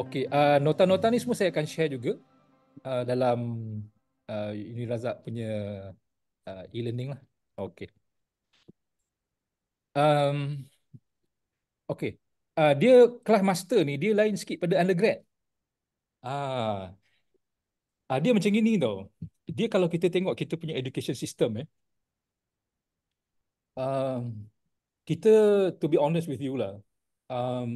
Okey, uh, nota-nota ni semua saya akan share juga uh, dalam uh, Uni Razak punya uh, e-learning lah. Okey. Um, okey. Uh, dia kelas master ni, dia lain sikit pada undergrad. Ah, uh, dia macam gini tau. Dia kalau kita tengok kita punya education system eh. Um, kita, to be honest with you lah. Um,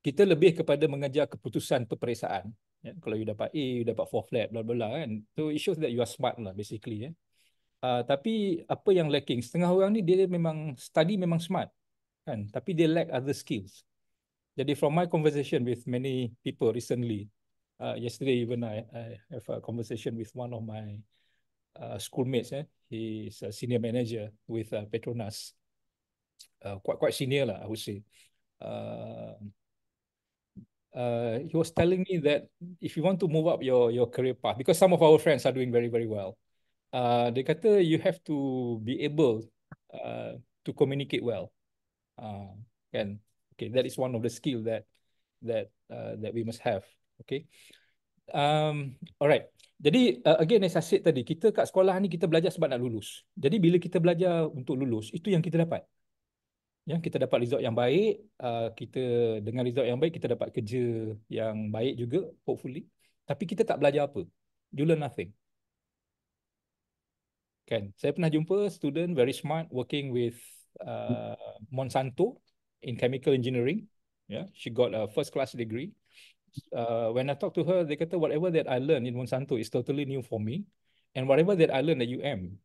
kita lebih kepada mengejar keputusan peperiksaan. Ya, kalau you dapat A, you dapat 4 flat, bla bla kan. So it shows that you are smart lah basically. Ya. Uh, tapi apa yang lacking? Setengah orang ni dia memang study memang smart. kan? Tapi dia lack other skills. Jadi from my conversation with many people recently, uh, yesterday even I, I have a conversation with one of my uh, schoolmates. Eh. He is a senior manager with uh, Petronas. Uh, quite, quite senior lah, I would say. Uh, Uh, he was telling me that if you want to move up your your career path, because some of our friends are doing very very well, uh, they kata you have to be able uh, to communicate well, uh, and okay, that is one of the skill that that uh, that we must have. Okay, um, alright. Jadi uh, again as I said tadi, kita kat sekolah ni kita belajar sebab nak lulus. Jadi bila kita belajar untuk lulus, itu yang kita dapat ya kita dapat result yang baik uh, kita dengan result yang baik kita dapat kerja yang baik juga hopefully tapi kita tak belajar apa you learn nothing kan saya pernah jumpa student very smart working with uh, Monsanto in chemical engineering yeah she got a first class degree uh, when i talk to her they kata whatever that i learn in Monsanto is totally new for me and whatever that i learn at UM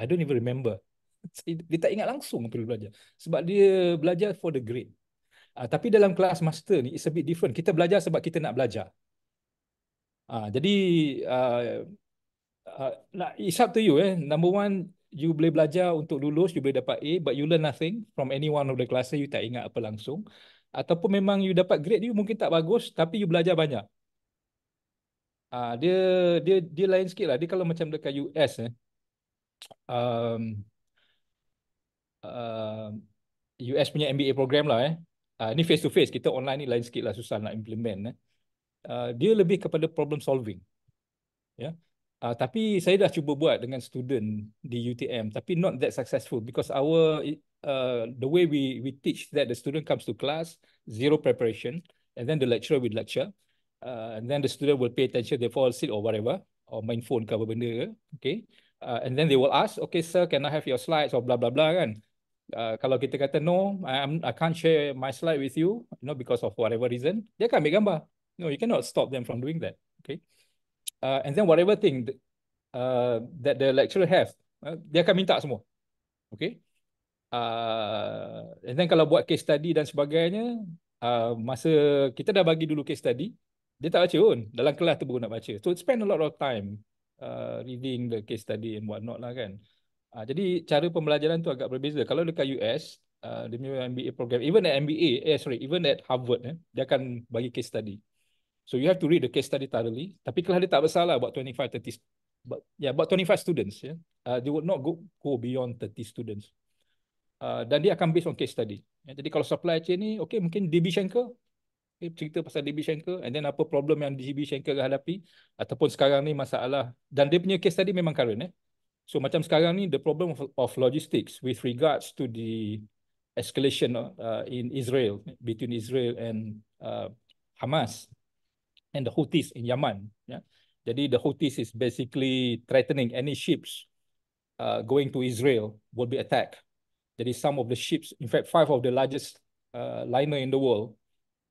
i don't even remember dia tak ingat langsung apa dia belajar sebab dia belajar for the grade uh, tapi dalam kelas master ni it's a bit different kita belajar sebab kita nak belajar uh, jadi uh, uh, it's up to you eh number one you boleh belajar untuk lulus you boleh dapat A but you learn nothing from any one of the class you tak ingat apa langsung ataupun memang you dapat grade you mungkin tak bagus tapi you belajar banyak uh, dia dia dia lain sikit lah dia kalau macam dekat US eh um, US um, punya MBA program lah eh. Uh, ni face to face kita online ni lain sikit lah susah nak implement eh. Uh, dia lebih kepada problem solving. Ya. Yeah? Uh, tapi saya dah cuba buat dengan student di UTM tapi not that successful because our uh, the way we we teach that the student comes to class zero preparation and then the lecturer will lecture uh, and then the student will pay attention they fall asleep or whatever or main phone ke apa benda okay uh, and then they will ask okay sir can i have your slides or blah blah blah kan Uh, kalau kita kata no, I, I can't share my slide with you, you know, because of whatever reason, dia akan ambil gambar. No, you cannot stop them from doing that. Okay. Uh, and then whatever thing th- uh, that the lecturer have, uh, dia akan minta semua. Okay. Uh, and then kalau buat case study dan sebagainya, uh, masa kita dah bagi dulu case study, dia tak baca pun. Dalam kelas tu baru nak baca. So spend a lot of time uh, reading the case study and whatnot lah kan. Uh, Uh, jadi cara pembelajaran tu agak berbeza. Kalau dekat US, uh, ah, punya MBA program, even at MBA, eh sorry, even at Harvard, eh, dia akan bagi case study. So you have to read the case study thoroughly. Tapi kalau dia tak besar lah, about 25, 30, but, yeah, about 25 students. Yeah. Uh, they would not go, go beyond 30 students. Uh, dan dia akan based on case study. Yeah. Jadi kalau supply chain ni, okay, mungkin DB Schenker, okay, cerita pasal DB Schenker, and then apa problem yang DB Schenker hadapi, ataupun sekarang ni masalah. Dan dia punya case study memang current. Eh. So macam sekarang ni the problem of, of logistics with regards to the escalation uh, in Israel between Israel and uh, Hamas and the Houthis in Yemen. Yeah? Jadi the Houthis is basically threatening any ships uh, going to Israel will be attacked. Jadi some of the ships, in fact five of the largest uh, liner in the world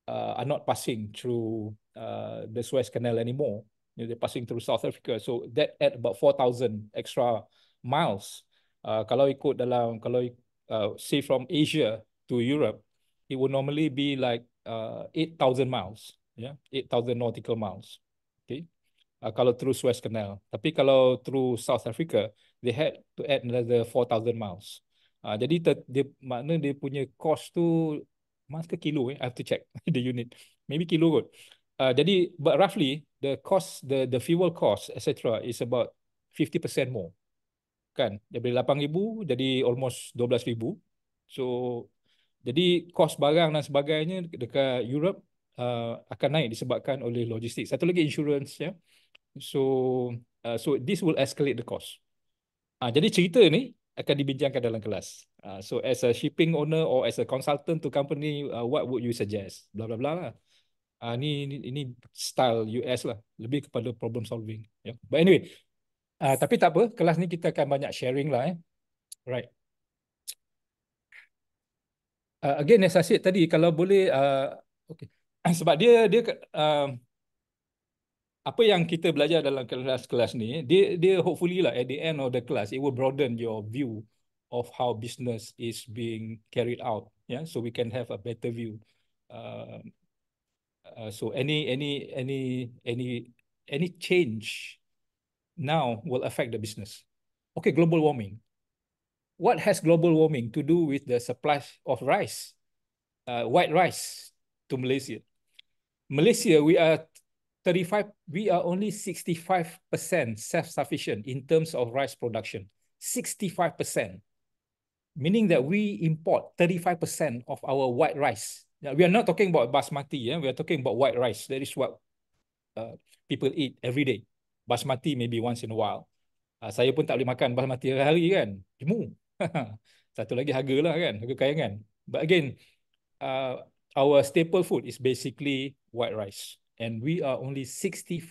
uh, are not passing through uh, the Suez Canal anymore you know, they're passing through South Africa. So that at about 4,000 extra miles. Uh, kalau ikut dalam, kalau uh, say from Asia to Europe, it would normally be like uh, 8,000 miles. Yeah, 8,000 nautical miles. Okay. Uh, kalau through Suez Canal. Tapi kalau through South Africa, they had to add another 4,000 miles. Uh, jadi ter, dia, makna dia punya cost tu, miles ke kilo eh? I have to check the unit. Maybe kilo kot. Uh, jadi but roughly the cost the the fuel cost etc is about 50% more. Kan? Dari 8000 jadi almost 12000. So jadi kos barang dan sebagainya dekat Europe uh, akan naik disebabkan oleh logistik. Satu lagi insurance ya. Yeah? So uh, so this will escalate the cost. Uh, jadi cerita ni akan dibincangkan dalam kelas. Uh, so as a shipping owner or as a consultant to company uh, what would you suggest? Blah blah blah lah uh, ni, ni ini style US lah lebih kepada problem solving yeah. but anyway uh, tapi tak apa kelas ni kita akan banyak sharing lah eh right uh, again as I said tadi kalau boleh uh, okay sebab dia dia uh, apa yang kita belajar dalam kelas-kelas ni dia dia hopefully lah at the end of the class it will broaden your view of how business is being carried out yeah so we can have a better view Uh, so any any any any any change now will affect the business. Okay, global warming. What has global warming to do with the supply of rice, uh, white rice to Malaysia? Malaysia, we are thirty-five. We are only sixty-five percent self-sufficient in terms of rice production. Sixty-five percent, meaning that we import thirty-five percent of our white rice We are not talking about basmati. Yeah? We are talking about white rice. That is what uh, people eat every day. Basmati maybe once in a while. Uh, saya pun tak boleh makan basmati hari-hari kan. Jemu. Satu lagi harga lah kan. Harga kaya kan. But again, uh, our staple food is basically white rice. And we are only 65%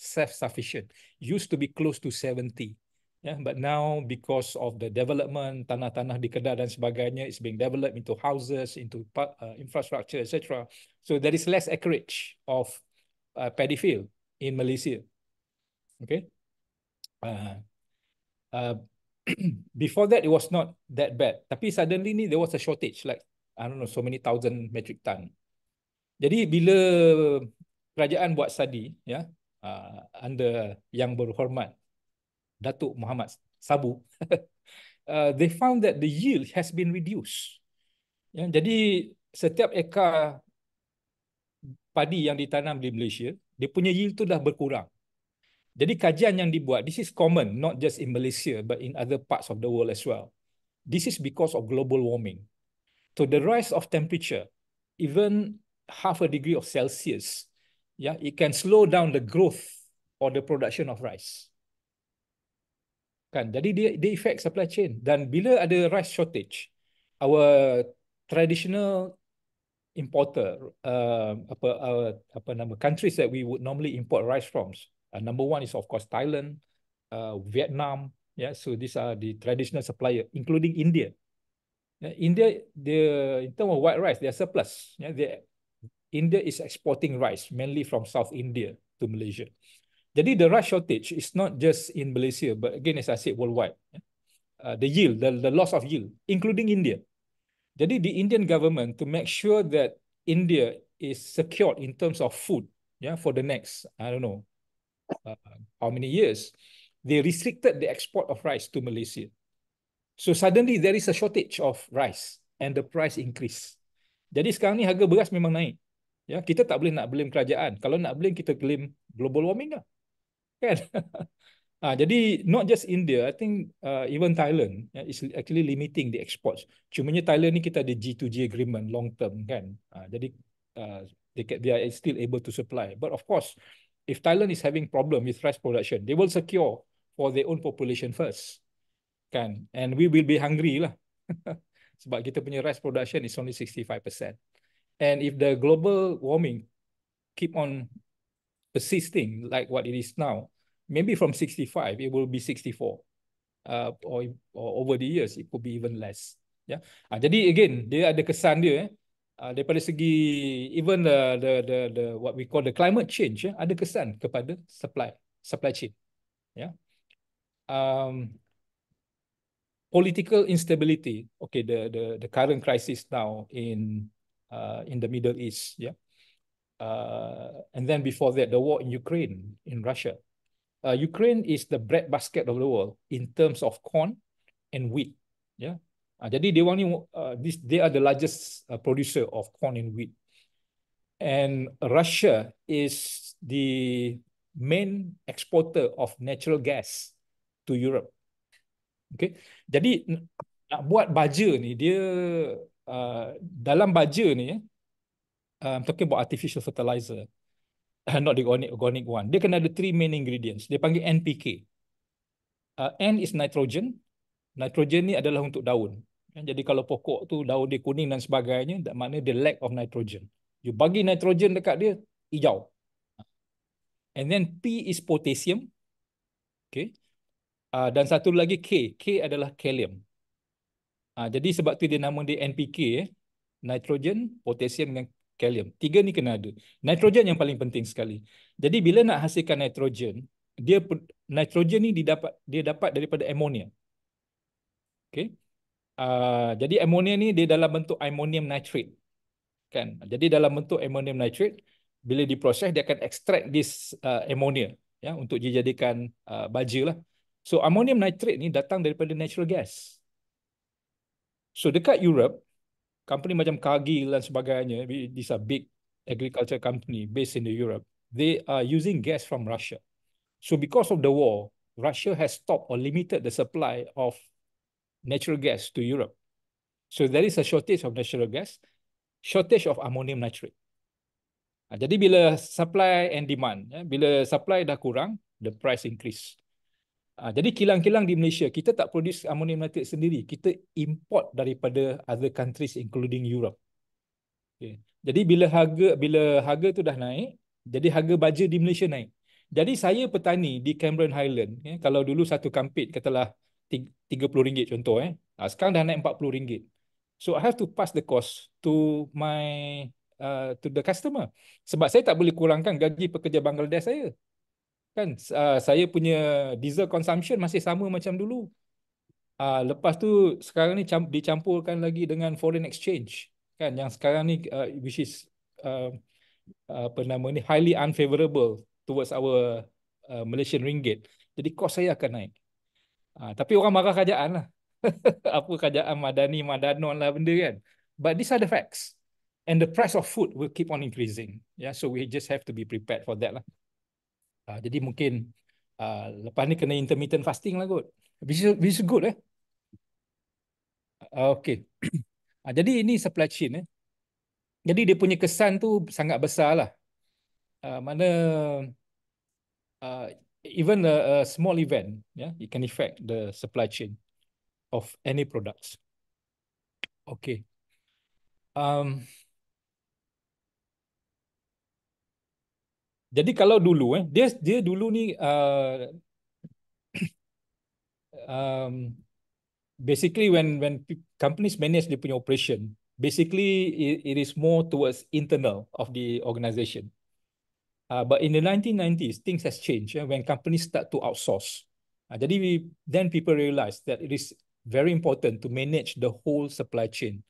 self-sufficient. Used to be close to 70. Yeah, but now because of the development, tanah-tanah di Kedah dan sebagainya it's being developed into houses, into uh, infrastructure, etc. So there is less acreage of uh, paddy field in Malaysia. Okay. Uh, uh, before that, it was not that bad. Tapi suddenly ni, there was a shortage like, I don't know, so many thousand metric ton. Jadi bila kerajaan buat study, ya, yeah, uh, under yang berhormat, Datuk Muhammad Sabu, uh, they found that the yield has been reduced. Ya, jadi setiap ekar padi yang ditanam di Malaysia, dia punya yield tu dah berkurang. Jadi kajian yang dibuat, this is common not just in Malaysia but in other parts of the world as well. This is because of global warming. So the rise of temperature, even half a degree of Celsius, yeah, it can slow down the growth or the production of rice kan jadi dia dia effect supply chain dan bila ada rice shortage our traditional importer uh, apa uh, apa nama countries that we would normally import rice from uh, number one is of course thailand uh, vietnam yeah so these are the traditional supplier including india yeah, india the in term of white rice they are surplus yeah they india is exporting rice mainly from south india to malaysia jadi the rice shortage is not just in Malaysia, but again as I said worldwide. Uh, the yield, the, the loss of yield, including India. Jadi the Indian government to make sure that India is secured in terms of food, yeah, for the next I don't know uh, how many years, they restricted the export of rice to Malaysia. So suddenly there is a shortage of rice and the price increase. Jadi sekarang ni harga beras memang naik. Ya, kita tak boleh nak blame kerajaan. Kalau nak blame kita blame global warming lah kan ha, jadi not just India I think uh, even Thailand uh, is actually limiting the exports cuma ni Thailand ni kita ada G2G agreement long term kan ha, jadi uh, they, they are still able to supply but of course if Thailand is having problem with rice production they will secure for their own population first kan and we will be hungry lah sebab kita punya rice production is only 65% and if the global warming keep on persisting like what it is now maybe from 65 it will be 64 uh, or, or over the years it could be even less yeah uh, jadi again dia ada kesan dia eh uh, daripada segi even the, the the the what we call the climate change eh, ada kesan kepada supply supply chain yeah um political instability okay the the the current crisis now in uh in the middle east yeah uh and then before that the war in ukraine in russia uh, Ukraine is the breadbasket of the world in terms of corn and wheat. Yeah, uh, jadi dia ni uh, this they are the largest uh, producer of corn and wheat. And Russia is the main exporter of natural gas to Europe. Okay, jadi nak buat baja ni dia uh, dalam baja ni, uh, I'm talking about artificial fertilizer uh, not the organic, organic one. Dia kena ada three main ingredients. Dia panggil NPK. Uh, ah, N is nitrogen. Nitrogen ni adalah untuk daun. Kan? Jadi kalau pokok tu daun dia kuning dan sebagainya, tak makna dia lack of nitrogen. You bagi nitrogen dekat dia, hijau. And then P is potassium. Okay. Uh, dan satu lagi K. K adalah kalium. Uh, jadi sebab tu dia nama dia NPK. Eh. Nitrogen, potassium dengan kalium. Tiga ni kena ada. Nitrogen yang paling penting sekali. Jadi bila nak hasilkan nitrogen, dia nitrogen ni didapat dia dapat daripada amonia. Okay, Uh, jadi amonia ni dia dalam bentuk ammonium nitrate. Kan? Jadi dalam bentuk ammonium nitrate bila diproses dia akan extract this uh, ammonia ya untuk dijadikan uh, baja lah. So ammonium nitrate ni datang daripada natural gas. So dekat Europe company macam Cargill dan sebagainya, these are big agriculture company based in the Europe, they are using gas from Russia. So because of the war, Russia has stopped or limited the supply of natural gas to Europe. So there is a shortage of natural gas, shortage of ammonium nitrate. Ah, jadi bila supply and demand, eh, bila supply dah kurang, the price increase. Ha, jadi kilang-kilang di Malaysia, kita tak produce ammonium nitrate sendiri. Kita import daripada other countries including Europe. Okay. Jadi bila harga bila harga tu dah naik, jadi harga baja di Malaysia naik. Jadi saya petani di Cameron Highland, ya, kalau dulu satu kampit katalah RM30 contoh. Eh. Ha, sekarang dah naik RM40. So I have to pass the cost to my uh, to the customer. Sebab saya tak boleh kurangkan gaji pekerja Bangladesh saya kan uh, saya punya diesel consumption masih sama macam dulu uh, lepas tu sekarang ni dicampurkan lagi dengan foreign exchange kan yang sekarang ni uh, which is uh, apa nama ni highly unfavorable towards our uh, Malaysian ringgit jadi kos saya akan naik uh, tapi orang marah kerajaan lah apa kerajaan madani madanon lah benda kan but these are the facts and the price of food will keep on increasing yeah so we just have to be prepared for that lah Uh, jadi mungkin uh, lepas ni kena intermittent fasting lah kot. Which is, which is good eh. Uh, okay. uh, jadi ini supply chain eh. Jadi dia punya kesan tu sangat besar lah. Uh, mana uh, even a, a small event, yeah, it can affect the supply chain of any products. Okay. Um, Jadi kalau dulu eh dia dia dulu ni uh, um, basically when when companies manage dia punya operation basically it, it is more towards internal of the organisation. Uh, but in the 1990s things has changed eh, when companies start to outsource. Uh, jadi we, then people realise that it is very important to manage the whole supply chain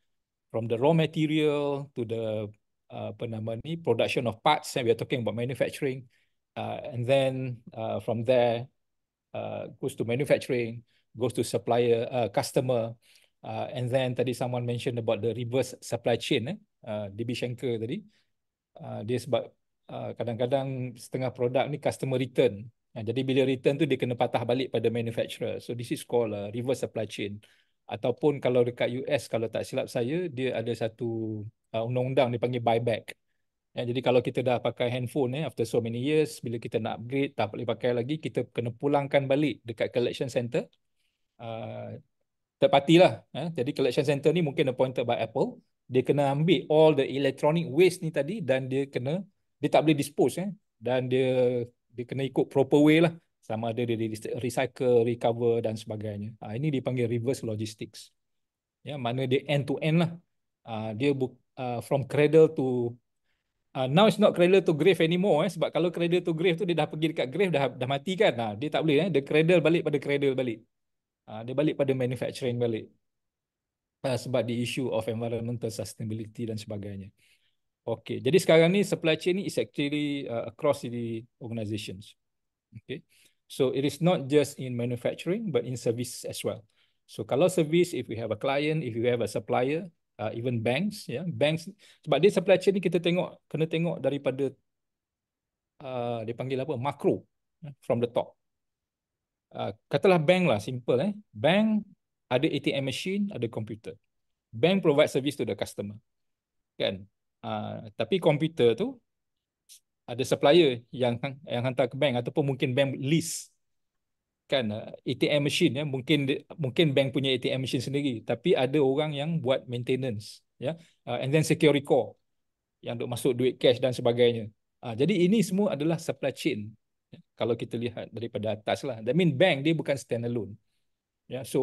from the raw material to the Uh, apa nama ni production of parts and we are talking about manufacturing uh, and then uh, from there uh, goes to manufacturing goes to supplier uh, customer uh, and then tadi someone mentioned about the reverse supply chain eh? uh, DB Schenker tadi uh, dia uh, sebab uh, kadang-kadang setengah produk ni customer return uh, jadi bila return tu dia kena patah balik pada manufacturer so this is called a uh, reverse supply chain uh, ataupun kalau dekat US kalau tak silap saya dia ada satu uh, undang-undang dipanggil buyback. Ya jadi kalau kita dah pakai handphone ya eh, after so many years bila kita nak upgrade tak boleh pakai lagi kita kena pulangkan balik dekat collection center. Uh, lah. Eh. Jadi collection center ni mungkin appointed by Apple, dia kena ambil all the electronic waste ni tadi dan dia kena dia tak boleh dispose eh dan dia dia kena ikut proper way lah sama ada dia recycle, recover dan sebagainya. Ha, ini dipanggil reverse logistics. Ya, mana dia end to end lah. Ha, dia bu- uh, from cradle to uh, now it's not cradle to grave anymore eh sebab kalau cradle to grave tu dia dah pergi dekat grave dah dah mati kan. Ha, dia tak boleh eh the cradle balik pada cradle balik. Ha, dia balik pada manufacturing balik. Uh, sebab the issue of environmental sustainability dan sebagainya. Okay, jadi sekarang ni supply chain ni is actually uh, across the organizations. Okay. So it is not just in manufacturing, but in service as well. So kalau service, if we have a client, if you have a supplier, uh, even banks, yeah, banks. Sebab dia supply chain ni kita tengok, kena tengok daripada uh, dia panggil apa, makro ya, from the top. Uh, katalah bank lah, simple eh. Bank ada ATM machine, ada computer. Bank provide service to the customer. Kan? Uh, tapi komputer tu ada supplier yang yang hantar ke bank ataupun mungkin bank lease kan uh, ATM machine ya mungkin mungkin bank punya ATM machine sendiri tapi ada orang yang buat maintenance ya uh, and then security core yang duk masuk duit cash dan sebagainya ah, jadi ini semua adalah supply chain ya, kalau kita lihat daripada atas lah that mean bank dia bukan stand alone ya so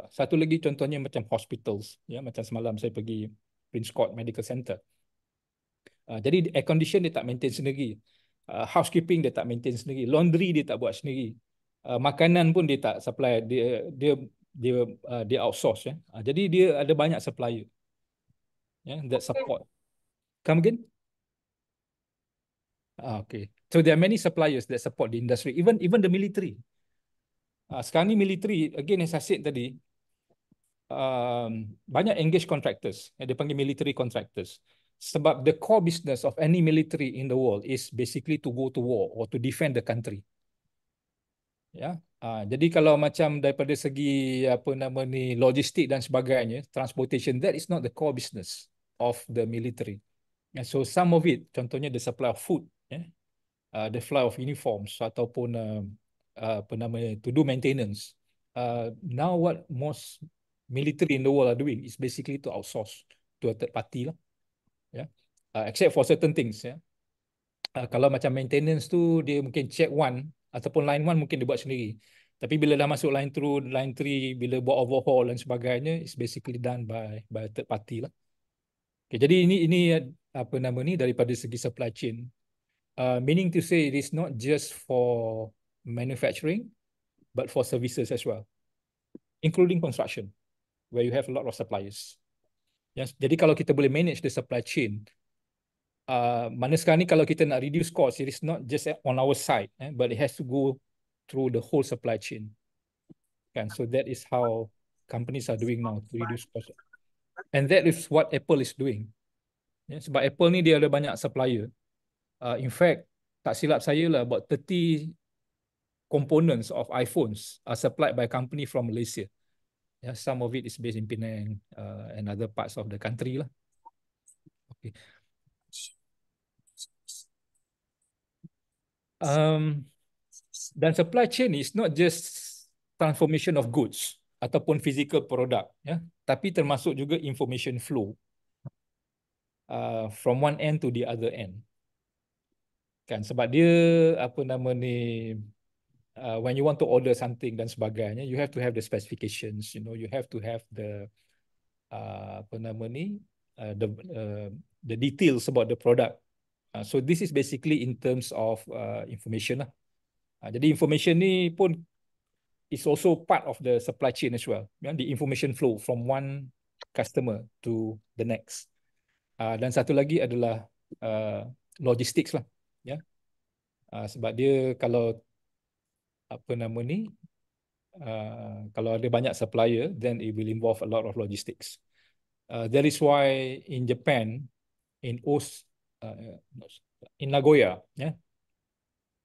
uh, satu lagi contohnya macam hospitals ya macam semalam saya pergi Prince Court Medical Center Ah, jadi air condition dia tak maintain sendiri. Uh, housekeeping dia tak maintain sendiri. Laundry dia tak buat sendiri. Uh, makanan pun dia tak supply. Dia dia dia uh, dia outsource. Yeah. Ya. Uh, jadi dia ada banyak supplier yeah, that support. Come again? Ah, okay. So there are many suppliers that support the industry. Even even the military. Uh, sekarang ni military, again as I said tadi, um, banyak engaged contractors. Yang dia panggil military contractors sebab the core business of any military in the world is basically to go to war or to defend the country. Ya. Yeah? Ha, uh, jadi kalau macam daripada segi apa nama ni logistik dan sebagainya, transportation that is not the core business of the military. And so some of it contohnya the supply of food, yeah? Ha, uh, the fly of uniforms ataupun uh, uh, apa nama to do maintenance. Uh, now what most military in the world are doing is basically to outsource to a third party lah yeah. Ya. Uh, except for certain things, yeah. Ya. Uh, kalau macam maintenance tu dia mungkin check one ataupun line one mungkin dia buat sendiri. Tapi bila dah masuk line two, line three, bila buat overhaul dan sebagainya, it's basically done by by third party lah. Okay, jadi ini ini apa nama ni daripada segi supply chain. Uh, meaning to say it is not just for manufacturing but for services as well including construction where you have a lot of suppliers. Yes. Jadi kalau kita boleh manage the supply chain, uh, mana sekarang ni kalau kita nak reduce cost, it is not just on our side, eh, but it has to go through the whole supply chain. Kan? So that is how companies are doing now to reduce cost. And that is what Apple is doing. Yeah, sebab Apple ni dia ada banyak supplier. Uh, in fact, tak silap saya lah, about 30 components of iPhones are supplied by company from Malaysia. Yeah, some of it is based in Penang uh, and other parts of the country lah. Okay. Um, dan supply chain is not just transformation of goods ataupun physical product, yeah, tapi termasuk juga information flow uh, from one end to the other end. Kan sebab dia apa nama ni uh, when you want to order something dan sebagainya, you have to have the specifications. You know, you have to have the uh, apa nama ni, uh, the uh, the details about the product. Uh, so this is basically in terms of uh, information lah. Uh, jadi information ni pun is also part of the supply chain as well. Yeah, the information flow from one customer to the next. Uh, dan satu lagi adalah uh, logistics lah. Yeah. Uh, sebab dia kalau apa nama ni uh, kalau ada banyak supplier then it will involve a lot of logistics uh, that is why in Japan in Os uh, in Nagoya yeah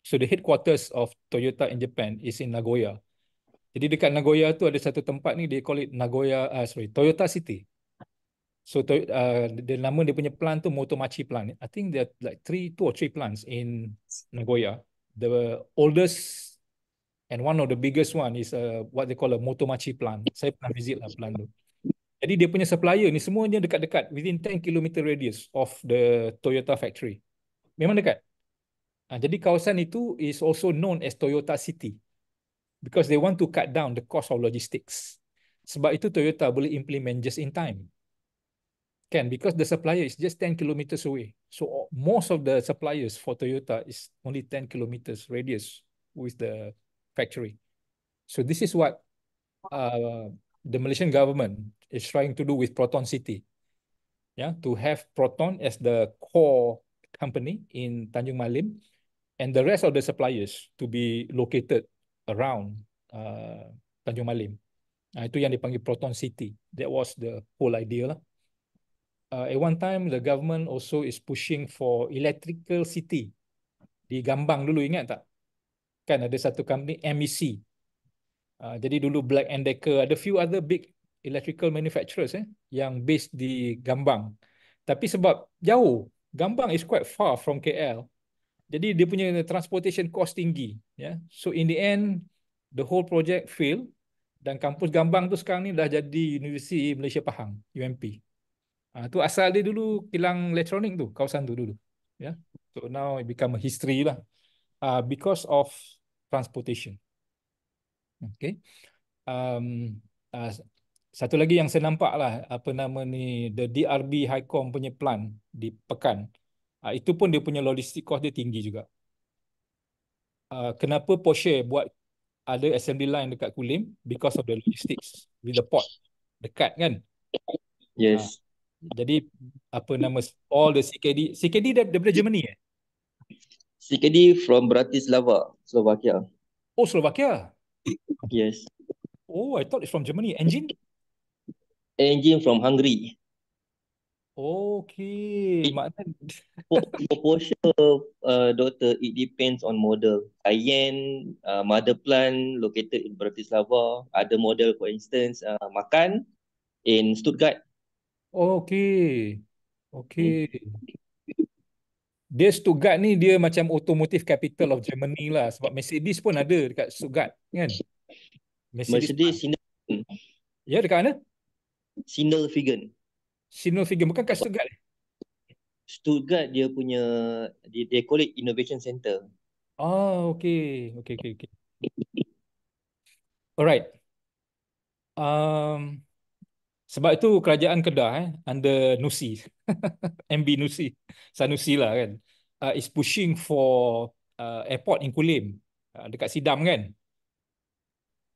so the headquarters of Toyota in Japan is in Nagoya jadi dekat Nagoya tu ada satu tempat ni dia call it Nagoya uh, sorry Toyota City so uh, the nama dia punya plant tu Motomachi plant i think there are like three two or three plants in Nagoya the oldest And one of the biggest one is a, uh, what they call a Motomachi plant. Saya pernah visit lah plant tu. Jadi dia punya supplier ni semuanya dekat-dekat within 10 km radius of the Toyota factory. Memang dekat. Ha, jadi kawasan itu is also known as Toyota City because they want to cut down the cost of logistics. Sebab itu Toyota boleh implement just in time. Kan? Because the supplier is just 10 kilometers away. So most of the suppliers for Toyota is only 10 kilometers radius with the factory. So this is what uh, the Malaysian government is trying to do with Proton City. Yeah, to have Proton as the core company in Tanjung Malim and the rest of the suppliers to be located around uh, Tanjung Malim. Uh, itu yang dipanggil Proton City. That was the whole idea. Lah. Uh, at one time, the government also is pushing for electrical city di Gambang dulu, ingat tak? kan ada satu company MEC uh, ah, jadi dulu Black and Decker ada few other big electrical manufacturers eh yang based di Gambang tapi sebab jauh Gambang is quite far from KL jadi dia punya transportation cost tinggi ya yeah? so in the end the whole project fail dan kampus Gambang tu sekarang ni dah jadi University Malaysia Pahang UMP uh, ah, tu asal dia dulu kilang elektronik tu kawasan tu dulu ya yeah? so now it become a history lah uh, because of transportation. Okay. Um, uh, satu lagi yang saya nampak lah, apa nama ni, the DRB Highcom punya plan di Pekan. Uh, itu pun dia punya logistik kos dia tinggi juga. Uh, kenapa Porsche buat ada assembly line dekat Kulim? Because of the logistics with the port. Dekat kan? Yes. Uh, jadi apa nama all the CKD CKD dari, dari Germany eh? CKD from Bratislava, Slovakia. Oh, Slovakia? yes. Oh, I thought it's from Germany. Engine? Engine from Hungary. Okay. For Porsche, uh, daughter, it depends on model. Cayenne, uh, mother plant located in Bratislava. Other model, for instance, uh, Makan in Stuttgart. Okay. Okay. Hmm dia Stuttgart ni dia macam automotive capital of Germany lah sebab Mercedes pun ada dekat Stuttgart kan Mercedes, Mercedes ya dekat mana Sindelfingen Sindelfingen bukan kat Stuttgart Stuttgart dia punya dia, dia call it innovation center Oh, ah, okay. Okay, okay, okay. Alright. Um, sebab itu kerajaan Kedah eh, under Nusi, MB Nusi, Sanusi lah kan, uh, is pushing for uh, airport in Kulim uh, dekat Sidam kan?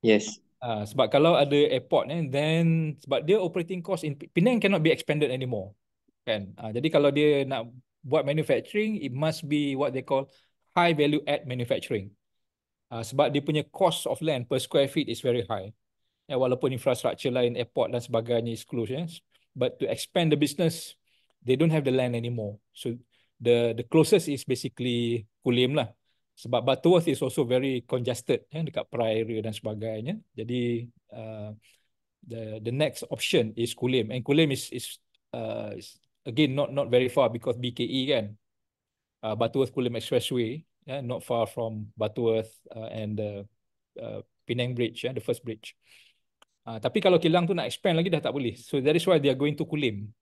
Yes. Uh, sebab kalau ada airport eh, then sebab dia operating cost in Penang cannot be expanded anymore. Kan? Uh, jadi kalau dia nak buat manufacturing, it must be what they call high value add manufacturing. Uh, sebab dia punya cost of land per square feet is very high eh, walaupun infrastruktur lain airport dan sebagainya is closed eh. but to expand the business they don't have the land anymore so the the closest is basically Kulim lah sebab Butterworth is also very congested eh, dekat Perai area dan sebagainya jadi uh, the the next option is Kulim and Kulim is is, uh, is again not not very far because BKE kan uh, Butterworth Kulim Expressway yeah, not far from Butterworth uh, and the uh, uh, Penang Bridge yeah, the first bridge uh, Uh, tapi kalau kilang tu nak expand lagi dah tak boleh. So that is why they are going to Kulim.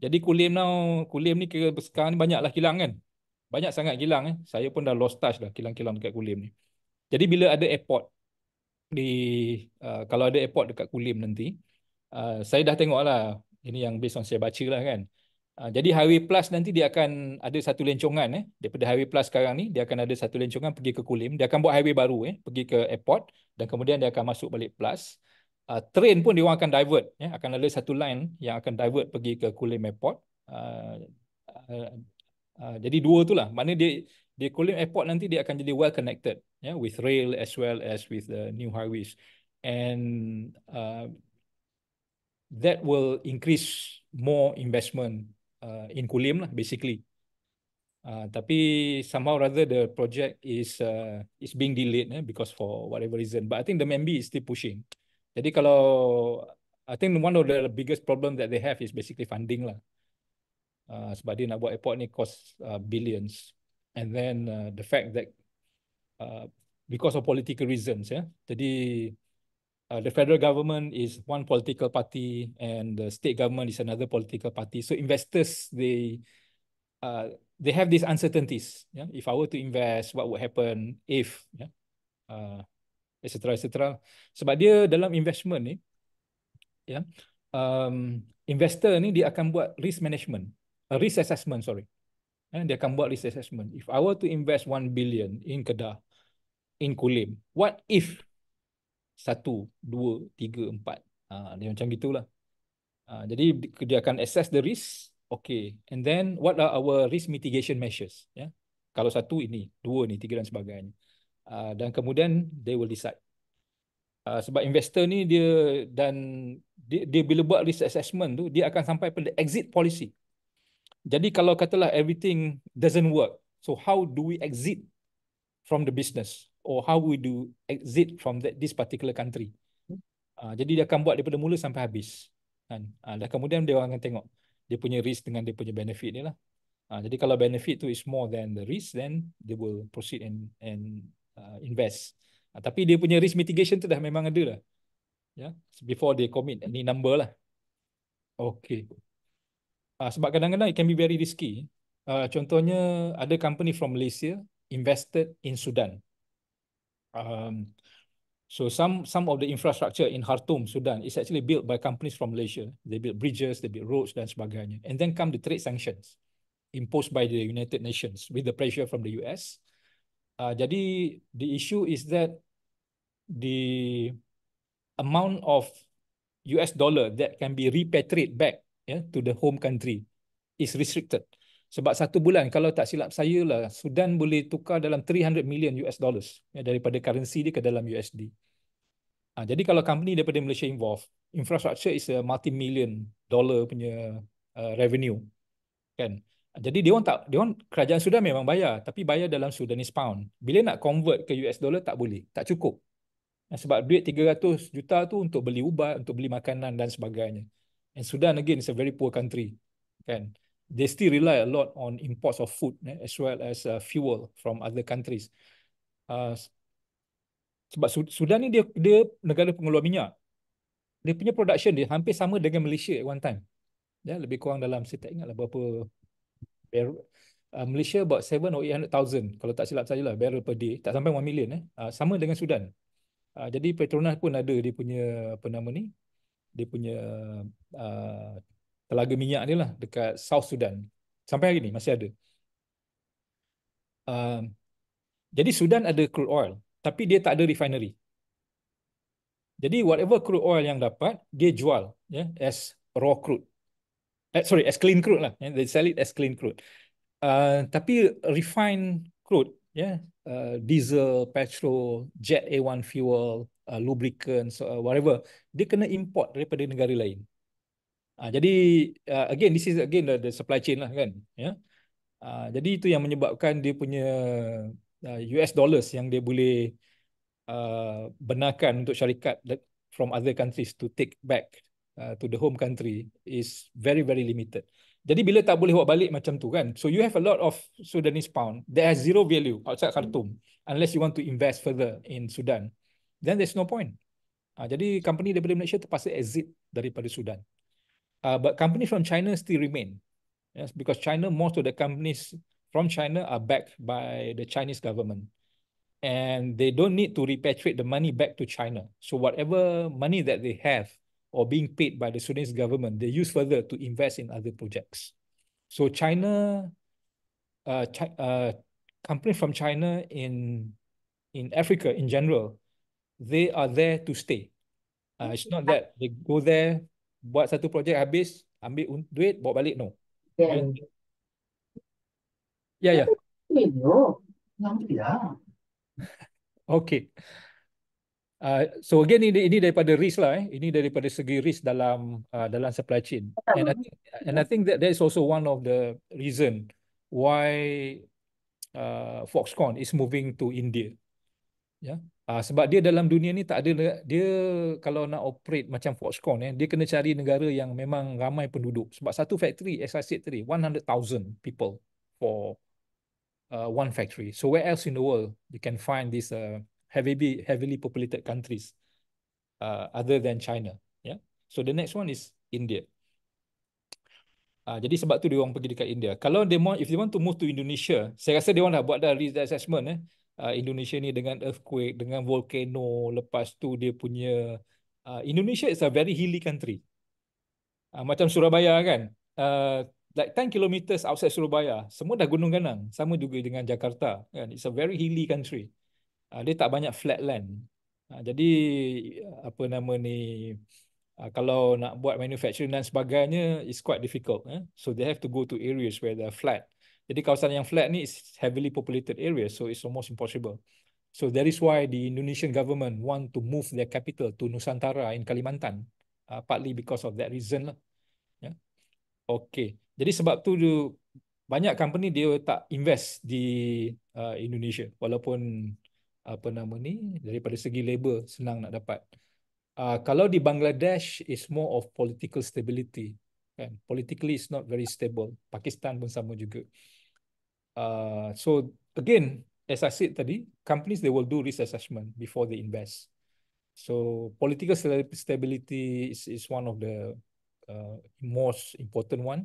Jadi Kulim now, Kulim ni kira sekarang ni banyaklah kilang kan. Banyak sangat kilang eh. Saya pun dah lost touch dah kilang-kilang dekat Kulim ni. Jadi bila ada airport di uh, kalau ada airport dekat Kulim nanti, uh, saya dah tengok lah. ini yang based on saya baca lah kan. Uh, jadi Highway Plus nanti dia akan ada satu lencongan eh. Daripada Highway Plus sekarang ni, dia akan ada satu lencongan pergi ke Kulim. Dia akan buat highway baru eh. Pergi ke airport dan kemudian dia akan masuk balik Plus uh, train pun dia akan divert ya akan ada satu line yang akan divert pergi ke Kulim Airport uh, uh, uh, jadi dua tu lah. maknanya dia di Kulim Airport nanti dia akan jadi well connected ya yeah, with rail as well as with the new highways and uh, that will increase more investment uh, in Kulim lah basically Uh, tapi somehow rather the project is uh, is being delayed eh, because for whatever reason. But I think the MB is still pushing. Uh, jadi kalau I think one of the biggest problem that they have is basically funding lah. Uh, sebab dia nak buat airport ni cost uh, billions. And then uh, the fact that uh, because of political reasons, yeah. Jadi uh, the federal government is one political party and the state government is another political party. So investors they uh, they have these uncertainties. Yeah, if I were to invest, what would happen if? Yeah. Uh, etc etc sebab dia dalam investment ni ya um, investor ni dia akan buat risk management a uh, risk assessment sorry eh, dia akan buat risk assessment if i were to invest 1 billion in kedah in kulim what if 1 2 3 4 ha, dia macam gitulah ha, jadi dia akan assess the risk okay and then what are our risk mitigation measures ya yeah? kalau satu ini dua ni tiga dan sebagainya Ah, dan kemudian they will decide. Uh, sebab investor ni dia dan dia, dia bila buat risk assessment tu dia akan sampai pada exit policy. Jadi kalau katalah everything doesn't work, so how do we exit from the business or how we do exit from that this particular country? Uh, jadi dia akan buat daripada mula sampai habis. Kan? Uh, dan kemudian dia akan tengok dia punya risk dengan dia punya benefit ni lah. Uh, jadi kalau benefit tu is more than the risk, then they will proceed and and uh, invest. Uh, tapi dia punya risk mitigation tu dah memang ada lah. Ya, yeah? before they commit any number lah. Okay. Uh, sebab kadang-kadang it can be very risky. Uh, contohnya ada company from Malaysia invested in Sudan. Um, so some some of the infrastructure in Khartoum, Sudan is actually built by companies from Malaysia. They build bridges, they build roads dan sebagainya. And then come the trade sanctions imposed by the United Nations with the pressure from the US. Uh, Uh, jadi the issue is that the amount of US dollar that can be repatriated back yeah, to the home country is restricted. Sebab satu bulan kalau tak silap saya lah Sudan boleh tukar dalam 300 million US dollars ya, daripada currency dia ke dalam USD. Ha, ah, jadi kalau company daripada Malaysia involved, infrastructure is a multi million dollar punya uh, revenue. Kan? Jadi dia orang tak dia orang kerajaan Sudan memang bayar tapi bayar dalam Sudanese pound. Bila nak convert ke US dollar tak boleh, tak cukup. Sebab duit 300 juta tu untuk beli ubat, untuk beli makanan dan sebagainya. And Sudan again is a very poor country. Kan? They still rely a lot on imports of food eh, as well as uh, fuel from other countries. Uh, sebab Sudan ni dia, dia negara pengeluar minyak. Dia punya production dia hampir sama dengan Malaysia at one time. Ya, lebih kurang dalam saya tak ingat lah berapa barrel uh, Malaysia about 7 or 800,000 kalau tak silap saya barrel per day tak sampai 1 million eh uh, sama dengan Sudan uh, jadi Petronas pun ada dia punya apa nama ni dia punya uh, telaga minyak dia lah dekat South Sudan sampai hari ni masih ada uh, jadi Sudan ada crude oil tapi dia tak ada refinery jadi whatever crude oil yang dapat dia jual ya yeah, as raw crude Eh sorry, as clean crude lah. Yeah, they sell it as clean crude. Uh, tapi refined crude, yeah, uh, diesel, petrol, jet A1 fuel, uh, lubricants, uh, whatever, dia kena import daripada negara lain. Uh, jadi, uh, again, this is again the, the supply chain lah kan. Yeah? Uh, jadi, itu yang menyebabkan dia punya uh, US dollars yang dia boleh uh, benarkan untuk syarikat from other countries to take back Uh, to the home country is very very limited. Jadi bila tak boleh buat balik macam tu kan. So you have a lot of Sudanese pound that has zero value outside Khartoum unless you want to invest further in Sudan. Then there's no point. Uh, jadi company daripada Malaysia terpaksa exit daripada Sudan. Uh, but company from China still remain. Yes, because China, most of the companies from China are backed by the Chinese government. And they don't need to repatriate the money back to China. So whatever money that they have or being paid by the Sudanese government, they use further to invest in other projects. So China, uh, Ch uh, companies from China in in Africa in general, they are there to stay. Uh, it's not that they go there, buat satu projek habis, ambil duit, bawa balik, no. Yeah, yeah, ya, ya. yeah. Ya. Okay. Uh, so again ini ini daripada risk lah eh. ini daripada segi risk dalam uh, dalam supply chain and I think and I think that that is also one of the reason why uh, Foxconn is moving to India ya yeah? uh, sebab dia dalam dunia ni tak ada dia kalau nak operate macam Foxconn eh dia kena cari negara yang memang ramai penduduk sebab satu factory as I said tadi 100,000 people for uh, one factory so where else in the world you can find this uh, heavily heavily populated countries uh, other than China. Yeah. So the next one is India. Uh, jadi sebab tu dia orang pergi dekat India. Kalau they want, if they want to move to Indonesia, saya rasa dia orang dah buat dah risk assessment eh. Uh, Indonesia ni dengan earthquake, dengan volcano, lepas tu dia punya uh, Indonesia is a very hilly country. Uh, macam Surabaya kan. Uh, like 10 kilometers outside Surabaya, semua dah gunung ganang. Sama juga dengan Jakarta. Kan? It's a very hilly country uh, dia tak banyak flat land. Uh, ah, jadi apa nama ni uh, kalau nak buat manufacturing dan sebagainya is quite difficult eh? So they have to go to areas where they are flat. Jadi kawasan yang flat ni is heavily populated area so it's almost impossible. So that is why the Indonesian government want to move their capital to Nusantara in Kalimantan. Uh, partly because of that reason lah. Yeah. Okay. Jadi sebab tu banyak company dia tak invest di uh, Indonesia walaupun apa nama ni daripada segi labor senang nak dapat. Uh, kalau di Bangladesh is more of political stability kan. Politically is not very stable. Pakistan pun sama juga. Uh, so again as I said tadi companies they will do risk assessment before they invest. So political stability is is one of the uh, most important one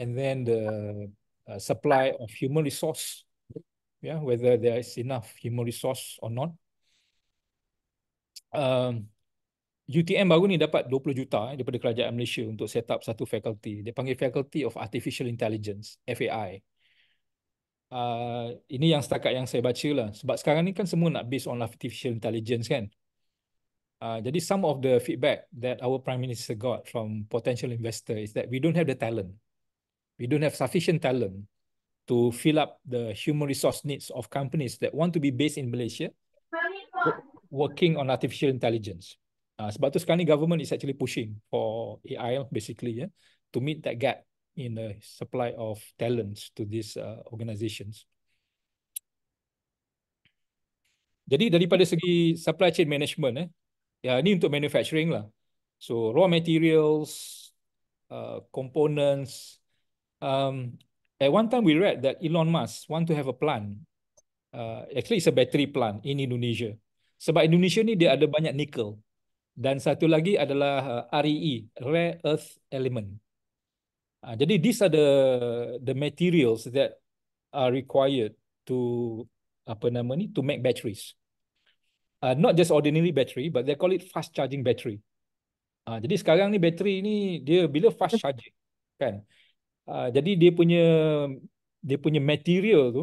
and then the uh, supply of human resource yeah, whether there is enough human resource or not. Um, UTM baru ni dapat 20 juta eh, daripada kerajaan Malaysia untuk set up satu faculty. Dia panggil Faculty of Artificial Intelligence, FAI. Uh, ini yang setakat yang saya baca lah. Sebab sekarang ni kan semua nak based on artificial intelligence kan. Uh, jadi some of the feedback that our Prime Minister got from potential investor is that we don't have the talent. We don't have sufficient talent to fill up the human resource needs of companies that want to be based in Malaysia working on artificial intelligence. Uh, sebab tu sekarang ni government is actually pushing for AI basically yeah, to meet that gap in the supply of talents to these uh, organizations. Jadi daripada segi supply chain management, eh, ya ini untuk manufacturing lah. So raw materials, uh, components, um, At one time, we read that Elon Musk want to have a plan. Uh, actually, it's a battery plan in Indonesia. Sebab Indonesia ni dia ada banyak nikel. Dan satu lagi adalah uh, REE, e, Rare Earth Element. Uh, jadi, these are the, the materials that are required to apa nama ni to make batteries. Uh, not just ordinary battery, but they call it fast charging battery. Uh, jadi sekarang ni battery ni dia bila fast charging, kan? Ah, jadi dia punya dia punya material tu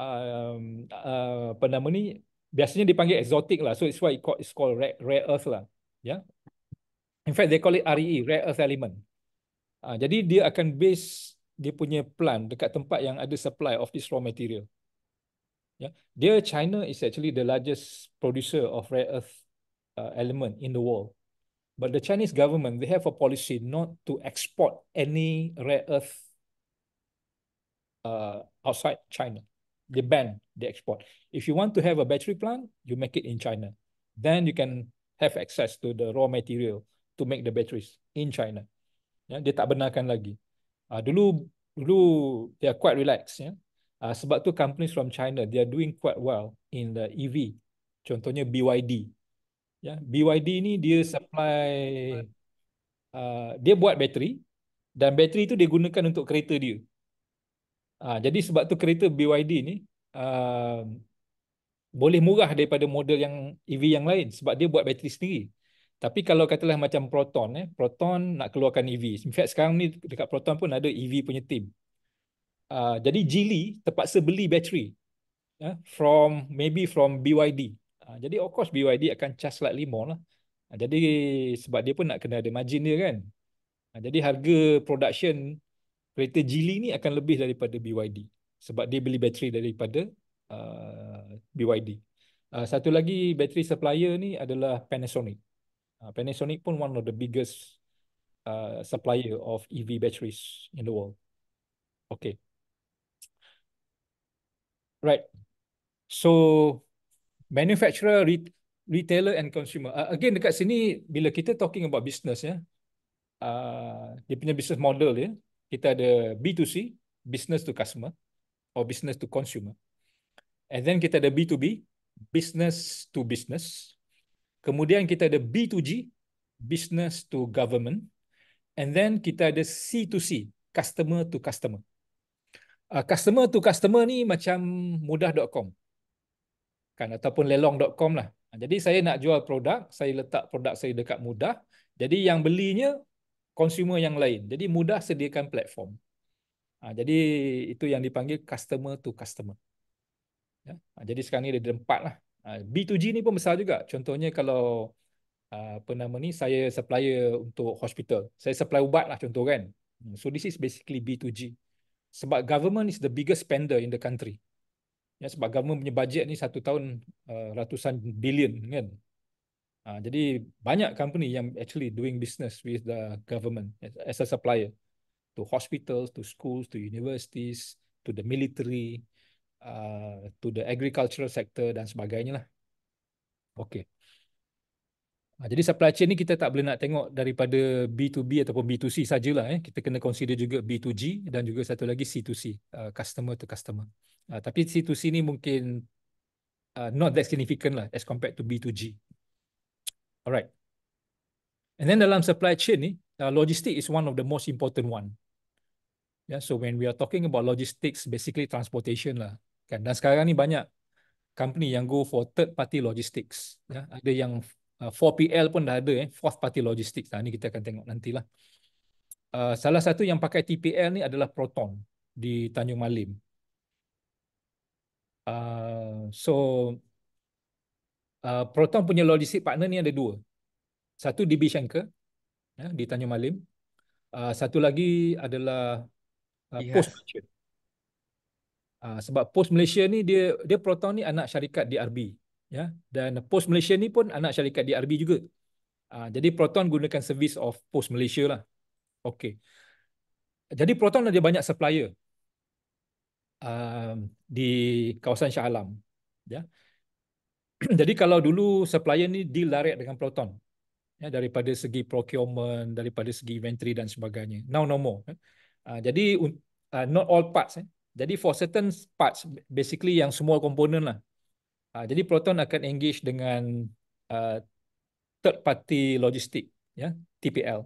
uh, uh, apa nama ni biasanya dipanggil exotic lah so it's why it called, it's called rare, rare earth lah ya yeah? in fact they call it REE e, rare earth element uh, jadi dia akan base dia punya plant dekat tempat yang ada supply of this raw material ya yeah? dia China is actually the largest producer of rare earth uh, element in the world but the Chinese government they have a policy not to export any rare earth uh, outside China. They ban the export. If you want to have a battery plant, you make it in China. Then you can have access to the raw material to make the batteries in China. Yeah, they tak benarkan lagi. Uh, dulu, dulu they are quite relaxed. Yeah, ya. uh, sebab tu companies from China they are doing quite well in the EV. Contohnya BYD. Ya, BYD ni dia hmm. supply uh, dia buat bateri dan bateri tu dia gunakan untuk kereta dia. Uh, jadi sebab tu kereta BYD ni uh, boleh murah daripada model yang EV yang lain sebab dia buat bateri sendiri. Tapi kalau katalah macam Proton eh, Proton nak keluarkan EV. In fact sekarang ni dekat Proton pun ada EV punya team. Uh, jadi Geely terpaksa beli bateri. Yeah, from maybe from BYD. Ah, jadi of course BYD akan charge slightly more lah. Ah, jadi sebab dia pun nak kena ada margin dia kan. Ah, jadi harga production kereta Geely ni akan lebih daripada BYD. Sebab dia beli bateri daripada uh, BYD. Uh, satu lagi bateri supplier ni adalah Panasonic. Uh, Panasonic pun one of the biggest uh, supplier of EV batteries in the world. Okay. Right. So manufacturer, re- retailer and consumer. Uh, again dekat sini bila kita talking about business ya. Yeah, uh, dia punya business model ya. kita ada B2C, business to customer or business to consumer. And then kita ada B2B, business to business. Kemudian kita ada B2G, business to government. And then kita ada C2C, customer to customer. Uh, customer to customer ni macam mudah.com kan ataupun lelong.com lah. Ha, jadi saya nak jual produk, saya letak produk saya dekat mudah. Jadi yang belinya consumer yang lain. Jadi mudah sediakan platform. Ha, jadi itu yang dipanggil customer to customer. Ya. Ha, jadi sekarang ni ada empat lah. B2G ni pun besar juga. Contohnya kalau apa nama ni saya supplier untuk hospital. Saya supply ubat lah contoh kan. So this is basically B2G. Sebab government is the biggest spender in the country. Ya, sebab government punya bajet ni satu tahun uh, ratusan bilion kan. Uh, jadi banyak company yang actually doing business with the government as a supplier to hospitals, to schools, to universities, to the military, uh, to the agricultural sector dan sebagainya lah. Okay. Ha, jadi supply chain ni kita tak boleh nak tengok daripada B2B ataupun B2C sajalah. Eh. Kita kena consider juga B2G dan juga satu lagi C2C, uh, customer to customer. Uh, tapi C2C ni mungkin uh, not that significant lah as compared to B2G. Alright. And then dalam supply chain ni, uh, logistik is one of the most important one. Yeah, so when we are talking about logistics, basically transportation lah. Kan? Dan sekarang ni banyak company yang go for third party logistics. Yeah, ada yang 4PL ah, pun dah ada, eh, fourth party logistics. Nah, ini kita akan tengok nantilah. Uh, salah satu yang pakai TPL ni adalah Proton di Tanjung Malim. Uh, so, uh, Proton punya logistik partner ni ada dua. Satu di Schenker ya, di Tanjung Malim. Uh, satu lagi adalah uh, yeah. Post Malaysia. Uh, sebab Post Malaysia ni, dia dia Proton ni anak syarikat DRB ya dan post malaysia ni pun anak syarikat DRB juga uh, jadi proton gunakan service of post malaysia lah Okay. jadi proton ada banyak supplier uh, di kawasan Shah Alam ya jadi kalau dulu supplier ni deal direct dengan proton ya daripada segi procurement daripada segi inventory dan sebagainya now no more uh, jadi uh, not all parts eh. jadi for certain parts basically yang semua komponen lah Ah, jadi Proton akan engage dengan uh, third party logistik, ya, TPL.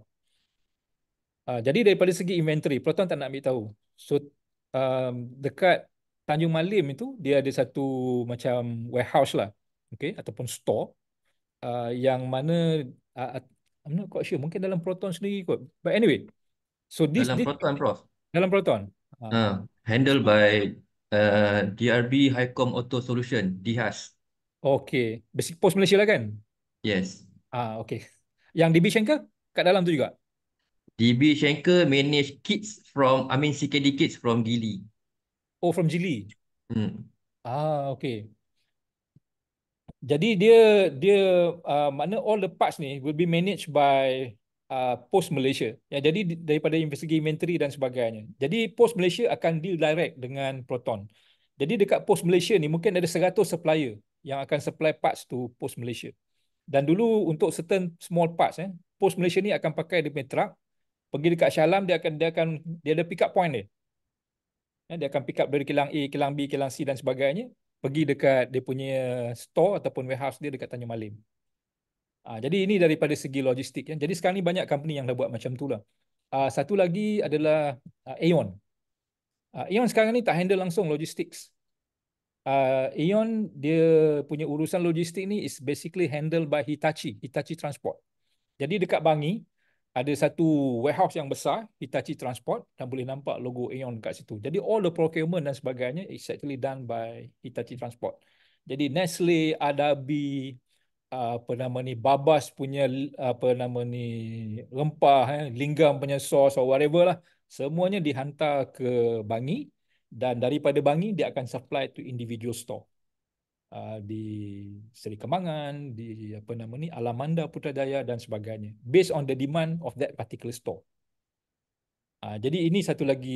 Uh, ah, jadi daripada segi inventory, Proton tak nak ambil tahu. So um, dekat Tanjung Malim itu dia ada satu macam warehouse lah, okay, ataupun store uh, yang mana uh, I'm not quite sure, mungkin dalam Proton sendiri kot. But anyway, so this dalam this, Proton, Prof. Dalam Proton. Uh, handle by Eh, DRB Highcom Auto Solution, DHAS. Okay. Basic Post Malaysia lah kan? Yes. Ah, okay. Yang DB Schenker, kat dalam tu juga? DB Schenker manage kids from, I mean CKD kids from Gili. Oh, from Gili? Hmm. Ah, okay. Jadi dia, dia uh, makna all the parts ni will be managed by uh, post Malaysia. Ya, jadi daripada investigasi menteri dan sebagainya. Jadi post Malaysia akan deal direct dengan Proton. Jadi dekat post Malaysia ni mungkin ada 100 supplier yang akan supply parts to post Malaysia. Dan dulu untuk certain small parts eh, post Malaysia ni akan pakai dia punya truck pergi dekat Shalam dia akan dia akan dia ada pick up point dia. Ya, dia akan pick up dari kilang A, kilang B, kilang C dan sebagainya pergi dekat dia punya store ataupun warehouse dia dekat Tanjung Malim. Uh, jadi ini daripada segi logistik. Ya. Jadi sekarang ni banyak company yang dah buat macam tu lah. Uh, satu lagi adalah uh, Aeon. Uh, Aeon sekarang ni tak handle langsung logistik. Uh, Aeon dia punya urusan logistik ni is basically handled by Hitachi, Hitachi Transport. Jadi dekat Bangi ada satu warehouse yang besar Hitachi Transport dan boleh nampak logo Aeon dekat situ. Jadi all the procurement dan sebagainya is actually done by Hitachi Transport. Jadi Nestle, Adabi, apa nama ni babas punya apa nama ni rempah eh linggam punya sos or whatever lah semuanya dihantar ke bangi dan daripada bangi dia akan supply to individual store ah, di Seri Kemangan, di apa nama ni, Alamanda Putrajaya dan sebagainya. Based on the demand of that particular store. Uh, jadi ini satu lagi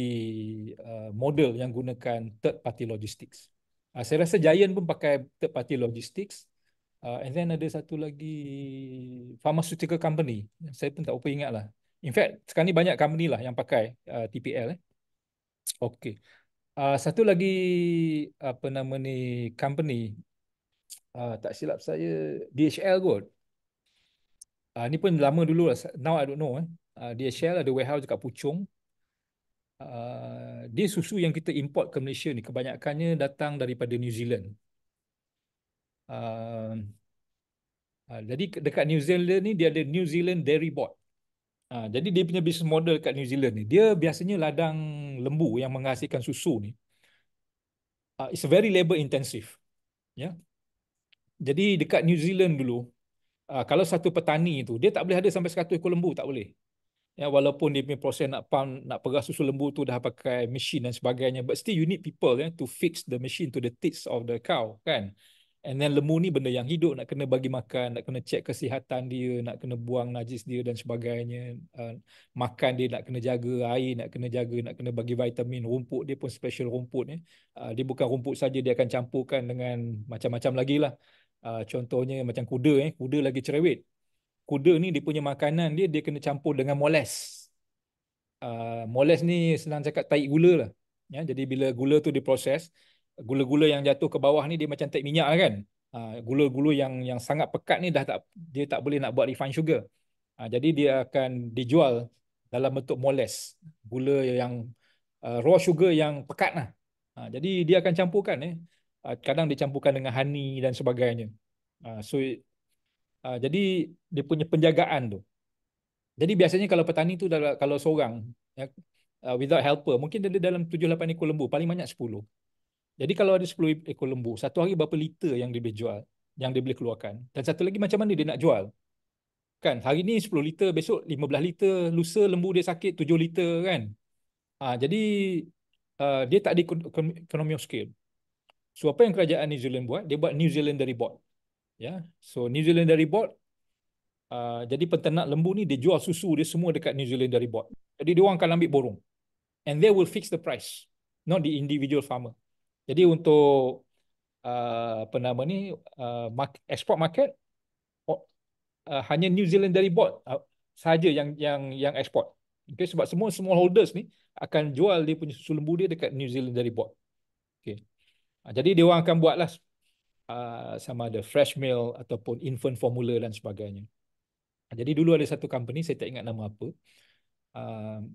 uh, model yang gunakan third party logistics. Uh, saya rasa Giant pun pakai third party logistics Uh, and then ada satu lagi pharmaceutical company. Saya pun tak apa ingat lah. In fact, sekarang ni banyak company lah yang pakai uh, ah, TPL. Eh. Okay. Uh, satu lagi apa nama ni company uh, tak silap saya DHL kot. Uh, ni pun lama dulu lah. Now I don't know. Eh. Uh, DHL ada warehouse dekat Puchong. Uh, dia susu yang kita import ke Malaysia ni kebanyakannya datang daripada New Zealand. Um, uh, jadi dekat New Zealand ni dia ada New Zealand Dairy Board. Uh, jadi dia punya business model dekat New Zealand ni dia biasanya ladang lembu yang menghasilkan susu ni. Uh, it's very labor intensive. Ya. Yeah? Jadi dekat New Zealand dulu uh, kalau satu petani itu dia tak boleh ada sampai 100 ekor lembu tak boleh. Ya yeah, walaupun dia punya proses nak pump nak peras susu lembu tu dah pakai machine dan sebagainya but still you need people yeah, to fix the machine to the teats of the cow kan. Uh, And then lemur ni benda yang hidup, nak kena bagi makan, nak kena cek kesihatan dia, nak kena buang najis dia dan sebagainya. Uh, makan dia nak kena jaga, air nak kena jaga, nak kena bagi vitamin, rumput dia pun special rumput. Eh. Uh, dia bukan rumput saja, dia akan campurkan dengan macam-macam lagi lah. Uh, contohnya macam kuda, eh. kuda lagi cerewet. Kuda ni dia punya makanan dia, dia kena campur dengan moles. Uh, moles ni senang cakap taik gula lah. Ya, jadi bila gula tu diproses, gula-gula yang jatuh ke bawah ni dia macam tak minyak lah kan. Ha, gula-gula yang yang sangat pekat ni dah tak dia tak boleh nak buat refined sugar. Ha, jadi dia akan dijual dalam bentuk moles. Gula yang uh, raw sugar yang pekat lah. Ha, jadi dia akan campurkan. Eh. Kadang dicampurkan dengan honey dan sebagainya. So jadi dia punya penjagaan tu. Jadi biasanya kalau petani tu kalau seorang ya, uh, without helper mungkin dia dalam 7 8 ekor lembu paling banyak jadi kalau ada 10 ekor lembu, satu hari berapa liter yang dia boleh jual, yang dia boleh keluarkan. Dan satu lagi macam mana dia nak jual. Kan, hari ni 10 liter, besok 15 liter, lusa lembu dia sakit 7 liter kan. Ha, jadi uh, dia tak ada ekonomi of scale. So apa yang kerajaan New Zealand buat? Dia buat New Zealand dari bot. Ya. So New Zealand dari bot uh, jadi peternak lembu ni dia jual susu dia semua dekat New Zealand dari bot. Jadi dia orang akan ambil borong. And they will fix the price, not the individual farmer. Jadi untuk uh, apa nama ni uh, export market uh, hanya New Zealand dari bot uh, saja yang yang yang export. Okay, sebab semua small holders ni akan jual dia punya susu lembu dia dekat New Zealand dari bot. Okay, Uh, jadi dia orang akan buatlah uh, sama ada fresh milk ataupun infant formula dan sebagainya. Uh, jadi dulu ada satu company saya tak ingat nama apa. Uh,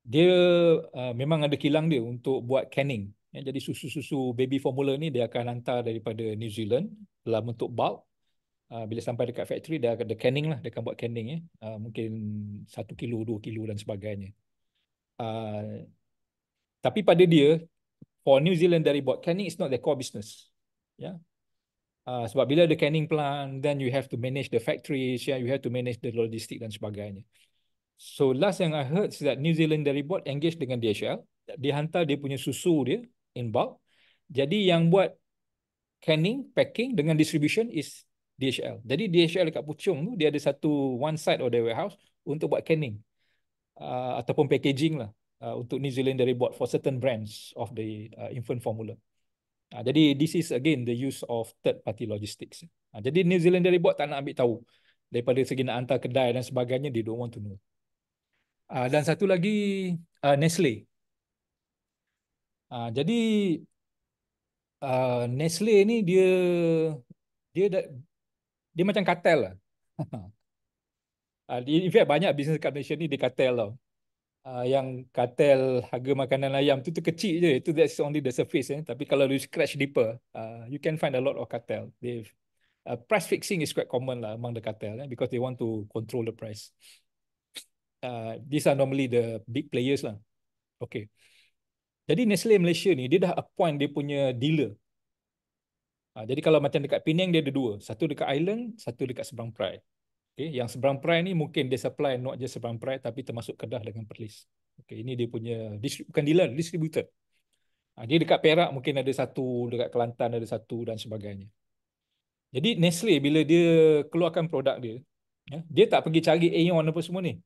dia uh, memang ada kilang dia untuk buat canning Ya, jadi susu-susu baby formula ni dia akan hantar daripada New Zealand dalam bentuk bulk. Ah, bila sampai dekat factory, dia akan, the canning lah, dia akan buat canning. Ya. Ah, mungkin 1 kilo, 2 kilo dan sebagainya. Ah, tapi pada dia, for New Zealand dari buat canning, is not their core business. Ya. Yeah. sebab bila ada canning plant, then you have to manage the factories, yeah, you have to manage the logistics dan sebagainya. So last yang I heard is that New Zealand dari buat engage dengan DHL, dia hantar dia punya susu dia in bulk. Jadi yang buat canning, packing dengan distribution is DHL. Jadi DHL dekat Puchong tu dia ada satu one side of the warehouse untuk buat canning uh, ataupun packaging lah uh, untuk New Zealand dari buat for certain brands of the uh, infant formula. Uh, jadi this is again the use of third party logistics. Uh, jadi New Zealand dari buat tak nak ambil tahu daripada segi nak hantar kedai dan sebagainya they don't want to know. Uh, dan satu lagi uh, Nestle. Uh, jadi uh, Nestle ni dia dia da, dia macam kartel lah. Uh, in fact banyak bisnes kat Malaysia ni dia kartel tau. Uh, yang kartel harga makanan ayam tu tu kecil je. Itu that's only the surface. Eh. Tapi kalau you scratch deeper, uh, you can find a lot of kartel. Uh, price fixing is quite common lah among the kartel eh, because they want to control the price. Uh, these are normally the big players lah. Okay. Jadi Nestle Malaysia ni dia dah appoint dia punya dealer. Ha, jadi kalau macam dekat Penang dia ada dua. Satu dekat Island, satu dekat Seberang Perai. Okay. Yang Seberang Perai ni mungkin dia supply not just Seberang Perai tapi termasuk Kedah dengan Perlis. Okay. Ini dia punya, bukan dealer, distributor. Ha, dia dekat Perak mungkin ada satu, dekat Kelantan ada satu dan sebagainya. Jadi Nestle bila dia keluarkan produk dia, ya, dia tak pergi cari Aeon apa semua ni.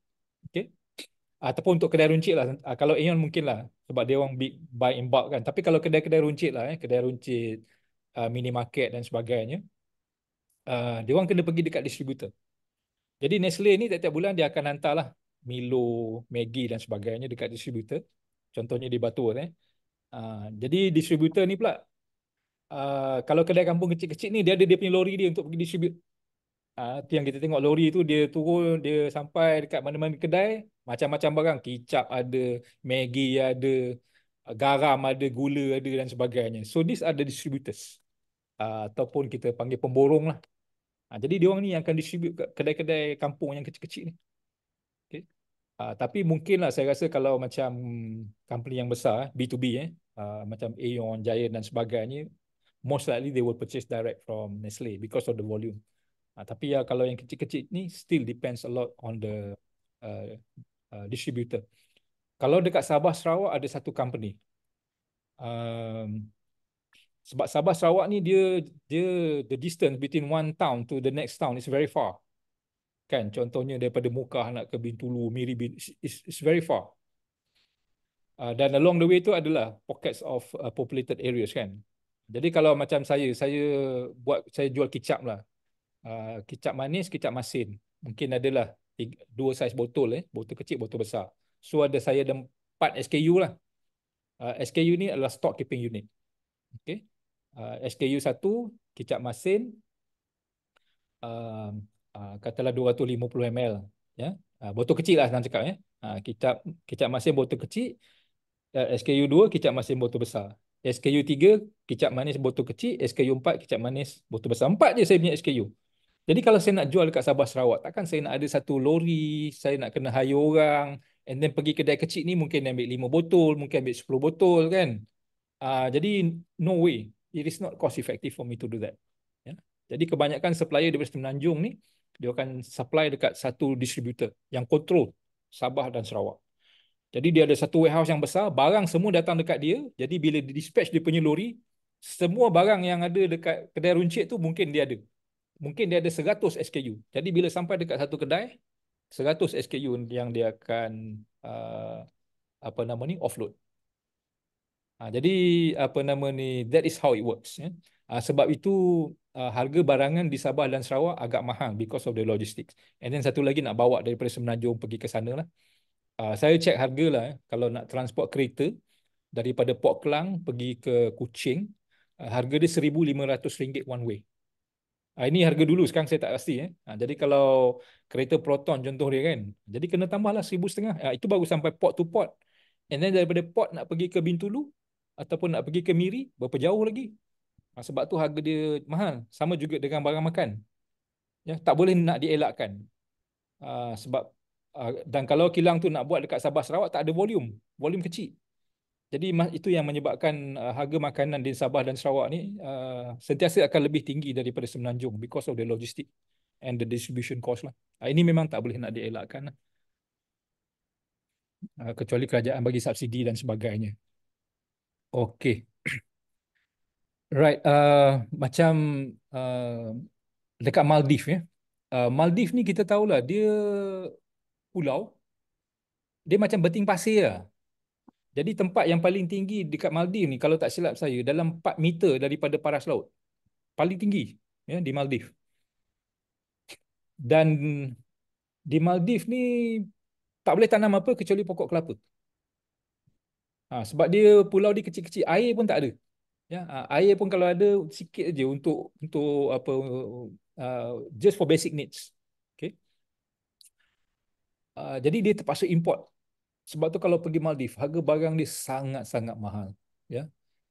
Okay ataupun untuk kedai runcit lah. Uh, kalau Aeon mungkin lah sebab dia orang big buy in bulk kan. Tapi kalau kedai-kedai runcit lah, eh, kedai runcit, uh, ah, market dan sebagainya, uh, dia orang kena pergi dekat distributor. Jadi Nestle ni tiap-tiap bulan dia akan hantar lah Milo, Maggi dan sebagainya dekat distributor. Contohnya di Batu. Kan, eh. Uh, jadi distributor ni pula, uh, kalau kedai kampung kecil-kecil ni, dia ada dia punya lori dia untuk pergi distribute. Ah, tu yang kita tengok lori tu dia turun dia sampai dekat mana-mana kedai macam-macam barang kicap ada maggi ada ah, garam ada gula ada dan sebagainya so this are the distributors uh, ataupun kita panggil pemborong lah uh, jadi dia orang ni yang akan distribute kat kedai-kedai kampung yang kecil-kecil ni okay. uh, tapi mungkin lah saya rasa kalau macam company yang besar B2B eh, uh, macam Aeon, Giant dan sebagainya most likely they will purchase direct from Nestle because of the volume Uh, tapi ya uh, kalau yang kecil-kecil ni still depends a lot on the uh, uh, distributor. Kalau dekat Sabah Sarawak ada satu company. Um, sebab Sabah Sarawak ni dia dia the distance between one town to the next town is very far. Kan contohnya daripada Mukah nak ke Bintulu, Miri Bin, is is very far. Ah, dan along the way tu adalah pockets of uh, populated areas kan. Jadi kalau macam saya, saya buat saya jual kicap lah uh, kicap manis, kicap masin. Mungkin adalah tiga, dua saiz botol. Eh. Botol kecil, botol besar. So ada saya ada empat SKU lah. Uh, ah, SKU ni adalah stock keeping unit. Okay. Uh, ah, SKU satu, kicap masin. Uh, uh, katalah 250 ml. ya yeah. uh, Botol kecil lah senang cakap. Eh. Uh, kicap, kicap masin botol kecil. Uh, SKU dua, kicap masin botol besar. SKU tiga, kicap manis botol kecil. SKU empat, kicap manis botol besar. Empat je saya punya SKU. Jadi kalau saya nak jual dekat Sabah Sarawak, takkan saya nak ada satu lori, saya nak kena hire orang, and then pergi kedai kecil ni mungkin ambil lima botol, mungkin ambil sepuluh botol kan. Uh, jadi no way, it is not cost effective for me to do that. Yeah. Jadi kebanyakan supplier daripada Semenanjung ni, dia akan supply dekat satu distributor yang kontrol Sabah dan Sarawak. Jadi dia ada satu warehouse yang besar, barang semua datang dekat dia, jadi bila di dispatch dia punya lori, semua barang yang ada dekat kedai runcit tu mungkin dia ada mungkin dia ada 100 SKU. Jadi bila sampai dekat satu kedai, 100 SKU yang dia akan uh, apa nama ni offload. Uh, jadi apa nama ni that is how it works ya. Yeah? sebab itu uh, harga barangan di Sabah dan Sarawak agak mahal because of the logistics. And then satu lagi nak bawa daripada Semenanjung pergi ke sana lah. Uh, saya check harga lah eh, kalau nak transport kereta daripada Port Klang pergi ke Kuching uh, harga dia RM1,500 one way. Ah, ini harga dulu, sekarang saya tak pasti. Eh. Ah, jadi kalau kereta Proton contoh dia kan, jadi kena tambahlah seribu setengah. Ah, itu baru sampai port to port. And then daripada port nak pergi ke Bintulu ataupun nak pergi ke Miri, berapa jauh lagi? Sebab tu harga dia mahal. Sama juga dengan barang makan. Ya, tak boleh nak dielakkan. Sebab dan kalau kilang tu nak buat dekat Sabah Sarawak, tak ada volume. Volume kecil. Jadi itu yang menyebabkan uh, harga makanan di Sabah dan Sarawak ni uh, sentiasa akan lebih tinggi daripada Semenanjung because of the logistic and the distribution cost lah. Uh, ini memang tak boleh nak dielakkan Uh, kecuali kerajaan bagi subsidi dan sebagainya. Okay. right. Uh, macam uh, dekat Maldives ya. Uh, Maldives ni kita tahulah dia pulau. Dia macam beting pasir lah. Jadi tempat yang paling tinggi dekat Maldives ni kalau tak silap saya dalam 4 meter daripada paras laut. Paling tinggi ya di Maldives. Dan di Maldives ni tak boleh tanam apa kecuali pokok kelapa. Ha, sebab dia pulau dia kecil-kecil, air pun tak ada. Ya, ha, air pun kalau ada sikit aja untuk untuk apa uh, just for basic needs. Okay. Uh, jadi dia terpaksa import sebab tu kalau pergi Maldives, harga barang dia sangat-sangat mahal. Ya.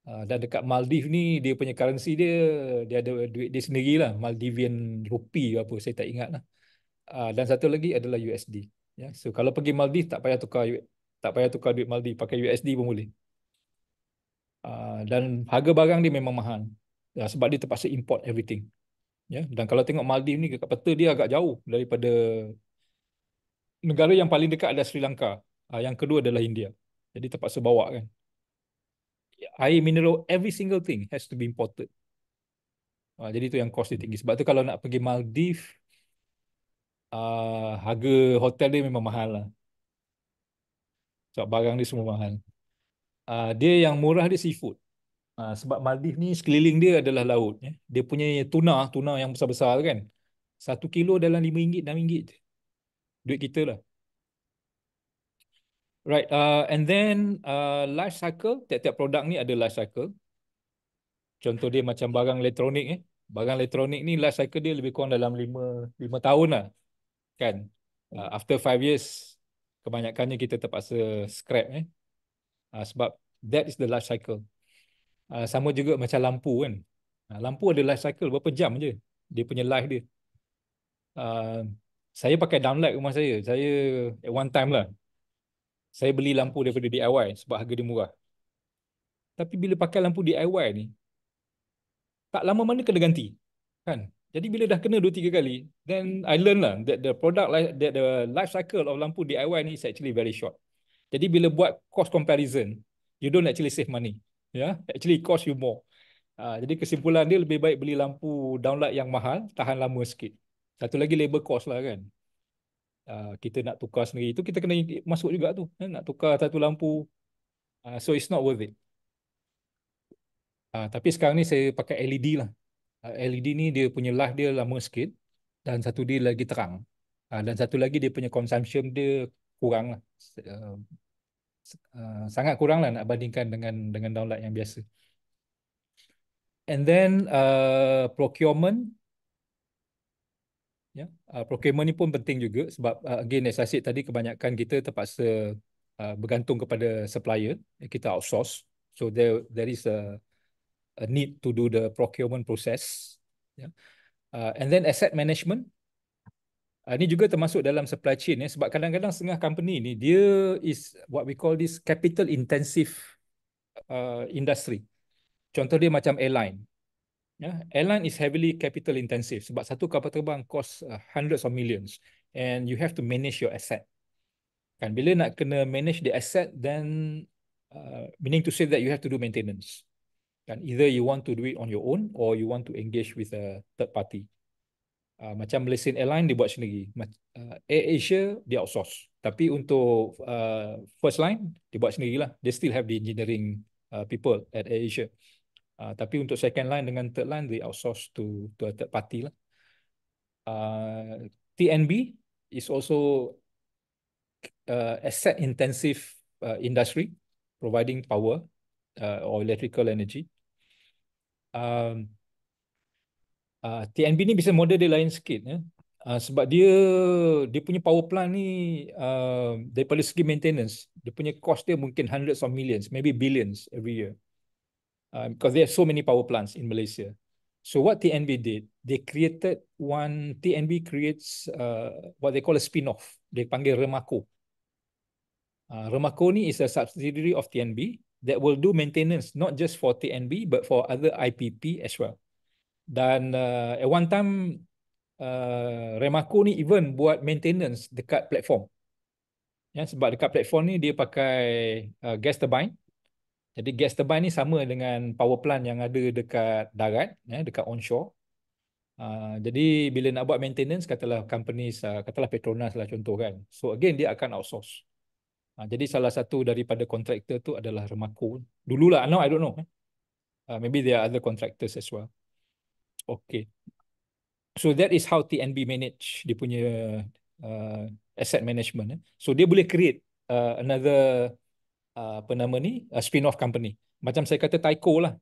Ah, dan dekat Maldives ni, dia punya currency dia, dia ada duit dia sendiri lah Maldivian rupee apa, saya tak ingat lah. Ah, dan satu lagi adalah USD. Ya. So kalau pergi Maldives, tak payah tukar tak payah tukar duit Maldives, pakai USD pun boleh. Ah, dan harga barang dia memang mahal. Sebab dia terpaksa import everything. Ya. Dan kalau tengok Maldives ni, dekat peta dia agak jauh daripada negara yang paling dekat adalah Sri Lanka. Uh, yang kedua adalah India. Jadi terpaksa bawa kan. Air mineral, every single thing has to be imported. Uh, jadi itu yang cost dia tinggi. Sebab tu kalau nak pergi Maldives, uh, harga hotel dia memang mahal lah. Sebab barang dia semua mahal. Uh, dia yang murah dia seafood. Uh, sebab Maldives ni sekeliling dia adalah laut. Ya. Dia punya tuna, tuna yang besar-besar kan. Satu kilo dalam lima ringgit, enam ringgit je. Duit kita lah. Right, uh, and then uh, life cycle, tiap-tiap produk ni ada life cycle. Contoh dia macam barang elektronik eh. Barang elektronik ni life cycle dia lebih kurang dalam 5, 5 tahun lah. Kan? Uh, after 5 years, kebanyakannya kita terpaksa scrap eh. Uh, sebab that is the life cycle. Uh, sama juga macam lampu kan. Uh, lampu ada life cycle berapa jam je. Dia punya life dia. Uh, saya pakai downlight rumah saya. Saya at one time lah saya beli lampu daripada DIY sebab harga dia murah. Tapi bila pakai lampu DIY ni, tak lama mana kena ganti. Kan? Jadi bila dah kena 2-3 kali, then I learn lah that the product, that the life cycle of lampu DIY ni is actually very short. Jadi bila buat cost comparison, you don't actually save money. Yeah, actually cost you more. Uh, jadi kesimpulan dia lebih baik beli lampu download yang mahal, tahan lama sikit. Satu lagi labor cost lah kan. Ah, kita nak tukar sendiri itu kita kena masuk juga tu eh? nak tukar satu lampu uh, so it's not worth it uh, tapi sekarang ni saya pakai LED lah uh, LED ni dia punya life dia lama sikit dan satu dia lagi terang uh, dan satu lagi dia punya consumption dia kurang lah uh, Uh, sangat kurang lah nak bandingkan dengan dengan download yang biasa. And then uh, procurement, Ya, yeah. uh, procurement ni pun penting juga sebab uh, again as I said tadi kebanyakan kita terpaksa uh, bergantung kepada supplier, kita outsource. So there there is a a need to do the procurement process. Ya. Yeah. Uh, and then asset management Uh, ah, ini juga termasuk dalam supply chain ya sebab kadang-kadang setengah company ni dia is what we call this capital intensive uh, industry. Contoh dia macam airline. Yeah, airline is heavily capital intensive. Sebab satu kapal terbang cost uh, hundreds of millions and you have to manage your asset. Kan bila nak kena manage the asset then uh, meaning to say that you have to do maintenance. Kan either you want to do it on your own or you want to engage with a third party. Uh, macam Malaysian Airline dibuat sendiri. Uh, Air Asia dia outsource. Tapi untuk uh, first line dibuat sendirilah. They still have the engineering uh, people at Air Asia. Uh, tapi untuk second line dengan third line, they outsource to, to a third party. Lah. Uh, ah, TNB is also uh, asset intensive uh, industry providing power uh, or electrical energy. Um, uh, ah, TNB ni bisa model dia lain sikit. Ya? Uh, sebab dia dia punya power plant ni uh, daripada segi maintenance, dia punya cost dia mungkin hundreds of millions, maybe billions every year um, because there are so many power plants in Malaysia. So what TNB did, they created one, TNB creates uh, what they call a spin-off. They panggil Remako. Uh, Remako ni is a subsidiary of TNB that will do maintenance, not just for TNB, but for other IPP as well. Dan uh, at one time, uh, Remako ni even buat maintenance dekat platform. Ya, sebab dekat platform ni dia pakai uh, gas turbine jadi gas turbine ni sama dengan power plant yang ada dekat darat, ya, dekat onshore. Uh, jadi bila nak buat maintenance, katalah companies, uh, katalah Petronas lah contoh kan. So again, dia akan outsource. Uh, jadi salah satu daripada kontraktor tu adalah Remako. Dululah, now I don't know. Uh, maybe there are other contractors as well. Okay. So that is how TNB manage dia punya uh, asset management. Eh. So dia boleh create uh, another Uh, apa nama ni uh, spin off company macam saya kata Tyco lah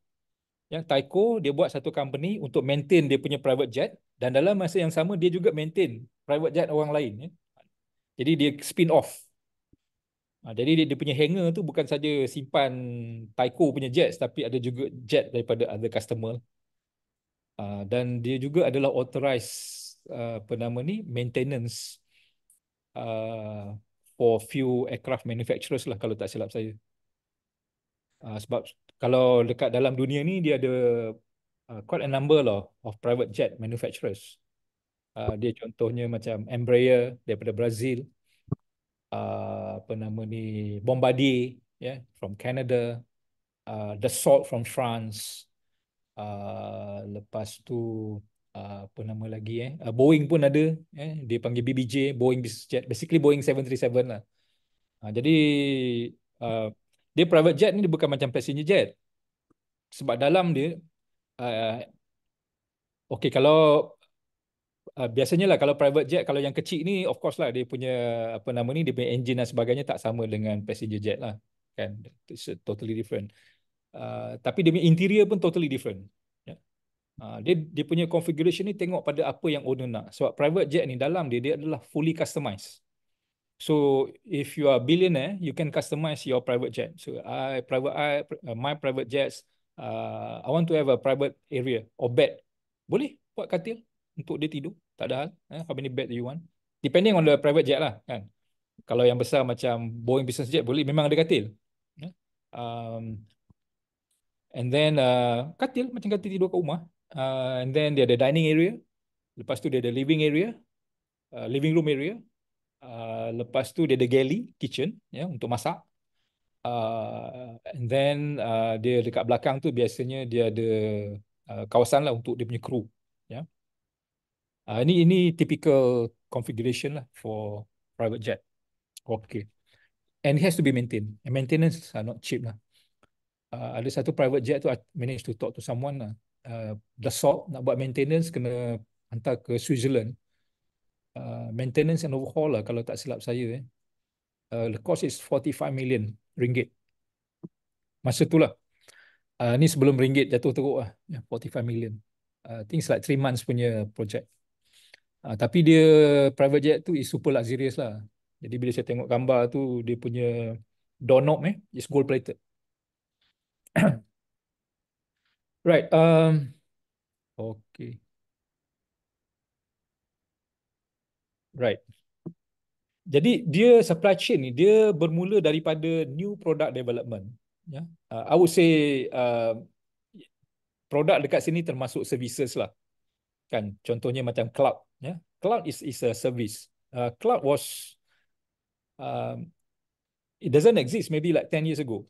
yang Tyco dia buat satu company untuk maintain dia punya private jet dan dalam masa yang sama dia juga maintain private jet orang lain ya. jadi dia spin off uh, ah, jadi dia, dia punya hanger tu bukan saja simpan Tyco punya jet tapi ada juga jet daripada other customer uh, dan dia juga adalah authorized uh, apa nama ni maintenance ah, for few aircraft manufacturers lah kalau tak silap saya. Uh, sebab kalau dekat dalam dunia ni dia ada uh, quite a number lah of private jet manufacturers. Uh, dia contohnya macam Embraer daripada Brazil, uh, apa nama ni Bombardier yeah from Canada, uh, Dassault from France, uh, lepas tu Uh, apa nama lagi eh uh, Boeing pun ada eh dia panggil BBJ Boeing Business Jet basically Boeing 737 lah. Uh, jadi uh, dia private jet ni dia bukan macam passenger jet. Sebab dalam dia uh, okay kalau uh, biasanya lah kalau private jet kalau yang kecil ni of course lah dia punya apa nama ni dia punya engine dan sebagainya tak sama dengan passenger jet lah kan It's totally different. Uh, tapi dia punya interior pun totally different. Ah, dia dia punya configuration ni tengok pada apa yang owner nak sebab private jet ni dalam dia dia adalah fully customized so if you are billionaire you can customize your private jet so i private i uh, my private jets uh, i want to have a private area or bed boleh buat katil untuk dia tidur tak ada hal eh, how many bed do you want depending on the private jet lah kan kalau yang besar macam Boeing business jet boleh memang ada katil yeah. um, And then uh, katil macam katil tidur kat rumah uh, and then dia ada dining area lepas tu dia ada living area uh, living room area uh, lepas tu dia ada galley kitchen ya yeah, untuk masak uh, and then uh, dia dekat belakang tu biasanya dia ada uh, kawasan lah untuk dia punya crew yeah. uh, ini ini typical configuration lah for private jet okay and it has to be maintained and maintenance are not cheap lah uh, ada satu private jet tu I managed to talk to someone lah uh, the salt nak buat maintenance kena hantar ke Switzerland uh, maintenance and overhaul lah kalau tak silap saya eh. Uh, the cost is 45 million ringgit masa tu lah uh, ni sebelum ringgit jatuh teruk lah yeah, 45 million uh, I like 3 months punya project uh, tapi dia private jet tu is super luxurious lah jadi bila saya tengok gambar tu dia punya door knob eh is gold plated Right. Um. Okay. Right. Jadi dia supply chain ni dia bermula daripada new product development. Ya. Yeah. Uh, I would say uh, produk dekat sini termasuk services lah. Kan contohnya macam cloud. Ya. Yeah. Cloud is is a service. Uh, cloud was um, it doesn't exist maybe like 10 years ago.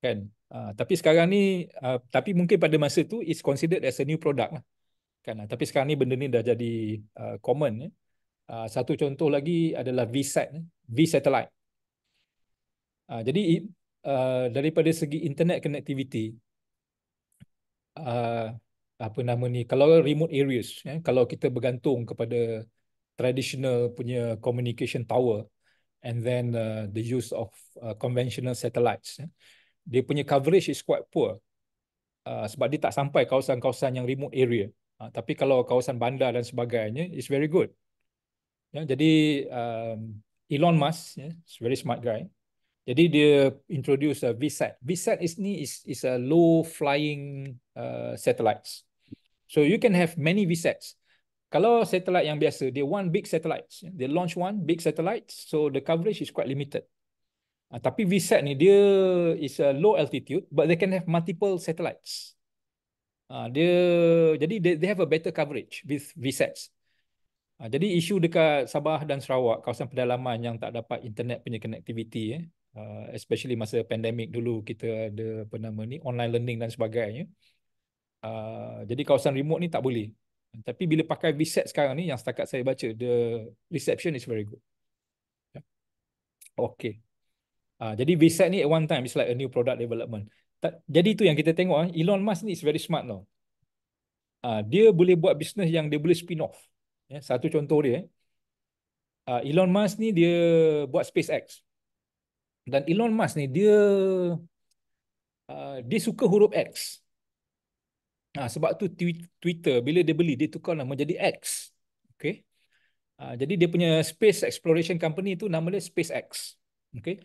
Kan. Ah, tapi sekarang ni uh, tapi mungkin pada masa tu it's considered as a new product lah. Kan? Ah, tapi sekarang ni benda ni dah jadi uh, common ya. Uh, satu contoh lagi adalah VSAT, eh. V satellite. Uh, jadi uh, daripada segi internet connectivity uh, apa nama ni kalau remote areas ya, kalau kita bergantung kepada traditional punya communication tower and then uh, the use of uh, conventional satellites ya, dia punya coverage is quite poor. Uh, sebab dia tak sampai kawasan-kawasan yang remote area. Uh, tapi kalau kawasan bandar dan sebagainya, it's very good. Yeah, jadi um, Elon Musk, yeah, he's very smart guy. Jadi dia introduce a VSAT. VSAT is ni is is a low flying uh, satellites. So you can have many VSATs. Kalau satellite yang biasa, they one big satellites. They launch one big satellite, so the coverage is quite limited. Uh, tapi VSAT ni dia is a low altitude but they can have multiple satellites. Uh, dia jadi they, they have a better coverage with VSATs. Uh, jadi isu dekat Sabah dan Sarawak kawasan pedalaman yang tak dapat internet punya connectivity eh uh, especially masa pandemik dulu kita ada apa nama ni online learning dan sebagainya. Uh, jadi kawasan remote ni tak boleh. Tapi bila pakai VSAT sekarang ni yang setakat saya baca the reception is very good. Ya. Okay. Uh, jadi VSAT e ni at one time, it's like a new product development. Ta- jadi tu yang kita tengok, eh, Elon Musk ni is very smart tau. Uh, dia boleh buat bisnes yang dia boleh spin off. Yeah, satu contoh dia. Eh. Uh, Elon Musk ni dia buat SpaceX. Dan Elon Musk ni dia uh, dia suka huruf X. Uh, sebab tu Twitter bila dia beli, dia tukar nama jadi X. Okay. Uh, jadi dia punya space exploration company tu nama dia SpaceX. Okay.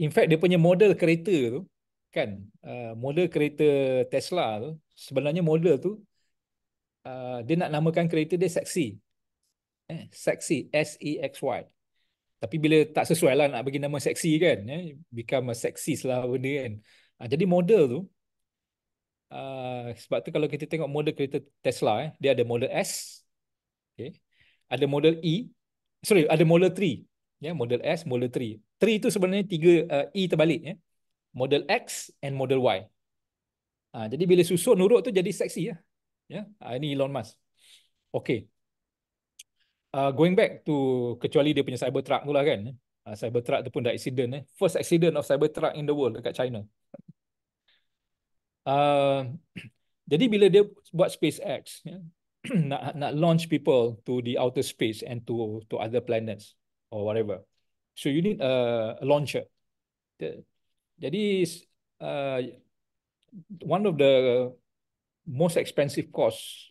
In fact, dia punya model kereta tu, kan, uh, model kereta Tesla tu, sebenarnya model tu, uh, dia nak namakan kereta dia Sexy. Eh, sexy, S-E-X-Y. Tapi bila tak sesuai lah nak bagi nama Sexy kan, eh, become a sexist lah benda kan. Uh, jadi model tu, uh, sebab tu kalau kita tengok model kereta Tesla, eh, dia ada model S, okay. ada model E, sorry, ada model 3. Yeah, model S, model 3 tree itu sebenarnya tiga uh, E terbalik. Ya? Model X and model Y. Ha, jadi bila susun nuruk tu jadi seksi. Ya? Ya? Ha, ini Elon Musk. Okay. Uh, ah, going back to kecuali dia punya Cybertruck tu lah kan. Uh, Cybertruck tu pun dah accident. Eh? First accident of Cybertruck in the world dekat China. Uh, jadi bila dia buat SpaceX. Ya? nak, nak launch people to the outer space and to to other planets or whatever. So you need a, a launcher. The, jadi uh, one of the most expensive cost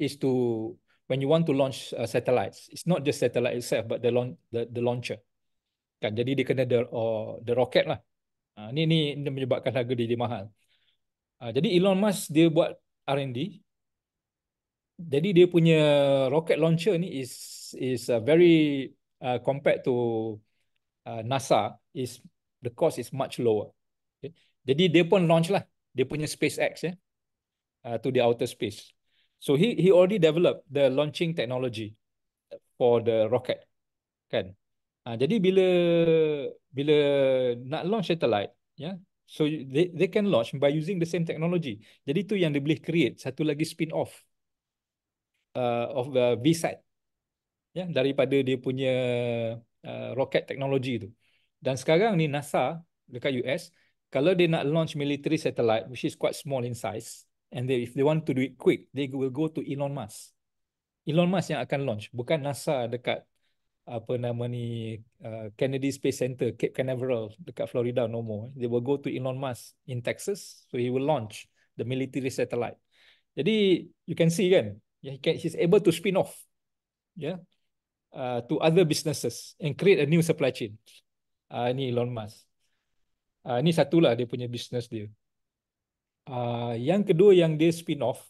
is to when you want to launch satellites. It's not just satellite itself, but the launch the, the launcher. Kan? Jadi dia kena the, or the rocket lah. Uh, ah, ini, ini, menyebabkan harga dia, mahal. Uh, jadi Elon Musk dia buat R&D. Jadi dia punya rocket launcher ni is is uh, very uh, compared to uh, NASA is the cost is much lower. Okay. Jadi dia pun launch lah dia punya SpaceX ya yeah, uh, to the outer space. So he he already developed the launching technology for the rocket kan. Uh, jadi bila bila nak launch satellite ya yeah, so they they can launch by using the same technology. Jadi tu yang dia boleh create satu lagi spin off uh, of the VSAT ya yeah, daripada dia punya uh, roket teknologi itu Dan sekarang ni NASA dekat US, kalau dia nak launch military satellite which is quite small in size and they if they want to do it quick, they will go to Elon Musk. Elon Musk yang akan launch, bukan NASA dekat apa nama ni uh, Kennedy Space Center, Cape Canaveral dekat Florida no more. They will go to Elon Musk in Texas so he will launch the military satellite. Jadi you can see kan, yeah, he can, he's able to spin off. Yeah, uh, to other businesses and create a new supply chain. Uh, ini Elon Musk. Uh, ini satulah dia punya bisnes dia. Uh, yang kedua yang dia spin off,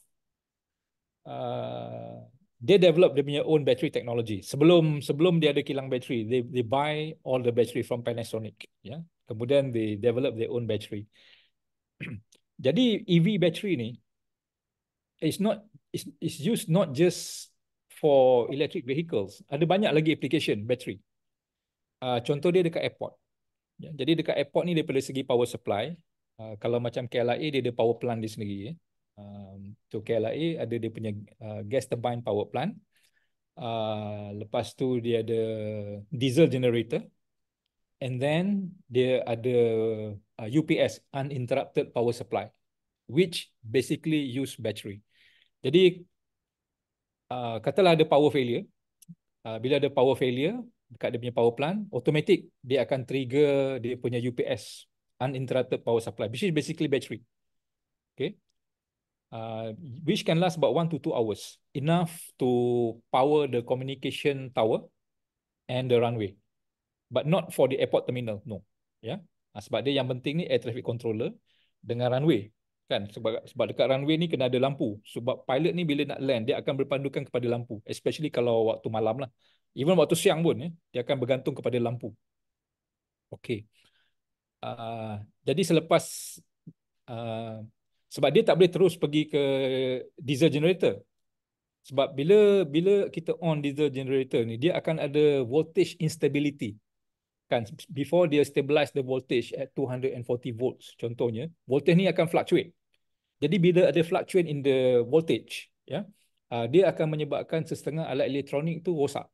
uh, dia develop dia punya own battery technology. Sebelum sebelum dia ada kilang battery, they they buy all the battery from Panasonic. Yeah, kemudian they develop their own battery. Jadi EV battery ni, it's not it's it's used not just for electric vehicles ada banyak lagi application battery uh, ah, contoh dia dekat airport ya, jadi dekat airport ni daripada segi power supply uh, kalau macam KLIA dia ada power plant di sendiri ya. Um, tu ya. uh, KLIA ada dia punya uh, gas turbine power plant uh, lepas tu dia ada diesel generator and then dia ada uh, UPS uninterrupted power supply which basically use battery jadi Ah, katalah ada power failure uh, bila ada power failure dekat dia punya power plant automatic dia akan trigger dia punya UPS uninterrupted power supply which is basically battery okay uh, which can last about 1 to 2 hours enough to power the communication tower and the runway but not for the airport terminal no ya yeah? sebab dia yang penting ni air traffic controller dengan runway kan sebab sebab dekat runway ni kena ada lampu sebab pilot ni bila nak land dia akan berpandukan kepada lampu especially kalau waktu malam lah even waktu siang pun ya dia akan bergantung kepada lampu okey uh, ah, jadi selepas uh, sebab dia tak boleh terus pergi ke diesel generator sebab bila bila kita on diesel generator ni dia akan ada voltage instability kan before dia stabilize the voltage at 240 volts contohnya voltage ni akan fluctuate jadi bila ada fluctuation in the voltage, ya, yeah, uh, dia akan menyebabkan sesetengah alat elektronik tu rosak.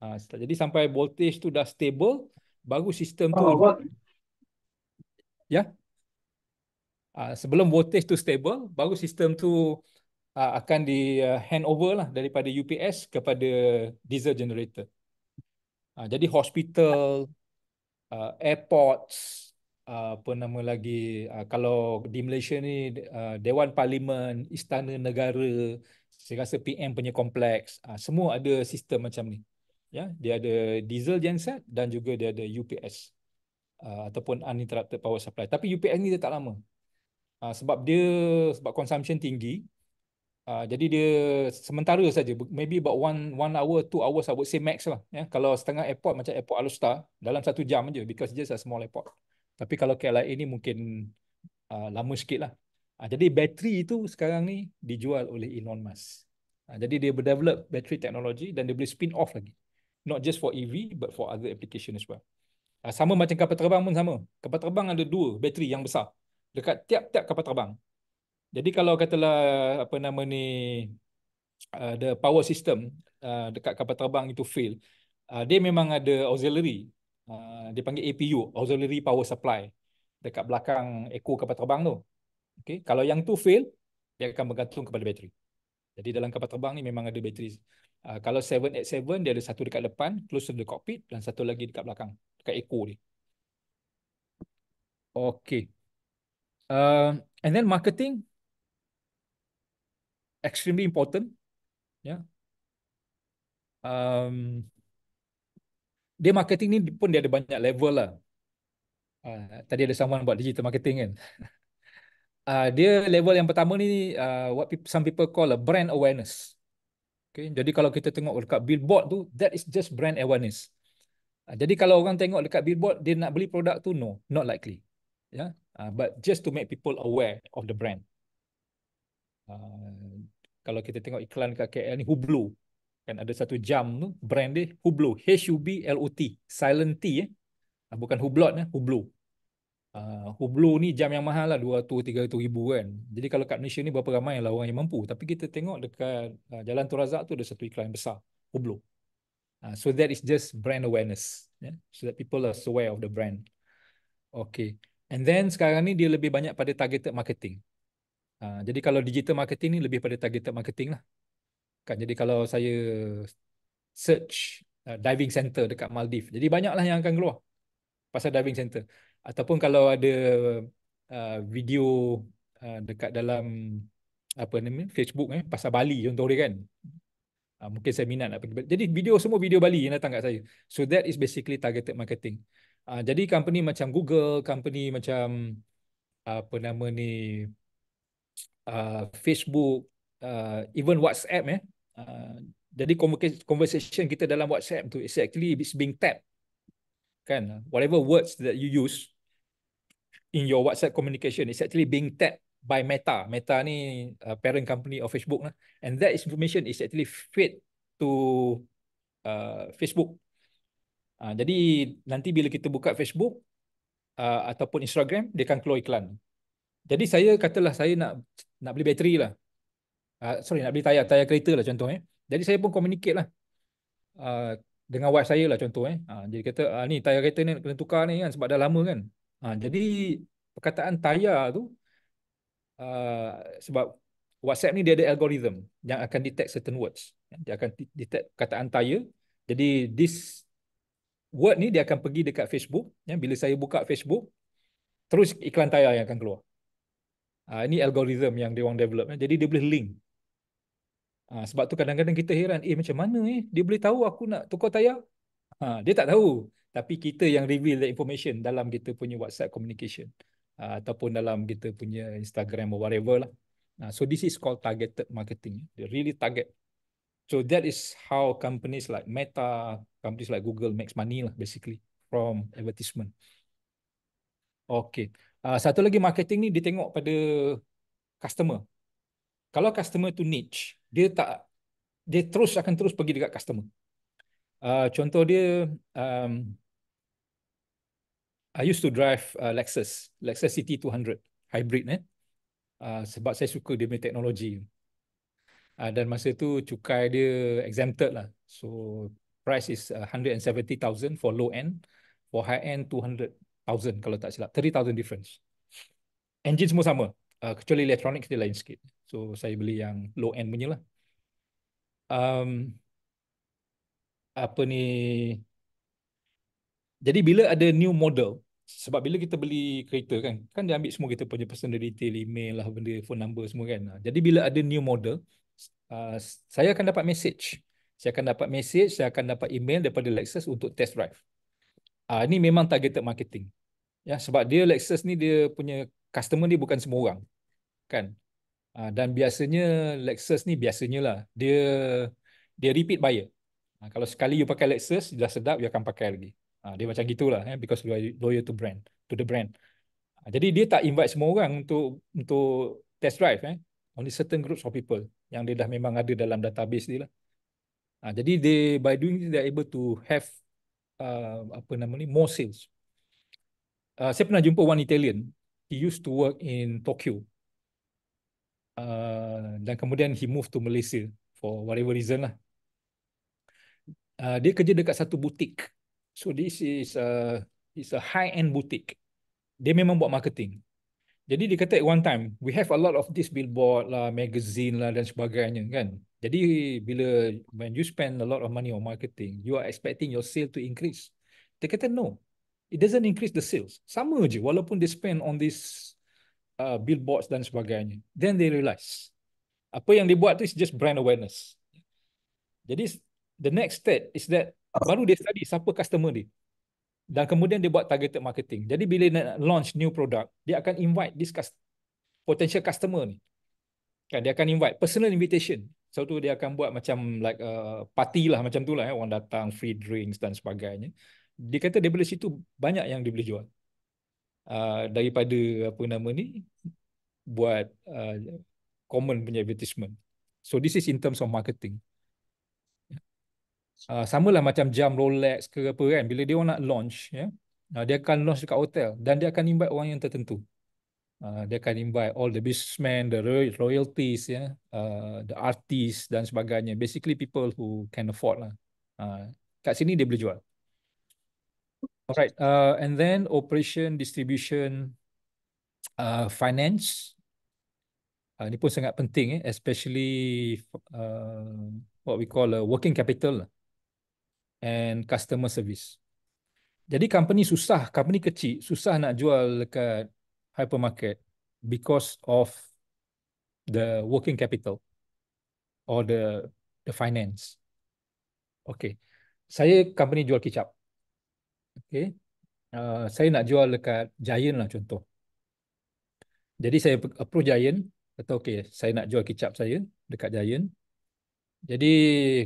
Uh, jadi sampai voltage tu dah stable, baru sistem tu, oh, ya. Yeah, uh, sebelum voltage tu stable, baru sistem tu uh, akan di uh, over lah daripada UPS kepada diesel generator. Uh, jadi hospital, uh, airports, Uh, apa nama lagi uh, kalau di Malaysia ni uh, Dewan Parlimen, Istana Negara, saya rasa PM punya kompleks, uh, semua ada sistem macam ni. Ya, yeah? dia ada diesel genset dan juga dia ada UPS uh, ataupun uninterrupted power supply. Tapi UPS ni dia tak lama. Uh, sebab dia sebab consumption tinggi. Uh, jadi dia sementara saja maybe about one one hour two hours I would say max lah yeah? kalau setengah airport macam airport Alustar dalam satu jam aja because just a small airport tapi kalau KLIA ni mungkin uh, lama sikit lah. Uh, jadi bateri itu sekarang ni dijual oleh Elon Musk. Uh, jadi dia berdevelop bateri technology dan dia boleh spin off lagi. Not just for EV but for other application as well. Uh, sama macam kapal terbang pun sama. Kapal terbang ada dua bateri yang besar dekat tiap-tiap kapal terbang. Jadi kalau katalah apa nama ni ada uh, power system uh, dekat kapal terbang itu fail, uh, dia memang ada auxiliary uh, dia panggil APU auxiliary power supply dekat belakang ekor kapal terbang tu okey kalau yang tu fail dia akan bergantung kepada bateri jadi dalam kapal terbang ni memang ada bateri uh, kalau 7x7 dia ada satu dekat depan close to the cockpit dan satu lagi dekat belakang dekat ekor dia okey uh, and then marketing extremely important ya yeah. um dia marketing ni pun dia ada banyak level lah. Uh, tadi ada someone buat digital marketing kan. Uh, dia level yang pertama ni uh, what people, some people call a brand awareness. Okay, jadi kalau kita tengok dekat billboard tu, that is just brand awareness. Uh, jadi kalau orang tengok dekat billboard, dia nak beli produk tu, no, not likely. Yeah, ya? uh, but just to make people aware of the brand. Uh, kalau kita tengok iklan dekat KL ni, Hublu, kan ada satu jam tu brand dia Hublot H U B L O T silent T eh ah, bukan Hublot eh Hublot uh, Hublot ni jam yang mahal lah dua 200 300 ribu kan jadi kalau kat Malaysia ni berapa ramai lah orang yang mampu tapi kita tengok dekat uh, Jalan Tun Razak tu ada satu iklan besar Hublot uh, so that is just brand awareness yeah? so that people are aware of the brand okay and then sekarang ni dia lebih banyak pada targeted marketing uh, jadi kalau digital marketing ni lebih pada targeted marketing lah kan jadi kalau saya search uh, diving center dekat Maldives jadi banyaklah yang akan keluar pasal diving center ataupun kalau ada uh, video uh, dekat dalam apa nama Facebook eh pasal Bali contoh dia kan uh, mungkin saya minat nak pergi jadi video semua video Bali yang datang kat saya so that is basically targeted marketing uh, jadi company macam Google company macam uh, apa nama ni uh, Facebook uh, even WhatsApp eh uh, jadi conversation kita dalam WhatsApp tu is actually it's being tapped kan whatever words that you use in your WhatsApp communication is actually being tapped by Meta Meta ni uh, parent company of Facebook lah and that information is actually fed to uh, Facebook uh, jadi nanti bila kita buka Facebook Uh, ataupun Instagram dia akan keluar iklan. Jadi saya katalah saya nak nak beli bateri lah. Ah, sorry nak beli tayar tayar kereta lah contoh eh. Jadi saya pun communicate lah uh, dengan wife saya lah contoh eh. Uh, ah, jadi kata uh, ni tayar kereta ni kena tukar ni kan sebab dah lama kan. Uh, jadi perkataan tayar tu uh, sebab WhatsApp ni dia ada algorithm yang akan detect certain words. Dia akan detect perkataan tayar. Jadi this word ni dia akan pergi dekat Facebook. Ya, bila saya buka Facebook, terus iklan tayar yang akan keluar. Uh, ini algorithm yang dia orang develop. Ya. Jadi dia boleh link. Ha, sebab tu kadang-kadang kita heran, eh macam mana eh? Dia boleh tahu aku nak tukar tayar? Ha, dia tak tahu. Tapi kita yang reveal the information dalam kita punya WhatsApp communication. Ha, ataupun dalam kita punya Instagram or whatever lah. Ha, so this is called targeted marketing. They really target. So that is how companies like Meta, companies like Google makes money lah basically from advertisement. Okay. Ha, satu lagi marketing ni dia tengok pada customer. Kalau customer tu niche, dia tak dia terus akan terus pergi dekat customer. Uh, contoh dia um, I used to drive uh, Lexus, Lexus CT 200 hybrid eh. Uh, sebab saya suka dia punya teknologi. Uh, dan masa tu cukai dia exempted lah. So price is 170,000 uh, for low end, for high end 200,000 kalau tak silap. 30,000 difference. Engine semua sama. Uh, kecuali elektronik dia lain sikit. So saya beli yang low end punya lah. Um, apa ni? Jadi bila ada new model, sebab bila kita beli kereta kan, kan dia ambil semua kita punya personal detail, email lah, benda, phone number semua kan. Ha, jadi bila ada new model, uh, saya akan dapat message. Saya akan dapat message, saya akan dapat email daripada Lexus untuk test drive. Uh, ini memang targeted marketing. Ya, sebab dia Lexus ni dia punya customer dia bukan semua orang. Kan? Ah, dan biasanya Lexus ni biasanya lah dia dia repeat buyer. Ha, kalau sekali you pakai Lexus dah sedap you akan pakai lagi. Ha, dia macam gitulah eh because you are loyal to brand to the brand. Ha, jadi dia tak invite semua orang untuk untuk test drive eh only certain groups of people yang dia dah memang ada dalam database dia lah. Ha, jadi they by doing this, they able to have uh, apa nama ni more sales. Uh, saya pernah jumpa one Italian. He used to work in Tokyo uh, dan kemudian he moved to Malaysia for whatever reason lah. Uh, dia kerja dekat satu butik. So this is a, it's a high-end butik. Dia memang buat marketing. Jadi dia kata at one time, we have a lot of this billboard lah, magazine lah dan sebagainya kan. Jadi bila when you spend a lot of money on marketing, you are expecting your sale to increase. Dia kata no, it doesn't increase the sales. Sama je walaupun they spend on this uh, billboards dan sebagainya. Then they realise apa yang dibuat tu is just brand awareness. Jadi the next step is that baru dia study siapa customer dia. Dan kemudian dia buat targeted marketing. Jadi bila nak launch new product, dia akan invite this potential customer ni. Kan dia akan invite personal invitation. So tu dia akan buat macam like uh, party lah macam tu lah. Eh. Orang datang free drinks dan sebagainya. Dia kata dia beli situ banyak yang dia boleh jual. Uh, daripada apa nama ni buat uh, common punya advertisement. So this is in terms of marketing. Uh, Sama lah macam jam Rolex ke apa kan. Bila dia orang nak launch, ya, yeah, uh, dia akan launch dekat hotel dan dia akan invite orang yang tertentu. Uh, dia akan invite all the businessmen, the royalties, yeah, uh, the artists dan sebagainya. Basically people who can afford lah. Uh, kat sini dia boleh jual. All right. Uh, and then operation, distribution, uh, finance. Uh, ini pun sangat penting, eh? especially uh, what we call a working capital lah, and customer service. Jadi company susah, company kecil susah nak jual dekat hypermarket because of the working capital or the the finance. Okay, saya company jual kicap. Okay. Uh, saya nak jual dekat Giant lah contoh. Jadi saya approach Giant. Kata okay, saya nak jual kicap saya dekat Giant. Jadi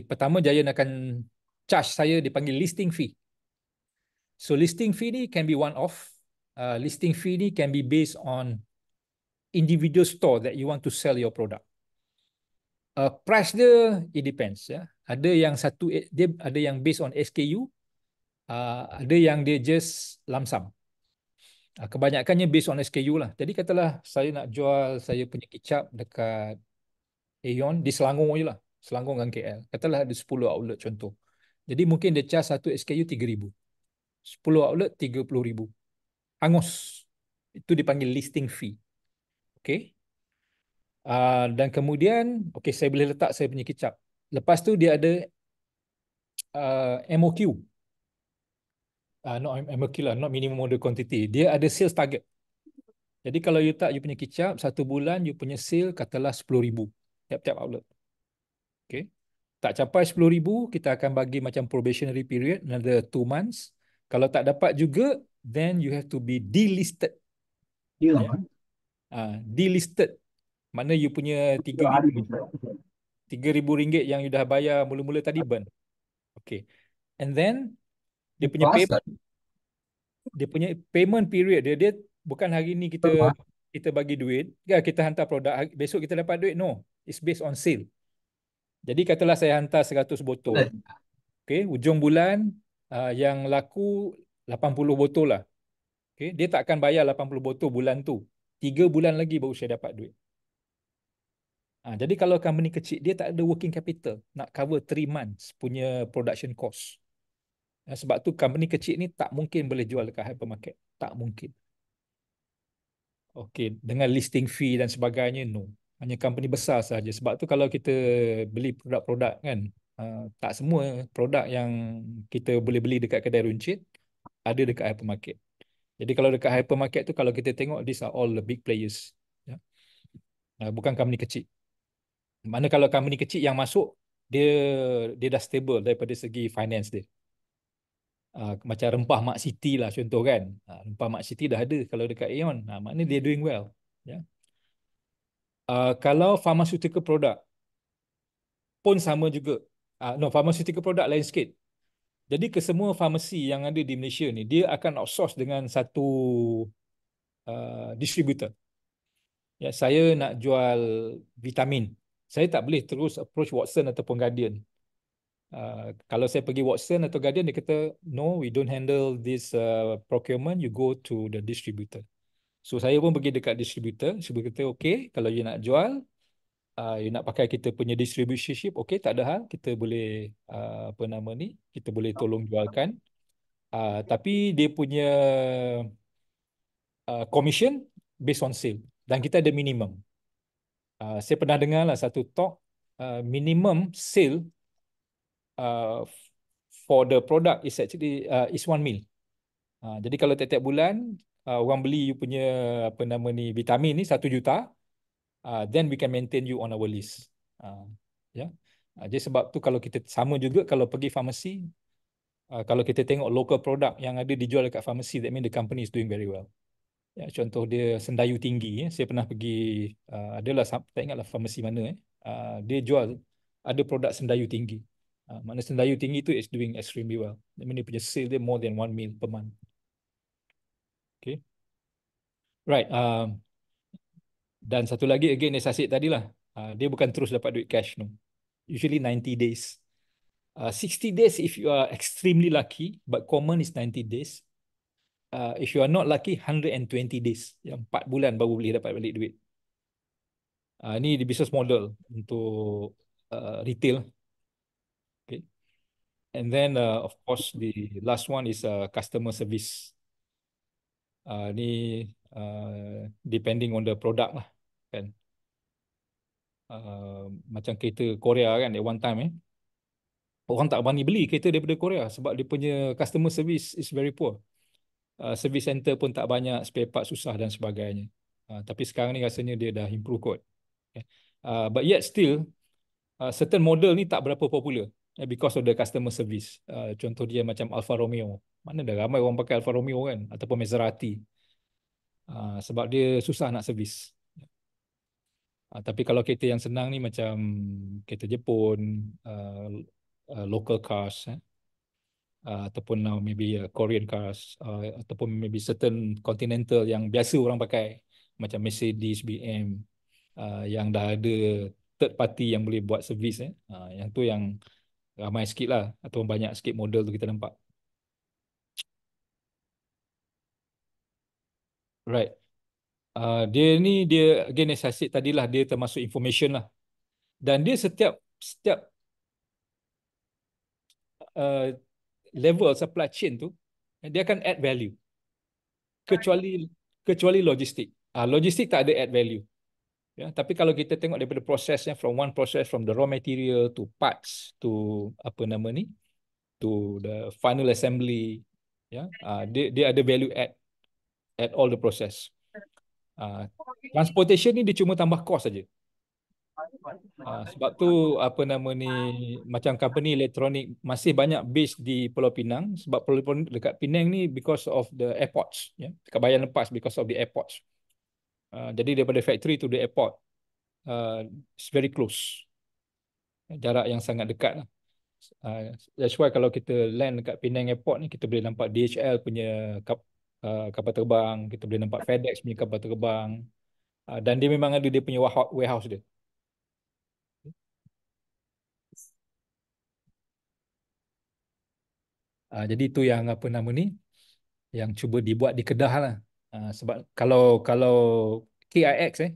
pertama Giant akan charge saya dipanggil listing fee. So listing fee ni can be one off. Uh, listing fee ni can be based on individual store that you want to sell your product. Uh, price dia, it depends. Ya. Ada yang satu, dia ada yang based on SKU, uh, ada yang dia just lamsam. Uh, ah, kebanyakannya based on SKU lah. Jadi katalah saya nak jual saya punya kicap dekat Aeon di Selangor je lah. Selangor dengan KL. Katalah ada 10 outlet contoh. Jadi mungkin dia charge satu SKU 3000 10 outlet 30000 Angus. Itu dipanggil listing fee. Okay. Uh, ah, dan kemudian, okay, saya boleh letak saya punya kicap. Lepas tu dia ada uh, MOQ uh, not a lah. not minimum order quantity. Dia ada sales target. Jadi kalau you tak you punya kicap, satu bulan you punya sale katalah RM10,000 tiap-tiap outlet. Okay. Tak capai RM10,000, kita akan bagi macam probationary period, another two months. Kalau tak dapat juga, then you have to be delisted. Yeah. Ya? Uh, delisted. Mana you punya RM3,000 rm yang you dah bayar mula-mula tadi burn. Okay. And then, dia punya pay, dia punya payment period dia dia bukan hari ni kita Terbaik. kita bagi duit kita hantar produk besok kita dapat duit no it's based on sale jadi katalah saya hantar 100 botol okey hujung bulan uh, yang laku 80 botol lah okey dia tak akan bayar 80 botol bulan tu 3 bulan lagi baru saya dapat duit Ha, jadi kalau company kecil dia tak ada working capital nak cover 3 months punya production cost. Sebab tu company kecil ni tak mungkin boleh jual dekat hypermarket. Tak mungkin. Okay, dengan listing fee dan sebagainya, no. Hanya company besar saja. Sebab tu kalau kita beli produk-produk kan, uh, tak semua produk yang kita boleh beli dekat kedai runcit ada dekat hypermarket. Jadi kalau dekat hypermarket tu, kalau kita tengok, these are all the big players. Yeah. Ya. Uh, bukan company kecil. Mana kalau company kecil yang masuk, dia dia dah stable daripada segi finance dia. Ah, macam rempah Mak City lah contoh kan. Uh, rempah Mak City dah ada kalau dekat Aeon. Uh, maknanya dia doing well. Yeah. Ya. Uh, kalau pharmaceutical product pun sama juga. Uh, no, pharmaceutical product lain sikit. Jadi kesemua farmasi yang ada di Malaysia ni, dia akan outsource dengan satu uh, distributor. Ya, saya nak jual vitamin. Saya tak boleh terus approach Watson ataupun Guardian uh, kalau saya pergi Watson atau Guardian dia kata no we don't handle this uh, procurement you go to the distributor so saya pun pergi dekat distributor distributor kata okay kalau you nak jual uh, you nak pakai kita punya distribution ship okay tak ada hal kita boleh uh, apa nama ni kita boleh tolong jualkan uh, tapi dia punya uh, commission based on sale dan kita ada minimum uh, saya pernah dengar lah satu talk uh, minimum sale Uh, for the product is actually uh, is one mil. Uh, jadi kalau tiap-tiap bulan uh, orang beli you punya apa nama ni vitamin ni satu juta uh, then we can maintain you on our list. Uh, Yeah. Uh, jadi sebab tu kalau kita sama juga kalau pergi farmasi Uh, kalau kita tengok local product yang ada dijual dekat farmasi, that mean the company is doing very well. Ya, contoh dia sendayu tinggi. Ya. Saya pernah pergi, uh, adalah, tak ingatlah farmasi mana. Eh. Uh, dia jual, ada produk sendayu tinggi uh, maknanya sendayu tinggi tu is doing extremely well. That means dia punya sale dia more than 1 mil per month. Okay. Right. Um, dan satu lagi again as I said tadi lah. Uh, ah, dia bukan terus dapat duit cash. No. Usually 90 days. Uh, ah, 60 days if you are extremely lucky but common is 90 days. Uh, if you are not lucky, 120 days. Yang 4 bulan baru boleh dapat balik duit. Uh, ini di business model untuk uh, retail. And then uh, of course the last one is uh, customer service. Uh, ni uh, depending on the product lah kan. Uh, macam kereta Korea kan at one time eh. Orang tak berani beli kereta daripada Korea sebab dia punya customer service is very poor. Uh, service center pun tak banyak, spare part susah dan sebagainya. Uh, tapi sekarang ni rasanya dia dah improve kot. Okay. Uh, but yet still, uh, certain model ni tak berapa popular. Eh, because of the customer service. Uh, contoh dia macam Alfa Romeo. Mana dah ramai orang pakai Alfa Romeo kan? Ataupun Maserati. Uh, sebab dia susah nak servis. Uh, tapi kalau kereta yang senang ni macam kereta Jepun, uh, uh, local cars, eh? uh, ataupun now maybe uh, Korean cars, uh, ataupun maybe certain continental yang biasa orang pakai. Macam Mercedes, BM, uh, yang dah ada third party yang boleh buat servis. Eh? Uh, yang tu yang ramai sikit lah atau banyak sikit model tu kita nampak. Right. Uh, dia ni dia again as I said tadilah dia termasuk information lah. Dan dia setiap setiap uh, level supply chain tu dia akan add value. Kecuali kecuali logistik. Uh, logistik tak ada add value. Ya, tapi kalau kita tengok daripada prosesnya from one process from the raw material to parts to apa nama ni to the final assembly ya uh, dia dia ada value add at all the process. Uh, transportation ni dia cuma tambah cost saja. Uh, sebab tu apa nama ni macam company elektronik masih banyak base di Pulau Pinang sebab Pulau Pinang dekat Pinang ni because of the airports ya yeah? dekat bayan lepas because of the airports. Uh, jadi daripada factory to the airport uh, it's very close. Jarak yang sangat dekat. Lah. Uh, that's why kalau kita land dekat Penang Airport ni kita boleh nampak DHL punya kap, uh, kapal terbang, kita boleh nampak FedEx punya kapal terbang uh, dan dia memang ada dia punya warehouse dia. Uh, jadi tu yang apa nama ni yang cuba dibuat di Kedah lah uh, sebab kalau kalau KIX eh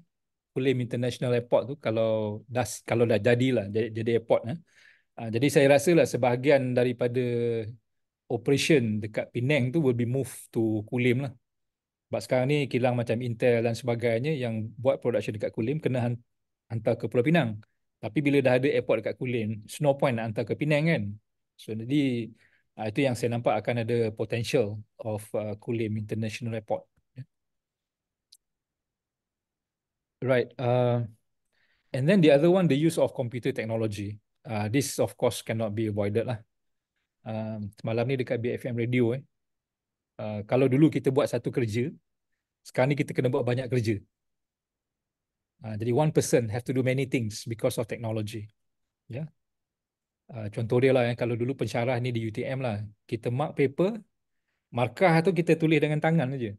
Kulim International Airport tu kalau dah kalau dah jadilah jadi, jadi airport eh. Uh, jadi saya rasa lah sebahagian daripada operation dekat Penang tu will be moved to Kulim lah. Sebab sekarang ni kilang macam Intel dan sebagainya yang buat production dekat Kulim kena hantar ke Pulau Pinang. Tapi bila dah ada airport dekat Kulim, Snow Point nak hantar ke Penang kan. So jadi uh, itu yang saya nampak akan ada potential of uh, Kulim International Airport. Right. Uh, and then the other one, the use of computer technology. Uh, this, of course, cannot be avoided. Lah. Uh, malam ni dekat BFM Radio, eh. uh, kalau dulu kita buat satu kerja, sekarang ni kita kena buat banyak kerja. Uh, jadi one person have to do many things because of technology. Yeah. Uh, contoh dia lah, eh, kalau dulu pensyarah ni di UTM lah, kita mark paper, markah tu kita tulis dengan tangan aja.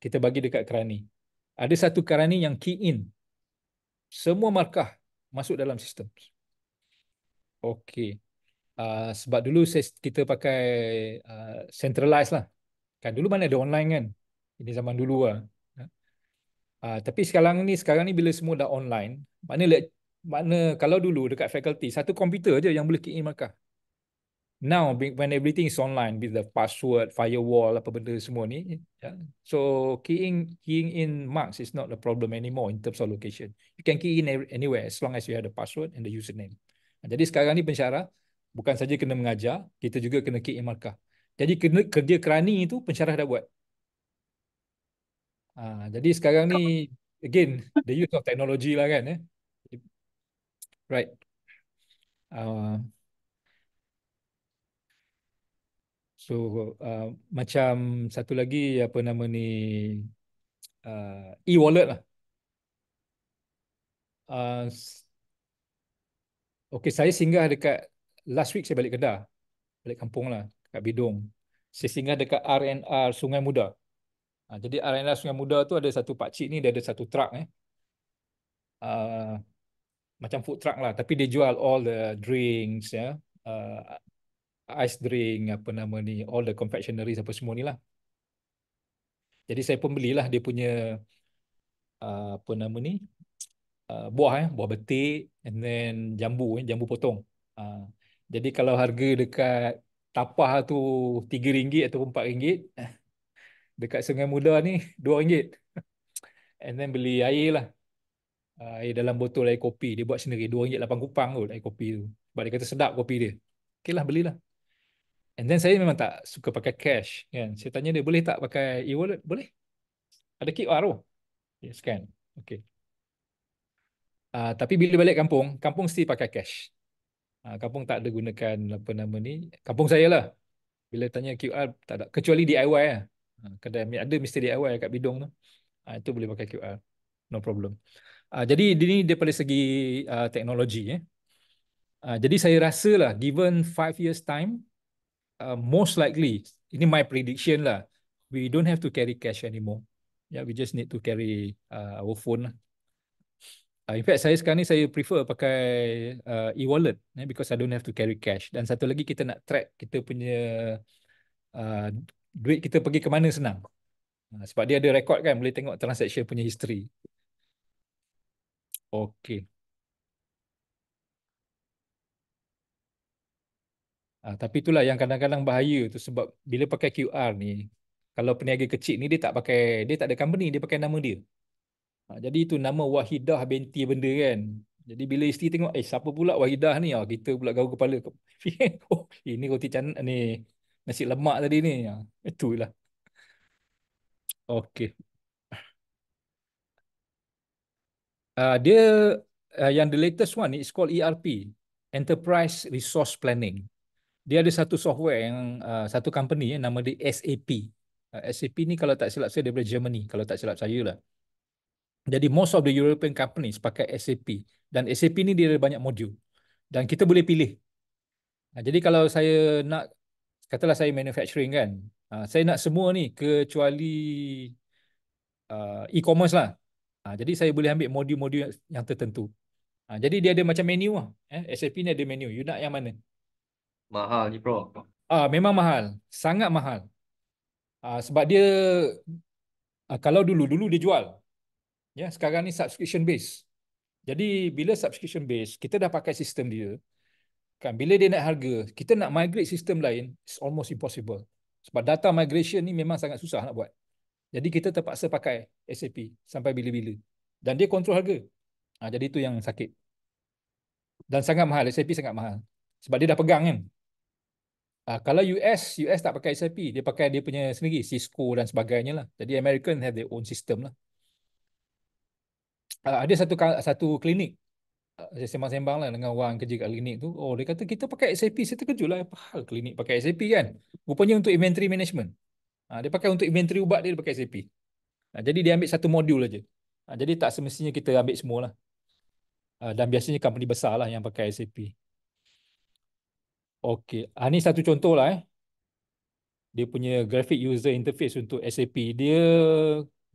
Kita bagi dekat kerani ada satu karani yang key in. Semua markah masuk dalam sistem. Okey. Uh, sebab dulu kita pakai uh, centralized lah. Kan dulu mana ada online kan? Ini zaman dulu lah. Uh, tapi sekarang ni sekarang ni bila semua dah online, mana mana kalau dulu dekat faculty satu komputer aja yang boleh key in markah now when everything is online with the password firewall apa benda semua ni yeah. so keying keying in marks is not a problem anymore in terms of location you can key in anywhere as long as you have the password and the username ha, jadi sekarang ni pensyarah bukan saja kena mengajar kita juga kena key in markah jadi kena kerja kerani itu pensyarah dah buat ha, jadi sekarang ni again the use of technology lah kan eh? right uh, So uh, macam satu lagi apa nama ni uh, e-wallet lah. Uh, okay, saya singgah dekat last week saya balik Kedah. Balik kampung lah, dekat Bidong. Saya singgah dekat R&R Sungai Muda. Uh, jadi R&R Sungai Muda tu ada satu pakcik ni, dia ada satu truck eh. Uh, macam food truck lah. Tapi dia jual all the drinks ya. Yeah. Uh, ice drink apa nama ni all the confectionery apa semua ni lah jadi saya pun belilah dia punya uh, apa nama ni uh, buah eh buah betik and then jambu eh jambu potong uh, jadi kalau harga dekat tapah tu RM3 ataupun RM4 dekat Sungai Muda ni RM2 and then beli air lah uh, air dalam botol air kopi dia buat sendiri RM2.8 kupang kot air kopi tu sebab dia kata sedap kopi dia okey lah belilah And then saya memang tak suka pakai cash kan. Saya tanya dia boleh tak pakai e-wallet? Boleh. Ada QR oh. Ya yes, scan. Okay. Uh, tapi bila balik kampung, kampung mesti pakai cash. Uh, kampung tak ada gunakan apa nama ni. Kampung saya lah. Bila tanya QR tak ada. Kecuali DIY lah. Uh, kedai ada mesti DIY kat bidong tu. Uh, itu boleh pakai QR. No problem. Uh, jadi ini daripada segi uh, teknologi. Eh. Uh, jadi saya rasa lah given 5 years time uh, most likely, ini my prediction lah, we don't have to carry cash anymore. Yeah, we just need to carry uh, our phone. Lah. Uh, in fact, saya sekarang ni saya prefer pakai uh, e-wallet yeah, because I don't have to carry cash. Dan satu lagi kita nak track kita punya uh, duit kita pergi ke mana senang. Uh, sebab dia ada record kan, boleh tengok transaction punya history. Okay. Uh, tapi itulah yang kadang-kadang bahaya tu sebab bila pakai QR ni, kalau peniaga kecil ni dia tak pakai, dia tak ada company, dia pakai nama dia. Uh, jadi itu nama Wahidah binti benda kan. Jadi bila isteri tengok, eh siapa pula Wahidah ni? Oh, kita pula gaul kepala. oh, ini roti canak ni. Nasi lemak tadi ni. Uh, itulah. Okey. Uh, dia uh, yang the latest one ni is called ERP. Enterprise Resource Planning dia ada satu software yang uh, satu company yang nama dia SAP. Uh, SAP ni kalau tak silap saya daripada Germany, kalau tak silap saya lah. Jadi most of the European companies pakai SAP dan SAP ni dia ada banyak modul dan kita boleh pilih. Uh, jadi kalau saya nak katalah saya manufacturing kan, uh, saya nak semua ni kecuali uh, e-commerce lah. Uh, jadi saya boleh ambil modul-modul yang tertentu. Uh, jadi dia ada macam menu lah. Eh, SAP ni ada menu. You nak yang mana? Mahal ni bro. Ah memang mahal, sangat mahal. Ah sebab dia ah, kalau dulu-dulu dia jual. Ya, sekarang ni subscription base. Jadi bila subscription base, kita dah pakai sistem dia. Kan bila dia nak harga, kita nak migrate sistem lain, it's almost impossible. Sebab data migration ni memang sangat susah nak buat. Jadi kita terpaksa pakai SAP sampai bila-bila. Dan dia kontrol harga. Ha, jadi itu yang sakit. Dan sangat mahal, SAP sangat mahal. Sebab dia dah pegang kan. Uh, kalau US, US tak pakai SAP. Dia pakai dia punya sendiri, Cisco dan sebagainya lah. Jadi American have their own system lah. Uh, ada satu satu klinik. Uh, saya sembang-sembang lah dengan orang kerja kat klinik tu. Oh, dia kata kita pakai SAP. Saya terkejut lah. Apa hal klinik pakai SAP kan? Rupanya untuk inventory management. Uh, dia pakai untuk inventory ubat dia, dia pakai SAP. Uh, jadi dia ambil satu modul aja. Uh, jadi tak semestinya kita ambil semua lah. Uh, dan biasanya company besar lah yang pakai SAP. Okey, ha, ah, ini satu contoh lah eh. Dia punya graphic user interface untuk SAP. Dia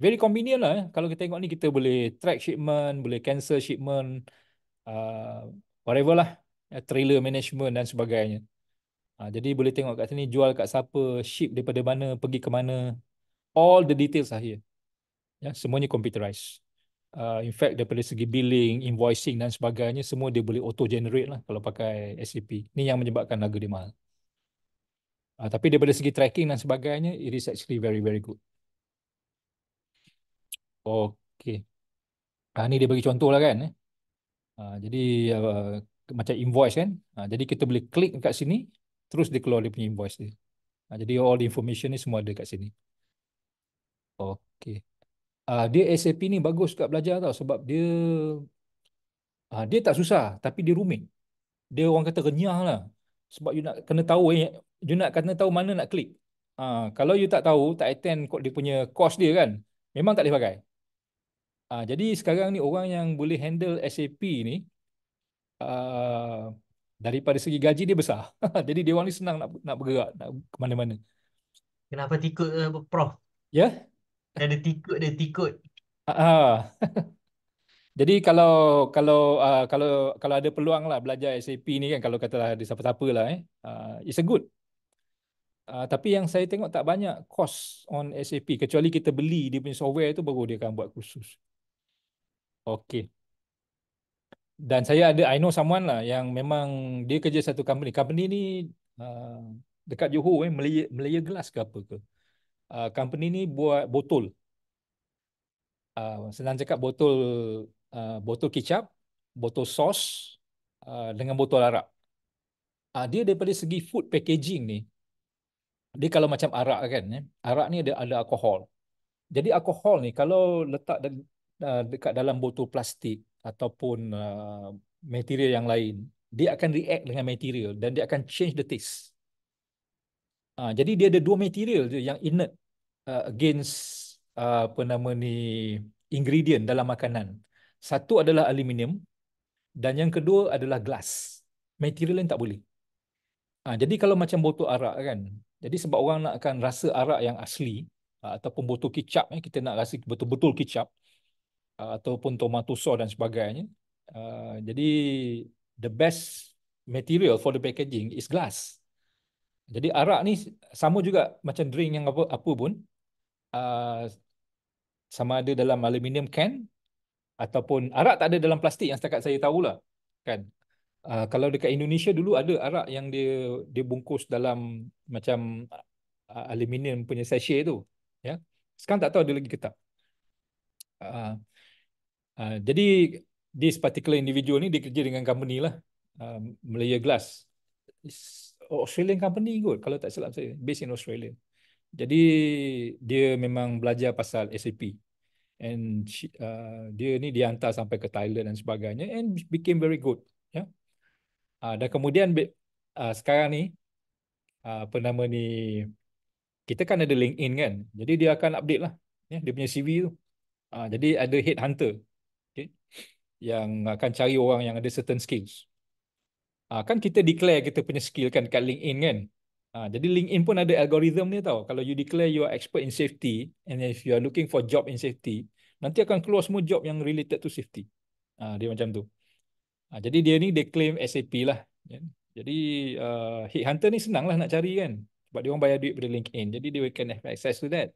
very convenient lah eh. Kalau kita tengok ni, kita boleh track shipment, boleh cancel shipment, uh, whatever lah. Ya, trailer management dan sebagainya. Ha, jadi boleh tengok kat sini, jual kat siapa, ship daripada mana, pergi ke mana. All the details lah here. Ya. ya, semuanya computerized uh, in fact daripada segi billing, invoicing dan sebagainya semua dia boleh auto generate lah kalau pakai SAP. Ni yang menyebabkan harga dia mahal. Uh, tapi daripada segi tracking dan sebagainya it is actually very very good. Okay. Uh, ni dia bagi contoh lah kan. Eh? Ah, jadi uh, macam invoice kan. Uh, jadi kita boleh klik kat sini terus dia keluar dia punya invoice dia. Uh, jadi all the information ni semua ada kat sini. Okay uh, dia SAP ni bagus kat belajar tau sebab dia uh, dia tak susah tapi dia rumit. Dia orang kata renyah lah. Sebab you nak kena tahu eh, you nak kena tahu mana nak klik. Uh, kalau you tak tahu, tak attend kot dia punya course dia kan, memang tak boleh pakai. Uh, jadi sekarang ni orang yang boleh handle SAP ni, uh, daripada segi gaji dia besar. jadi dia orang ni senang nak, nak bergerak, nak ke mana-mana. Kenapa tikut uh, eh, Prof? Ya? Yeah? Dia ada tikut dia tikut. Ha. Jadi kalau kalau uh, kalau kalau ada peluang lah belajar SAP ni kan kalau katalah ada siapa-siapa lah eh. Uh, it's a good. Uh, tapi yang saya tengok tak banyak cost on SAP kecuali kita beli dia punya software tu baru dia akan buat khusus. Okay. Dan saya ada I know someone lah yang memang dia kerja satu company. Company ni uh, dekat Johor eh Melaya, Melaya Glass ke apa ke. Uh, uh, company ni buat botol. Uh, senang cakap botol uh, botol kicap, botol sos uh, dengan botol arak. Uh, dia daripada segi food packaging ni, dia kalau macam arak kan, eh, arak ni ada, ada alkohol. Jadi alkohol ni kalau letak de- dekat dalam botol plastik ataupun uh, material yang lain, dia akan react dengan material dan dia akan change the taste. Ha, jadi dia ada dua material je yang inert uh, ah, against uh, apa nama ni ingredient dalam makanan. Satu adalah aluminium dan yang kedua adalah glass. Material yang tak boleh. Ha, jadi kalau macam botol arak kan. Jadi sebab orang nak akan rasa arak yang asli uh, ataupun botol kicap eh, kita nak rasa betul-betul kicap uh, ataupun tomato sauce dan sebagainya. Uh, jadi the best material for the packaging is glass. Jadi arak ni sama juga macam drink yang apa apa pun uh, sama ada dalam aluminium can ataupun arak tak ada dalam plastik yang setakat saya tahu lah kan. Uh, kalau dekat Indonesia dulu ada arak yang dia dia bungkus dalam macam uh, aluminium punya sachet tu ya. Sekarang tak tahu ada lagi ke tak. Uh, uh, jadi this particular individual ni dia kerja dengan company lah uh, Malaya Glass Australian company kot kalau tak silap saya based in Australia. Jadi dia memang belajar pasal SAP and uh, dia ni dihantar sampai ke Thailand dan sebagainya and became very good ya. Yeah? Uh, dan kemudian uh, sekarang ni uh, apa nama ni kita kan ada LinkedIn kan. Jadi dia akan update lah ya yeah? dia punya CV tu. Uh, jadi ada headhunter okay? yang akan cari orang yang ada certain skills. Ah kan kita declare kita punya skill kan kat LinkedIn kan. Ah jadi LinkedIn pun ada algorithm dia tau. Kalau you declare you are expert in safety and if you are looking for job in safety, nanti akan keluar semua job yang related to safety. Ah dia macam tu. Ah jadi dia ni dia SAP lah. Jadi uh, ah, hunter ni senang lah nak cari kan. Sebab dia orang bayar duit pada LinkedIn. Jadi dia can have access to that.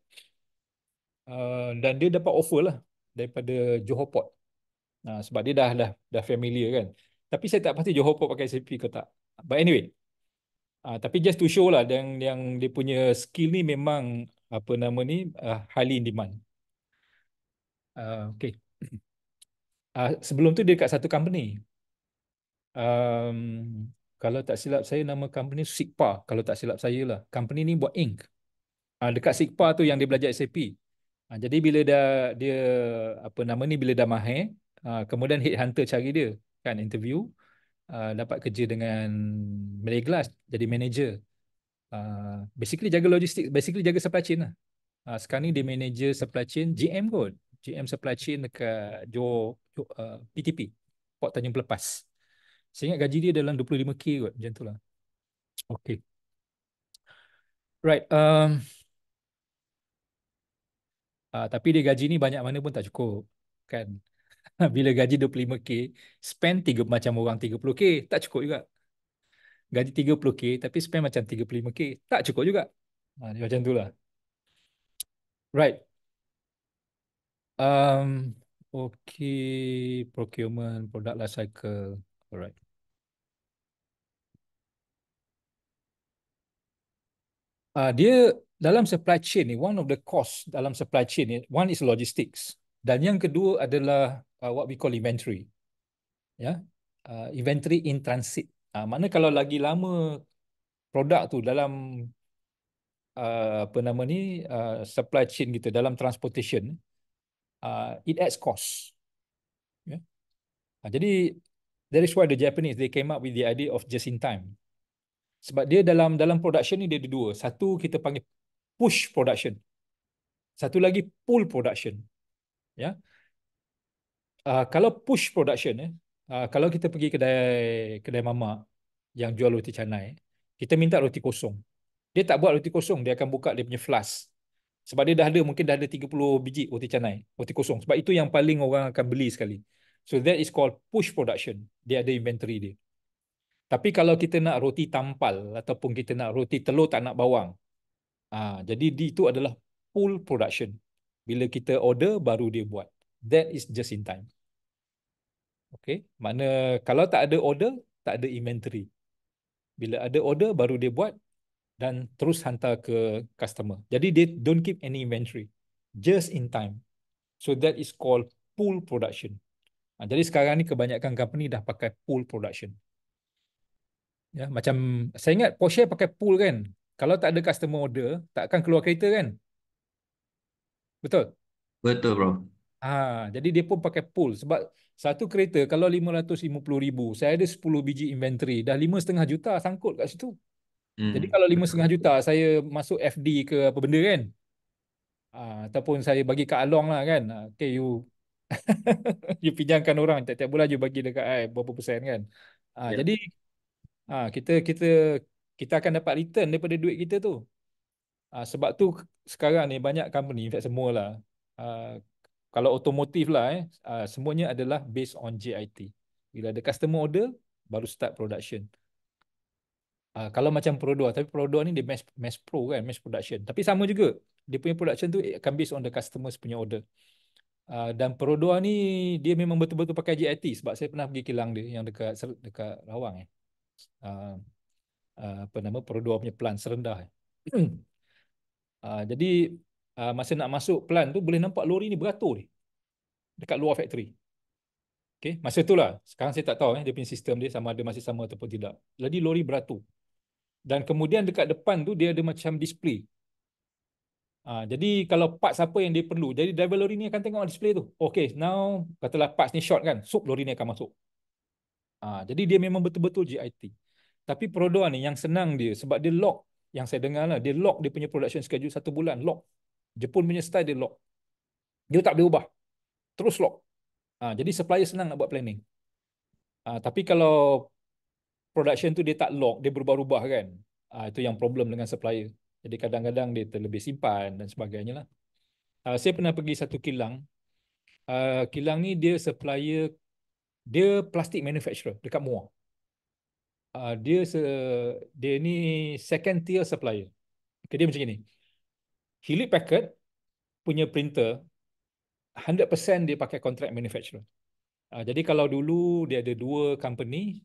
Uh, dan dia dapat offer lah daripada Johor Port. Uh, sebab dia dah dah dah familiar kan. Tapi saya tak pasti Johor Port pakai SAP ke tak. But anyway. Uh, tapi just to show lah yang, yang dia punya skill ni memang apa nama ni uh, highly in demand. Uh, okay. Uh, sebelum tu dia dekat satu company. Um, kalau tak silap saya nama company Sigpa. Kalau tak silap saya lah. Company ni buat ink. Uh, dekat Sigpa tu yang dia belajar SAP. Uh, jadi bila dah dia apa nama ni bila dah mahir. Uh, kemudian headhunter cari dia kan interview uh, dapat kerja dengan Malay Glass jadi manager uh, basically jaga logistik basically jaga supply chain lah uh, sekarang ni dia manager supply chain GM kot GM supply chain dekat Johor, Johor uh, PTP Port Tanjung Pelepas saya ingat gaji dia dalam 25k kot macam tu lah okay right um, uh, tapi dia gaji ni banyak mana pun tak cukup kan bila gaji 25k spend tiga macam orang 30k tak cukup juga gaji 30k tapi spend macam 35k tak cukup juga ha, macam lah. right um okay procurement product life cycle alright Uh, dia dalam supply chain ni, one of the cost dalam supply chain ni, one is logistics. Dan yang kedua adalah uh, what we call inventory. Ya. Yeah? Uh, inventory in transit. Uh, makna kalau lagi lama produk tu dalam uh, apa nama ni uh, supply chain kita dalam transportation uh, it adds cost. Ya. Yeah? Uh, jadi that is why the Japanese they came up with the idea of just in time. Sebab dia dalam dalam production ni dia ada dua. Satu kita panggil push production. Satu lagi pull production. Ya. Yeah? uh, kalau push production eh, uh, kalau kita pergi kedai kedai mamak yang jual roti canai, kita minta roti kosong. Dia tak buat roti kosong, dia akan buka dia punya flask. Sebab dia dah ada, mungkin dah ada 30 biji roti canai, roti kosong. Sebab itu yang paling orang akan beli sekali. So that is called push production. Dia ada inventory dia. Tapi kalau kita nak roti tampal ataupun kita nak roti telur tak nak bawang. Uh, jadi itu adalah pull production. Bila kita order, baru dia buat that is just in time. Okay, Mana kalau tak ada order, tak ada inventory. Bila ada order, baru dia buat dan terus hantar ke customer. Jadi, they don't keep any inventory. Just in time. So, that is called pool production. Ha, jadi, sekarang ni kebanyakan company dah pakai pool production. Ya, macam saya ingat Porsche pakai pool kan. Kalau tak ada customer order, takkan keluar kereta kan? Betul? Betul bro. Ha, jadi dia pun pakai pool sebab satu kereta kalau 550,000, saya ada 10 biji inventory, dah 5.5 juta sangkut kat situ. Hmm. Jadi kalau 5.5 juta saya masuk FD ke apa benda kan? Ha, ataupun saya bagi kat Along lah kan. Ha, okay you you pinjamkan orang tiap-tiap bulan you bagi dekat saya berapa persen kan. Ha, yep. Ya. jadi ha, kita kita kita akan dapat return daripada duit kita tu. Ha, sebab tu sekarang ni banyak company, in fact semualah, uh, ha, kalau otomotif lah eh, ah, semuanya adalah based on JIT. Bila ada customer order, baru start production. Uh, kalau macam Prodo, tapi Prodo ni dia mass, mass pro kan, mass production. Tapi sama juga, dia punya production tu akan based on the customer's punya order. Uh, dan Prodo ni, dia memang betul-betul pakai JIT sebab saya pernah pergi kilang dia yang dekat dekat Rawang. Eh. Uh, uh, apa nama, Prodo punya plan serendah. Eh. uh, jadi, Ah, masa nak masuk plan tu boleh nampak lori ni beratur ni dekat luar factory. Okey, masa itulah. Sekarang saya tak tahu eh dia punya sistem dia sama ada masih sama ataupun tidak. Jadi lori beratur. Dan kemudian dekat depan tu dia ada macam display. Ha, jadi kalau parts apa yang dia perlu, jadi driver lori ni akan tengok display tu. Okey, now katalah parts ni short kan, sup lori ni akan masuk. Ha, jadi dia memang betul-betul JIT. Tapi Prodoa ni yang senang dia sebab dia lock yang saya dengar lah, dia lock dia punya production schedule satu bulan, lock. Jepun punya style dia lock. Dia tak boleh ubah. Terus lock. Ha, jadi supplier senang nak buat planning. Ha, tapi kalau production tu dia tak lock, dia berubah-ubah kan. Ha, itu yang problem dengan supplier. Jadi kadang-kadang dia terlebih simpan dan sebagainya lah. Ha, saya pernah pergi satu kilang. Ha, kilang ni dia supplier, dia plastik manufacturer dekat Muar. Ha, dia se, dia ni second tier supplier. Okay, dia macam ni. Hewlett Packard punya printer 100% dia pakai contract manufacturer. Uh, jadi kalau dulu dia ada dua company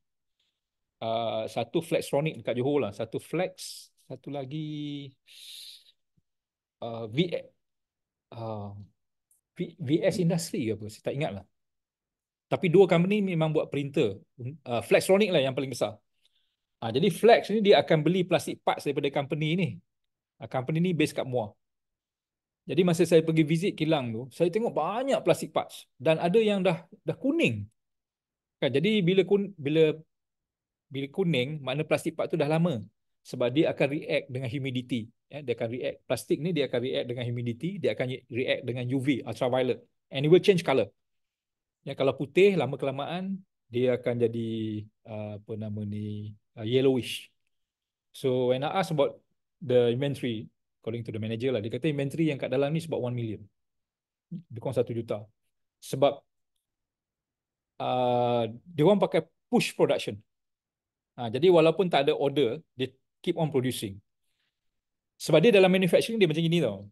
uh, satu Flextronic dekat Johor lah, satu Flex, satu lagi uh, v, uh, VS Industry ke apa, saya tak ingat lah. Tapi dua company memang buat printer. Uh, Flextronic lah yang paling besar. Uh, jadi Flex ni dia akan beli plastik parts daripada company ni. Uh, company ni base kat Muar. Jadi masa saya pergi visit kilang tu, saya tengok banyak plastik parts dan ada yang dah dah kuning. Kan jadi bila kun, bila bila kuning, makna plastik part tu dah lama sebab dia akan react dengan humidity. Ya, dia akan react plastik ni dia akan react dengan humidity, dia akan react dengan UV ultraviolet and it will change color. Ya kalau putih lama kelamaan dia akan jadi uh, apa nama ni uh, yellowish. So when I ask about the inventory, according to the manager lah dia kata inventory yang kat dalam ni sebab 1 million lebih kurang 1 juta sebab uh, dia orang pakai push production ha, jadi walaupun tak ada order dia keep on producing sebab dia dalam manufacturing dia macam gini tau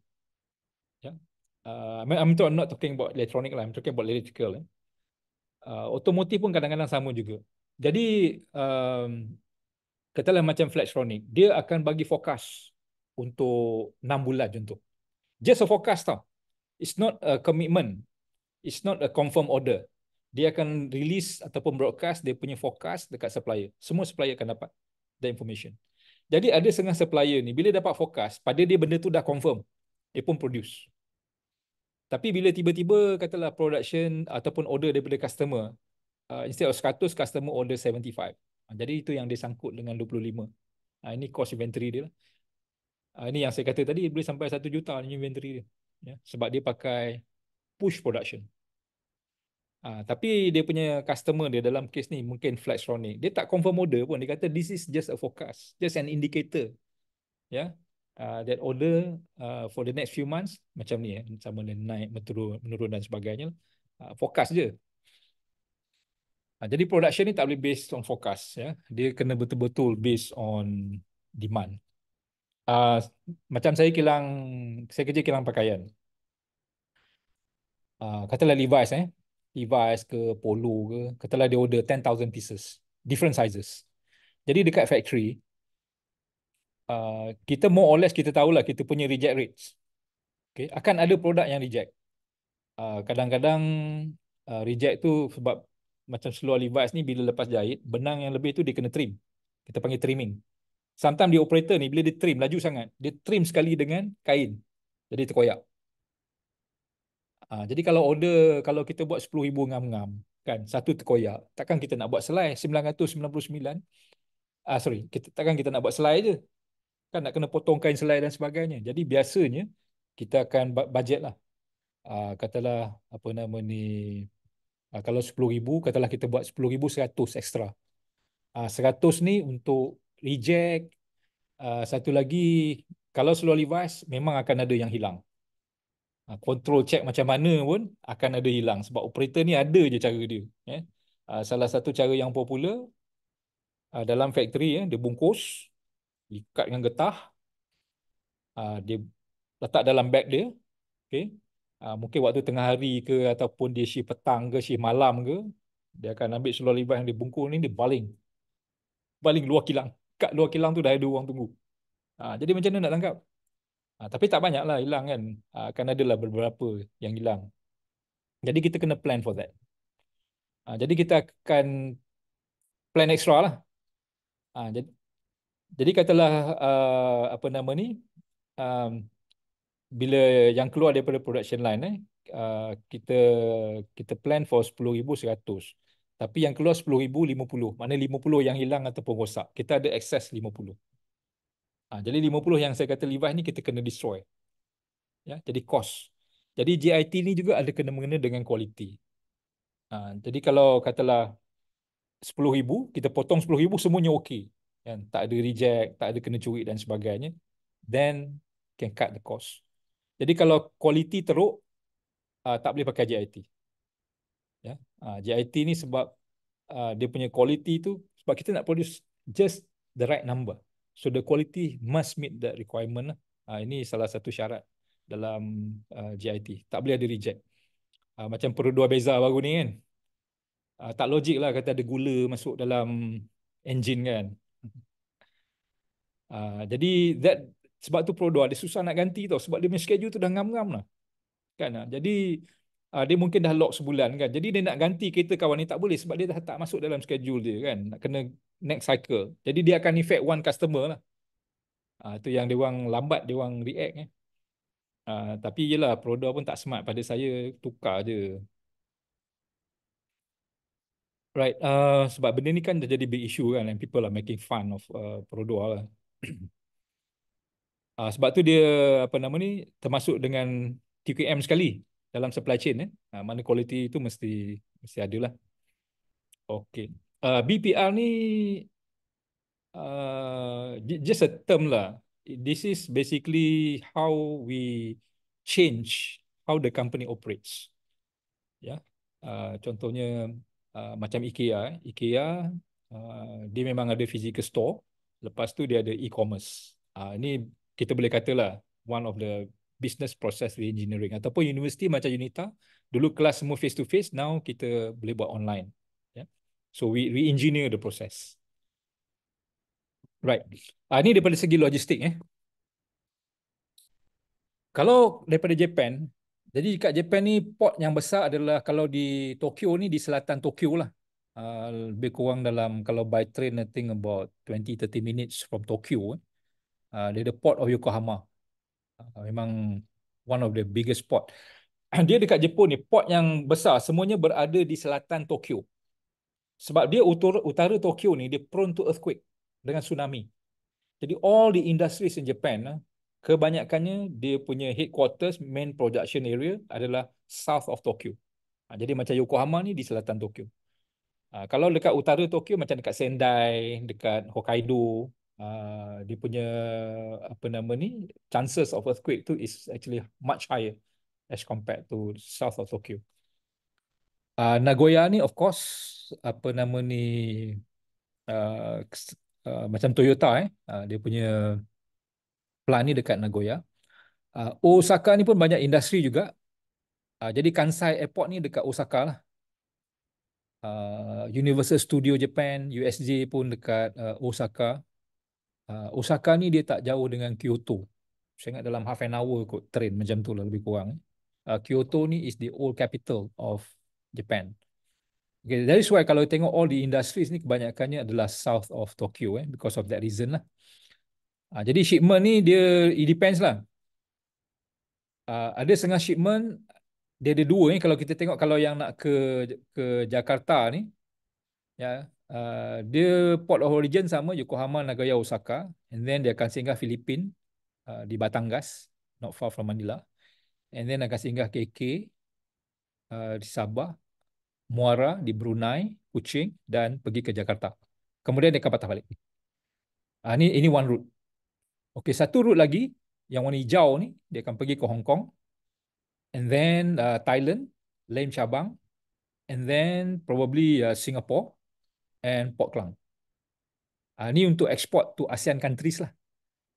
yeah. uh, I'm, I'm not talking about electronic lah I'm talking about electrical eh. Uh, automotif pun kadang-kadang sama juga. Jadi um, katalah macam Flextronic, dia akan bagi forecast untuk 6 bulan contoh. Just a forecast tau. It's not a commitment. It's not a confirm order. Dia akan release ataupun broadcast dia punya forecast dekat supplier. Semua supplier akan dapat the information. Jadi ada setengah supplier ni bila dapat forecast, pada dia benda tu dah confirm. Dia pun produce. Tapi bila tiba-tiba katalah production ataupun order daripada customer uh, instead of 100 customer order 75. Jadi itu yang dia sangkut dengan 25. Uh, ah, ini cost inventory dia lah. Uh, ini yang saya kata tadi boleh sampai 1 juta inventory dia. Ya, sebab dia pakai push production. Uh, tapi dia punya customer dia dalam case ni mungkin flat Flextronic. Dia tak confirm order pun. Dia kata this is just a forecast. Just an indicator. Ya. Yeah? Uh, that order uh, for the next few months macam ni. Eh? macam dia naik, menurun, menurun dan sebagainya. Uh, forecast je. Uh, jadi production ni tak boleh based on forecast. Ya. Yeah? Dia kena betul-betul based on demand. Uh, macam saya kilang saya kerja kilang pakaian. Uh, katalah Levi's eh. Levi's ke Polo ke, katalah dia order 10,000 pieces, different sizes. Jadi dekat factory uh, kita more or less kita tahulah kita punya reject rates. Okay. Akan ada produk yang reject. Uh, kadang-kadang uh, reject tu sebab macam seluar Levi's ni bila lepas jahit, benang yang lebih tu dia kena trim. Kita panggil trimming. Sometimes dia operator ni bila dia trim laju sangat, dia trim sekali dengan kain. Jadi terkoyak. Ha, jadi kalau order kalau kita buat 10,000 ngam-ngam, kan satu terkoyak. Takkan kita nak buat selai 999. Ah sorry, kita takkan kita nak buat selai je. Kan nak kena potong kain selai dan sebagainya. Jadi biasanya kita akan budget lah. Uh, katalah apa nama ni uh, kalau 10,000 katalah kita buat 10,100 ekstra. Ah uh, 100 ni untuk reject. Uh, satu lagi, kalau slow revise, memang akan ada yang hilang. Uh, control check macam mana pun akan ada hilang. Sebab operator ni ada je cara dia. Yeah. Ya. Uh, salah satu cara yang popular uh, dalam factory, yeah, dia bungkus, ikat dengan getah, uh, dia letak dalam bag dia. Okay. Uh, mungkin waktu tengah hari ke ataupun dia shift petang ke, shift malam ke, dia akan ambil slow revise yang dia bungkus ni, dia baling. Baling luar kilang kat luar kilang tu dah ada orang tunggu. Ha, jadi macam mana nak tangkap? Ha, tapi tak banyak lah hilang kan. Ha, kan lah beberapa yang hilang. Jadi kita kena plan for that. Ha, jadi kita akan plan extra lah. Ha, jadi, jadi katalah uh, apa nama ni, um, bila yang keluar daripada production line, eh, uh, kita kita plan for 10,100. Tapi yang keluar 10,000, 50. Mana 50 yang hilang ataupun rosak. Kita ada excess 50. Ha, jadi 50 yang saya kata Levi's ni kita kena destroy. Ya, jadi cost. Jadi JIT ni juga ada kena mengena dengan quality. Ha, jadi kalau katalah 10,000, kita potong 10,000 semuanya okey. Kan? Tak ada reject, tak ada kena curi dan sebagainya. Then can cut the cost. Jadi kalau quality teruk, uh, tak boleh pakai JIT ya yeah. uh, JIT ni sebab uh, dia punya quality tu sebab kita nak produce just the right number so the quality must meet the requirement lah. uh, ini salah satu syarat dalam ah, JIT tak boleh ada reject uh, macam perdua beza baru ni kan uh, tak logik lah kata ada gula masuk dalam engine kan uh, jadi that sebab tu perdua dia susah nak ganti tau sebab dia punya schedule tu dah ngam-ngam lah kan jadi uh, dia mungkin dah lock sebulan kan. Jadi dia nak ganti kereta kawan ni tak boleh sebab dia dah tak masuk dalam schedule dia kan. Nak kena next cycle. Jadi dia akan effect one customer lah. Uh, itu yang dia orang lambat, dia orang react. Eh. Uh, tapi yelah, Prodo pun tak smart pada saya, tukar je. Right, uh, sebab benda ni kan dah jadi big issue kan and people are making fun of uh, Prodo lah. uh, sebab tu dia, apa nama ni, termasuk dengan TQM sekali dalam supply chain eh uh, mana quality itu mesti mesti ada lah okey uh, ah, BPR ni uh, just a term lah this is basically how we change how the company operates ya yeah. uh, contohnya uh, macam IKEA eh. IKEA uh, dia memang ada physical store lepas tu dia ada e-commerce uh, ini kita boleh katalah one of the business process reengineering ataupun universiti macam UNITA dulu kelas semua face to face now kita boleh buat online yeah. so we reengineer the process right uh, ah, ini daripada segi logistik eh kalau daripada Japan jadi dekat Japan ni port yang besar adalah kalau di Tokyo ni di selatan Tokyo lah uh, lebih kurang dalam kalau by train I think about 20 30 minutes from Tokyo eh. Uh, ah, the port of Yokohama. Ah, memang one of the biggest port. Dia dekat Jepun ni, port yang besar, semuanya berada di selatan Tokyo. Sebab dia utara, utara Tokyo ni, dia prone to earthquake dengan tsunami. Jadi all the industries in Japan, ah, kebanyakannya dia punya headquarters, main production area adalah south of Tokyo. Ah, jadi macam Yokohama ni di selatan Tokyo. Kalau dekat utara Tokyo, macam dekat Sendai, dekat Hokkaido, uh, dia punya apa nama ni chances of earthquake tu is actually much higher as compared to south of Tokyo. Uh, Nagoya ni of course apa nama ni uh, uh, macam Toyota eh uh, dia punya plant ni dekat Nagoya. Uh, Osaka ni pun banyak industri juga. Uh, jadi Kansai Airport ni dekat Osaka lah. Uh, Universal Studio Japan USJ pun dekat uh, Osaka uh, Osaka ni dia tak jauh dengan Kyoto. Saya ingat dalam half an hour kot train macam tu lah lebih kurang. Uh, Kyoto ni is the old capital of Japan. Okay, that is why kalau tengok all the industries ni kebanyakannya adalah south of Tokyo eh, because of that reason lah. Uh, jadi shipment ni dia it depends lah. Uh, ada setengah shipment dia ada dua ni eh, kalau kita tengok kalau yang nak ke ke Jakarta ni ya Uh, dia port of origin sama Yokohama Nagoya Osaka and then dia akan singgah Filipin uh, di Batangas not far from Manila and then akan singgah KK uh, di Sabah Muara di Brunei Kuching dan pergi ke Jakarta kemudian dia akan patah balik uh, ah, ini ini one route okey satu route lagi yang warna hijau ni dia akan pergi ke Hong Kong and then uh, Thailand Lame Chabang and then probably uh, Singapore and Port Klang. Uh, ah, ni untuk export to ASEAN countries lah.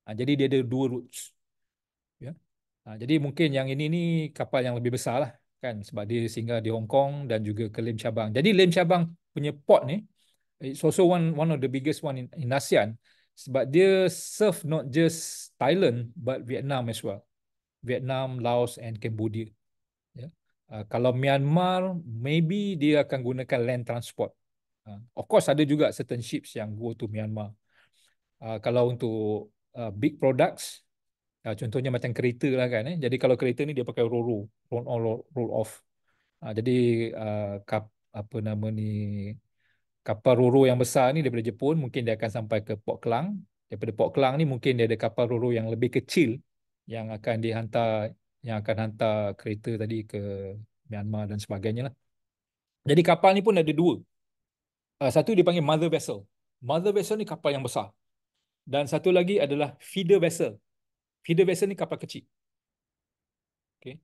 Uh, jadi dia ada dua routes. Yeah. Ya. Uh, jadi mungkin yang ini ni kapal yang lebih besar lah kan sebab dia singgah di Hong Kong dan juga ke Lim Chabang. Jadi Lim Chabang punya port ni it's also one one of the biggest one in, in ASEAN sebab dia serve not just Thailand but Vietnam as well. Vietnam, Laos and Cambodia. Yeah. Ya. Uh, kalau Myanmar maybe dia akan gunakan land transport Ah, of course ada juga certain ships yang go to Myanmar. Uh, kalau untuk uh, big products, uh, contohnya macam kereta lah kan. Eh? Jadi kalau kereta ni dia pakai roro, roll on roll off. Uh, jadi uh, kap, apa nama ni kapal roro yang besar ni daripada Jepun mungkin dia akan sampai ke Port Kelang. Daripada Port Kelang ni mungkin dia ada kapal roro yang lebih kecil yang akan dihantar yang akan hantar kereta tadi ke Myanmar dan sebagainya lah. Jadi kapal ni pun ada dua uh, satu dipanggil mother vessel. Mother vessel ni kapal yang besar. Dan satu lagi adalah feeder vessel. Feeder vessel ni kapal kecil. Okay.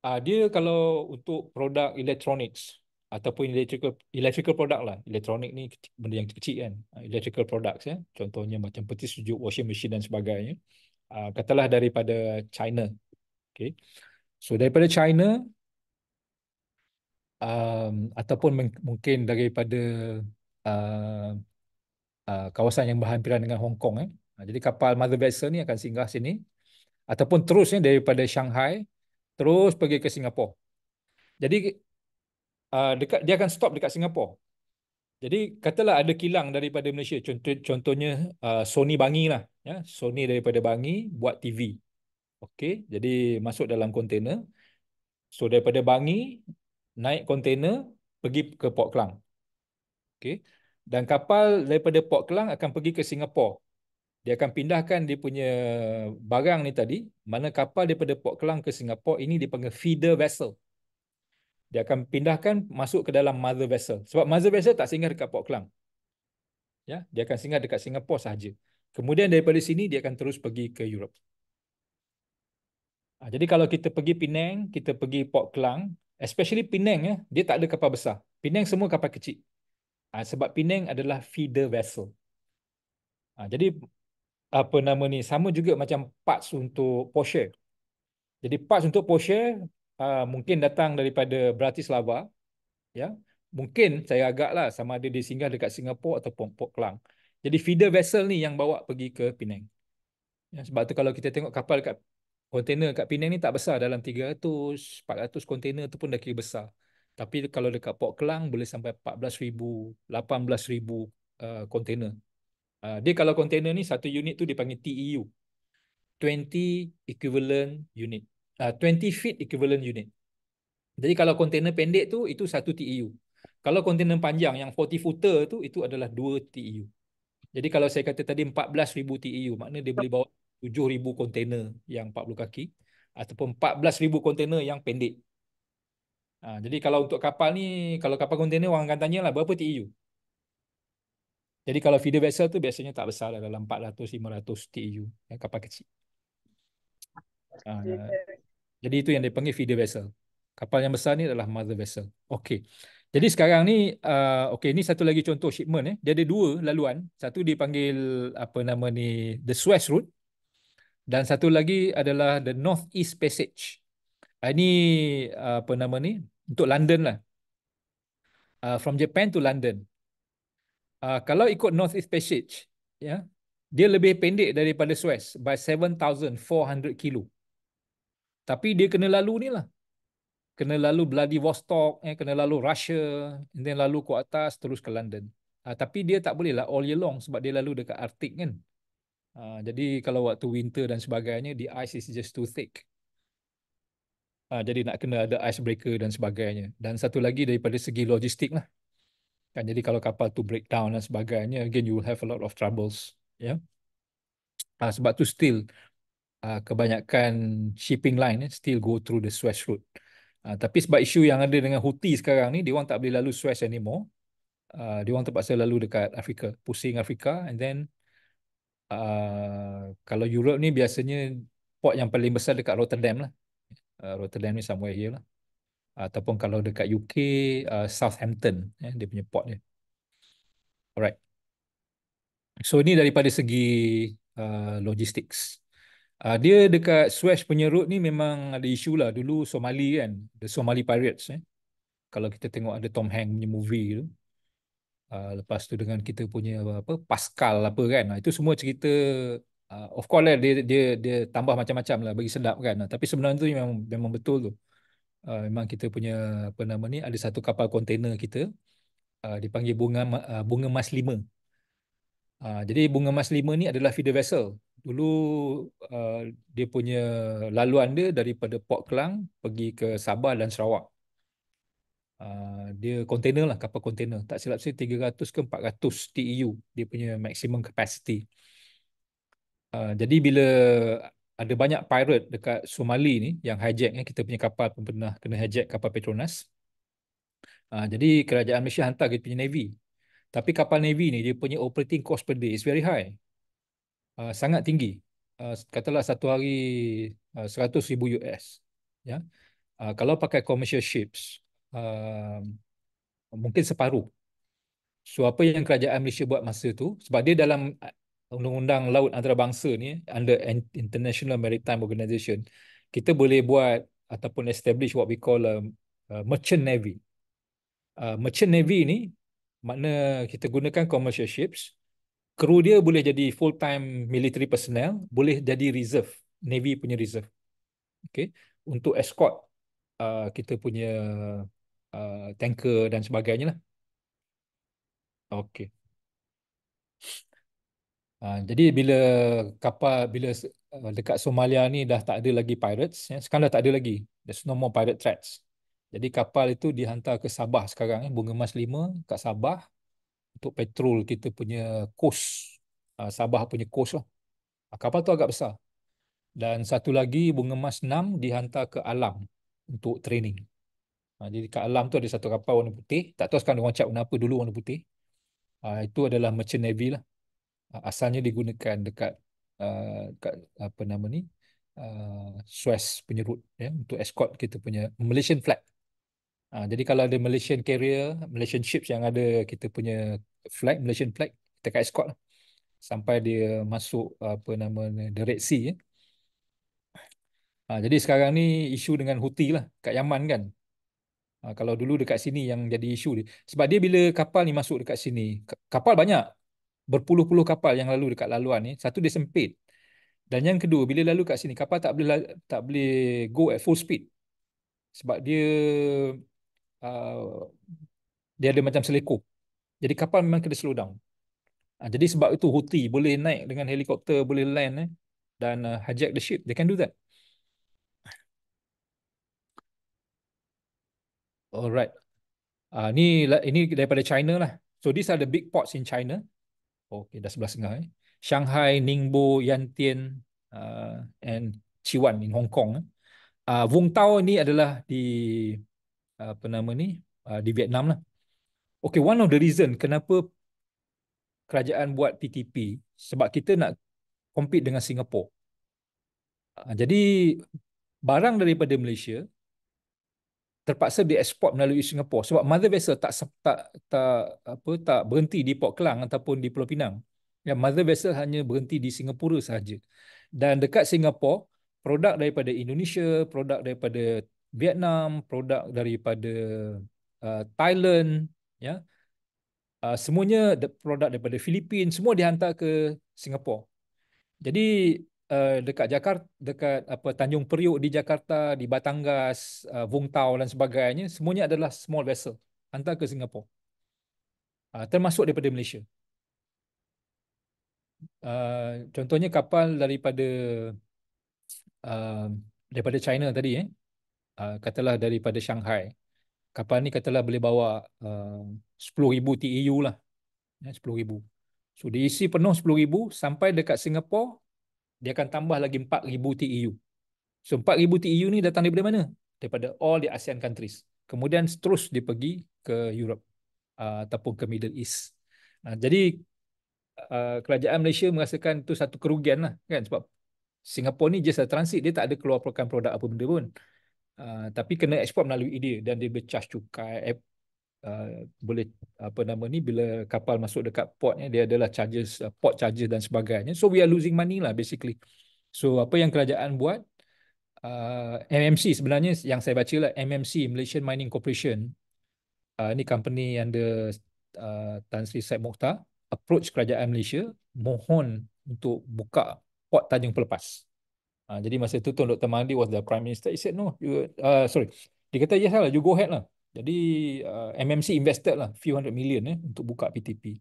Uh, dia kalau untuk produk electronics ataupun electrical electrical product lah. elektronik ni kecil, benda yang kecil kan. Uh, electrical products ya. Contohnya macam peti sujuk, washing machine dan sebagainya. Uh, katalah daripada China. Okay. So daripada China, um, ataupun mungkin daripada uh, uh, kawasan yang berhampiran dengan Hong Kong. Eh. Uh, jadi kapal Mother Vessel ni akan singgah sini ataupun terusnya eh, daripada Shanghai terus pergi ke Singapura. Jadi uh, dekat dia akan stop dekat Singapura. Jadi katalah ada kilang daripada Malaysia contoh contohnya uh, Sony Bangi lah ya Sony daripada Bangi buat TV. Okey, jadi masuk dalam kontena. So daripada Bangi naik kontainer pergi ke Port Klang. Okey. Dan kapal daripada Port Klang akan pergi ke Singapura. Dia akan pindahkan dia punya barang ni tadi, mana kapal daripada Port Klang ke Singapura ini dipanggil feeder vessel. Dia akan pindahkan masuk ke dalam mother vessel. Sebab mother vessel tak singgah dekat Port Klang. Ya, dia akan singgah dekat Singapura sahaja. Kemudian daripada sini dia akan terus pergi ke Europe. Ha, jadi kalau kita pergi Penang, kita pergi Port Klang, Especially Penang, ya, dia tak ada kapal besar. Penang semua kapal kecil. Ha, sebab Penang adalah feeder vessel. Ha, jadi, apa nama ni, sama juga macam parts untuk Porsche. Jadi parts untuk Porsche uh, mungkin datang daripada Bratislava. ya Mungkin saya agaklah sama ada di singgah dekat Singapura atau Port Klang. Jadi feeder vessel ni yang bawa pergi ke Penang. Ya, sebab tu kalau kita tengok kapal dekat Container kat Penang ni tak besar dalam 300, 400 container tu pun dah kira besar. Tapi kalau dekat Port Klang boleh sampai 14,000, 18,000 container. Uh, uh, dia kalau container ni satu unit tu dipanggil TEU. 20 equivalent unit. Uh, 20 feet equivalent unit. Jadi kalau container pendek tu itu satu TEU. Kalau container panjang yang 40 footer tu itu adalah 2 TEU. Jadi kalau saya kata tadi 14,000 TEU, makna dia boleh bawa 7,000 kontainer yang 40 kaki ataupun 14,000 kontainer yang pendek. Ha, jadi kalau untuk kapal ni, kalau kapal kontainer orang akan tanya lah berapa TEU? Jadi kalau feeder vessel tu biasanya tak besar lah dalam 400-500 TEU ya, kapal kecil. Ha, jadi itu yang dipanggil feeder vessel. Kapal yang besar ni adalah mother vessel. Okey. Jadi sekarang ni, uh, okay, ni satu lagi contoh shipment. Eh. Dia ada dua laluan. Satu dipanggil apa nama ni, the Suez Route dan satu lagi adalah the North East passage ah, ini ah, apa nama ni untuk london lah uh, from japan to london uh, kalau ikut North East passage ya yeah, dia lebih pendek daripada suez by 7400 kilo tapi dia kena lalu ni lah kena lalu Vostok, eh kena lalu russia and lalu ke atas terus ke london uh, tapi dia tak boleh lah all year long sebab dia lalu dekat arctic kan Ah, jadi kalau waktu winter dan sebagainya, the ice is just too thick. Uh, jadi nak kena ada ice breaker dan sebagainya. Dan satu lagi daripada segi logistik lah. Kan, jadi kalau kapal tu break down dan sebagainya, again you will have a lot of troubles. Ya. Yeah? Uh, sebab tu still uh, kebanyakan shipping line eh, still go through the Suez route. Uh, tapi sebab isu yang ada dengan Houthi sekarang ni, dia orang tak boleh lalu Suez anymore. Uh, dia orang terpaksa lalu dekat Afrika, pusing Afrika and then uh, kalau Europe ni biasanya port yang paling besar dekat Rotterdam lah. Uh, Rotterdam ni somewhere here lah. Uh, ataupun kalau dekat UK, uh, ah, Southampton eh, dia punya port dia. Alright. So ini daripada segi uh, logistics. Uh, dia dekat swash punya route ni memang ada isu lah. Dulu Somali kan, the Somali Pirates. Eh. Kalau kita tengok ada Tom Hanks punya movie tu uh, lepas tu dengan kita punya apa Pascal apa kan ah, itu semua cerita uh, of course lah dia dia dia tambah macam-macam lah bagi sedap kan tapi sebenarnya tu memang memang betul tu uh, memang kita punya apa nama ni ada satu kapal kontena kita uh, dipanggil bunga uh, bunga mas lima uh, jadi bunga mas lima ni adalah feeder vessel dulu uh, dia punya laluan dia daripada Port Klang pergi ke Sabah dan Sarawak uh, dia container lah kapal container tak silap saya 300 ke 400 TEU dia punya maximum capacity uh, jadi bila ada banyak pirate dekat Somali ni yang hijack eh, kita punya kapal pun pernah kena hijack kapal Petronas uh, jadi kerajaan Malaysia hantar kita punya navy tapi kapal navy ni dia punya operating cost per day is very high uh, sangat tinggi uh, katalah satu hari uh, 100 ribu US ya yeah. uh, kalau pakai commercial ships uh, mungkin separuh. So apa yang kerajaan Malaysia buat masa tu sebab dia dalam uh, undang-undang laut antarabangsa ni under International Maritime Organization kita boleh buat ataupun establish what we call a, um, a uh, merchant navy. Uh, merchant navy ni makna kita gunakan commercial ships kru dia boleh jadi full time military personnel boleh jadi reserve navy punya reserve okey untuk escort uh, kita punya uh, tanker dan sebagainya lah. Okay. Uh, jadi bila kapal bila eh, dekat Somalia ni dah tak ada lagi pirates ya. sekarang dah tak ada lagi there's no more pirate threats jadi kapal itu dihantar ke Sabah sekarang ya. Bunga Mas 5 kat Sabah untuk patrol kita punya coast uh, Sabah punya coast lah ah, kapal tu agak besar dan satu lagi Bunga Mas 6 dihantar ke Alam untuk training Ha, jadi kat alam tu ada satu kapal warna putih. Tak tahu sekarang orang cap warna apa dulu warna putih. Uh, itu adalah merchant navy lah. Uh, asalnya digunakan dekat uh, dekat apa nama ni? Uh, Suez punya route ya untuk escort kita punya Malaysian flag. Uh, jadi kalau ada Malaysian carrier, Malaysian ships yang ada kita punya flag, Malaysian flag, kita kat escort lah. Sampai dia masuk apa nama ni, the Red Sea. Ya. Yeah. jadi sekarang ni isu dengan Houthi lah kat Yaman kan. Ha, kalau dulu dekat sini yang jadi isu dia. Sebab dia bila kapal ni masuk dekat sini, kapal banyak. Berpuluh-puluh kapal yang lalu dekat laluan ni. Satu dia sempit. Dan yang kedua, bila lalu dekat sini, kapal tak boleh tak boleh go at full speed. Sebab dia uh, dia ada macam selekoh. Jadi kapal memang kena slow down. Ha, jadi sebab itu Houthi boleh naik dengan helikopter, boleh land eh, dan uh, hijack the ship. They can do that. Alright. Uh, ni ini daripada China lah. So these are the big ports in China. Okay, dah sebelah tengah eh. Shanghai, Ningbo, Yantian uh, and Chiwan in Hong Kong. Uh, Vung Tau ni adalah di apa nama ni? Uh, di Vietnam lah. Okay, one of the reason kenapa kerajaan buat PTP sebab kita nak compete dengan Singapore. Uh, jadi barang daripada Malaysia terpaksa ekspor melalui Singapura sebab mother vessel tak tak tak apa tak berhenti di Port Klang ataupun di Pulau Pinang. Ya mother vessel hanya berhenti di Singapura sahaja. Dan dekat Singapura, produk daripada Indonesia, produk daripada Vietnam, produk daripada uh, Thailand, ya. Uh, semuanya produk daripada Filipina semua dihantar ke Singapura. Jadi Eh, dekat Jakarta dekat apa Tanjung Priok di Jakarta di Batangas uh, Vung Tau dan sebagainya semuanya adalah small vessel hantar ke Singapura uh, termasuk daripada Malaysia uh, contohnya kapal daripada uh, daripada China tadi eh uh, katalah daripada Shanghai kapal ni katalah boleh bawa uh, 10000 TEU lah ya 10000 so diisi penuh 10000 sampai dekat Singapura dia akan tambah lagi 4,000 TEU. So 4,000 TEU ni datang daripada mana? Daripada all the ASEAN countries. Kemudian terus dia pergi ke Europe uh, ataupun ke Middle East. Nah, jadi uh, kerajaan Malaysia merasakan itu satu kerugian lah kan sebab Singapura ni just a transit dia tak ada keluar keluarkan produk apa benda pun. Uh, tapi kena ekspor melalui dia dan dia bercas cukai Uh, boleh apa nama ni bila kapal masuk dekat portnya dia adalah charges uh, port charges dan sebagainya so we are losing money lah basically so apa yang kerajaan buat uh, MMC sebenarnya yang saya baca lah MMC Malaysian Mining Corporation uh, ini company under uh, Tan Sri Syed Mokhtar approach kerajaan Malaysia mohon untuk buka port Tanjung Pelepas uh, jadi masa itu Tuan Dr. Mahdi was the Prime Minister he said no you, uh, sorry dia kata yes lah you go ahead lah jadi uh, MMC invested lah few hundred million eh, untuk buka PTP.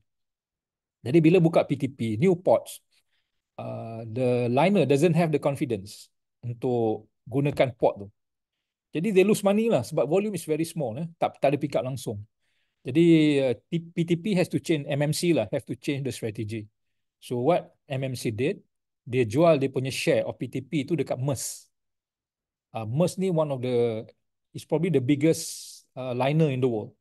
Jadi bila buka PTP, new ports, uh, the liner doesn't have the confidence untuk gunakan port tu. Jadi they lose money lah sebab volume is very small. Eh. Tak, tak ada pick up langsung. Jadi uh, PTP has to change, MMC lah have to change the strategy. So what MMC did, dia jual dia punya share of PTP tu dekat MERS. Uh, MERS ni one of the, is probably the biggest uh, liner in the world.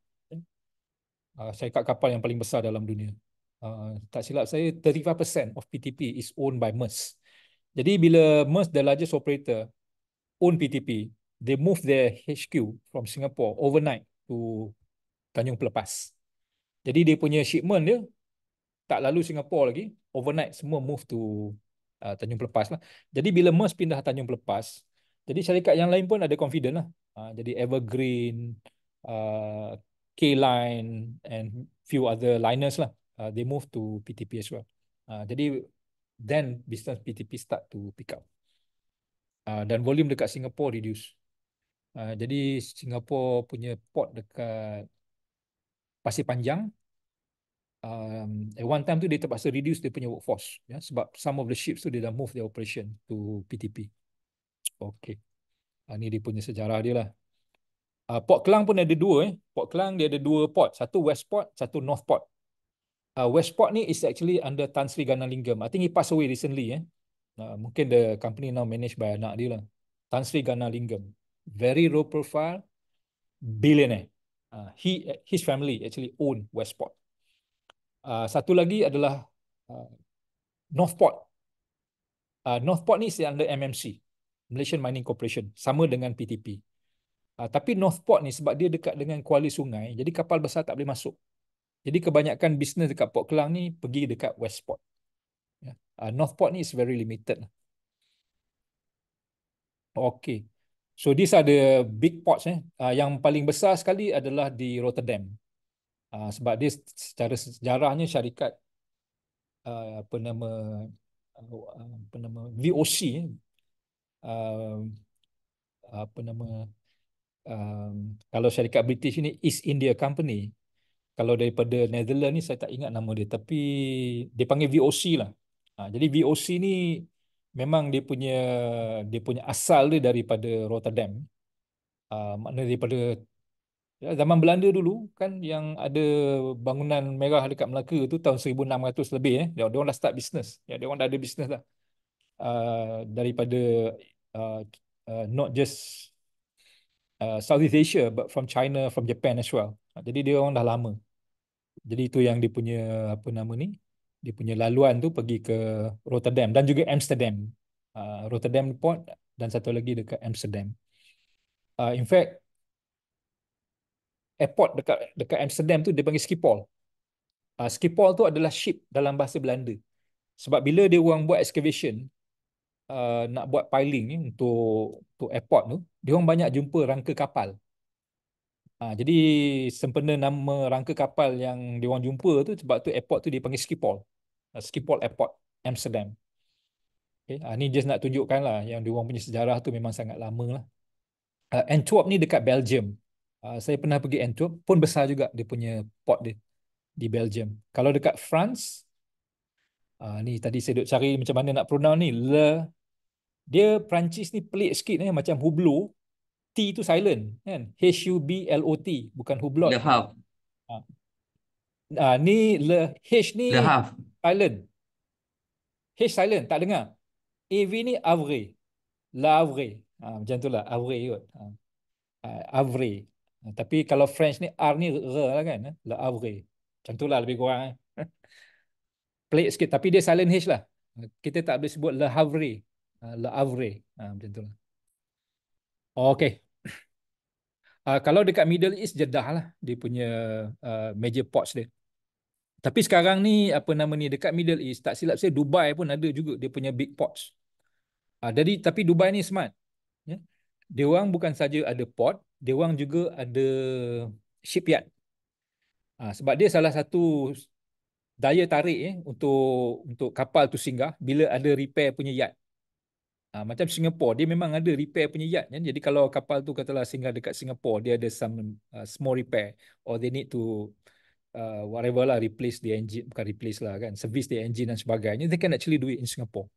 Uh, syarikat kapal yang paling besar dalam dunia. Uh, tak silap saya, 35% of PTP is owned by Maersk. Jadi bila Maersk, the largest operator, own PTP, they move their HQ from Singapore overnight to Tanjung Pelepas. Jadi dia punya shipment dia tak lalu Singapore lagi, overnight semua move to uh, Tanjung Pelepas lah. Jadi bila Maersk pindah Tanjung Pelepas, jadi syarikat yang lain pun ada confident lah. Uh, jadi Evergreen, uh, K line and few other liners lah. Uh, they move to PTP as well. Uh, jadi then business PTP start to pick up. Uh, dan volume dekat Singapore reduce. Uh, jadi Singapore punya port dekat Pasir Panjang. Um, at one time tu dia terpaksa reduce dia punya workforce. Ya, yeah? sebab some of the ships tu dia dah move their operation to PTP. Okay. Uh, ini dia punya sejarah dia lah. Uh, port Kelang pun ada dua. Eh. Port Kelang dia ada dua port. Satu West Port, satu North Port. Uh, West Port ni is actually under Tan Sri Ganalingam. I think he passed away recently. Eh. Uh, mungkin the company now managed by anak dia lah. Tan Sri Ganalingam. Very low profile. Billionaire. Uh, he His family actually own West Port. Uh, satu lagi adalah uh, North Port. Uh, North Port ni is under MMC. Malaysian Mining Corporation. Sama dengan PTP. Uh, tapi Northport ni sebab dia dekat dengan kuali sungai, jadi kapal besar tak boleh masuk. Jadi kebanyakan bisnes dekat Port Kelang ni pergi dekat Westport. Uh, ya. ah, Northport ni is very limited. Okay. So these are the big ports. Eh. Uh, yang paling besar sekali adalah di Rotterdam. Uh, sebab dia secara sejarahnya syarikat uh, apa nama apa nama VOC uh, eh. apa nama um, kalau syarikat British ni East India Company. Kalau daripada Netherlands ni saya tak ingat nama dia tapi dia panggil VOC lah. Ha, jadi VOC ni memang dia punya dia punya asal dia daripada Rotterdam. Uh, ha, makna daripada ya, zaman Belanda dulu kan yang ada bangunan merah dekat Melaka tu tahun 1600 lebih eh dia, dia orang dah start business. Ya dia orang dah ada business lah Uh, daripada uh, uh, not just Uh, Southeast Asia but from China from Japan as well. Ah, jadi dia orang dah lama. Jadi itu yang dia punya apa nama ni? Dia punya laluan tu pergi ke Rotterdam dan juga Amsterdam. Uh, Rotterdam port dan satu lagi dekat Amsterdam. Uh, in fact airport dekat dekat Amsterdam tu dia panggil Schiphol. Uh, Schiphol tu adalah ship dalam bahasa Belanda. Sebab bila dia orang buat excavation, uh, nak buat piling ni untuk untuk airport tu, dia orang banyak jumpa rangka kapal. Uh, jadi sempena nama rangka kapal yang dia orang jumpa tu sebab tu airport tu dipanggil Schiphol. Uh, ah, Schiphol Airport Amsterdam. Okay. Uh, ni just nak tunjukkan lah yang dia orang punya sejarah tu memang sangat lama lah. Uh, Antwerp ni dekat Belgium. Uh, saya pernah pergi Antwerp pun besar juga dia punya port dia di Belgium. Kalau dekat France, uh, ni tadi saya duduk cari macam mana nak pronoun ni. Le dia Perancis ni pelik sikit eh macam hublo T tu silent kan H U B L O T bukan hublot Le Hav ha. ha. ni le H ni Le Hav silent H silent tak dengar V ni Avre La Avre ha, macam tu lah Avre kot ha. ha Avre ha, tapi kalau French ni R ni R lah kan eh? La Avre macam tu lah lebih kurang eh. pelik sikit tapi dia silent H lah kita tak boleh sebut Le Havre Ah, Le Havre. Ha, macam tu lah. Okay. Uh, ah, kalau dekat Middle East, Jeddah lah. Dia punya uh, major ports dia. Tapi sekarang ni, apa nama ni, dekat Middle East, tak silap saya, Dubai pun ada juga dia punya big ports. Uh, jadi, tapi Dubai ni smart. Ya, Dia orang bukan saja ada port, dia orang juga ada shipyard. Uh, sebab dia salah satu daya tarik eh, untuk untuk kapal tu singgah bila ada repair punya yacht. Uh, macam Singapore dia memang ada repair punya yacht kan? jadi kalau kapal tu katalah singgah dekat Singapore dia ada some uh, small repair or they need to uh, whatever lah replace the engine bukan replace lah kan service the engine dan sebagainya they can actually do it in Singapore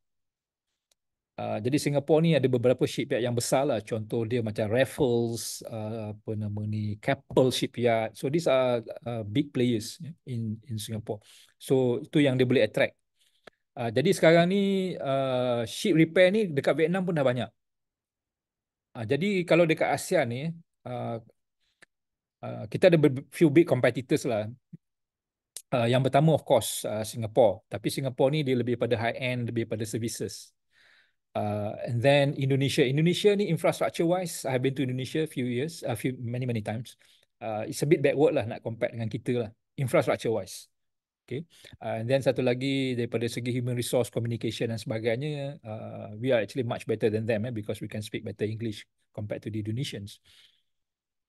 uh, jadi Singapore ni ada beberapa shipyard yang besar lah contoh dia macam Raffles uh, apa nama ni Keppel Shipyard so these are uh, big players ya, in in Singapore so itu yang dia boleh attract Uh, jadi sekarang ni uh, ship repair ni dekat Vietnam pun dah banyak. Uh, jadi kalau dekat Asia ni, uh, uh, kita ada few big competitors lah. Uh, yang pertama of course uh, Singapore. Tapi Singapore ni dia lebih pada high end, lebih pada services. Uh, and then Indonesia. Indonesia ni infrastructure wise, I have been to Indonesia few years, uh, few many many times. Uh, it's a bit backward lah nak compare dengan kita lah. Infrastructure wise okay uh, and then satu lagi daripada segi human resource communication dan sebagainya uh, we are actually much better than them eh, because we can speak better english compared to the indonesians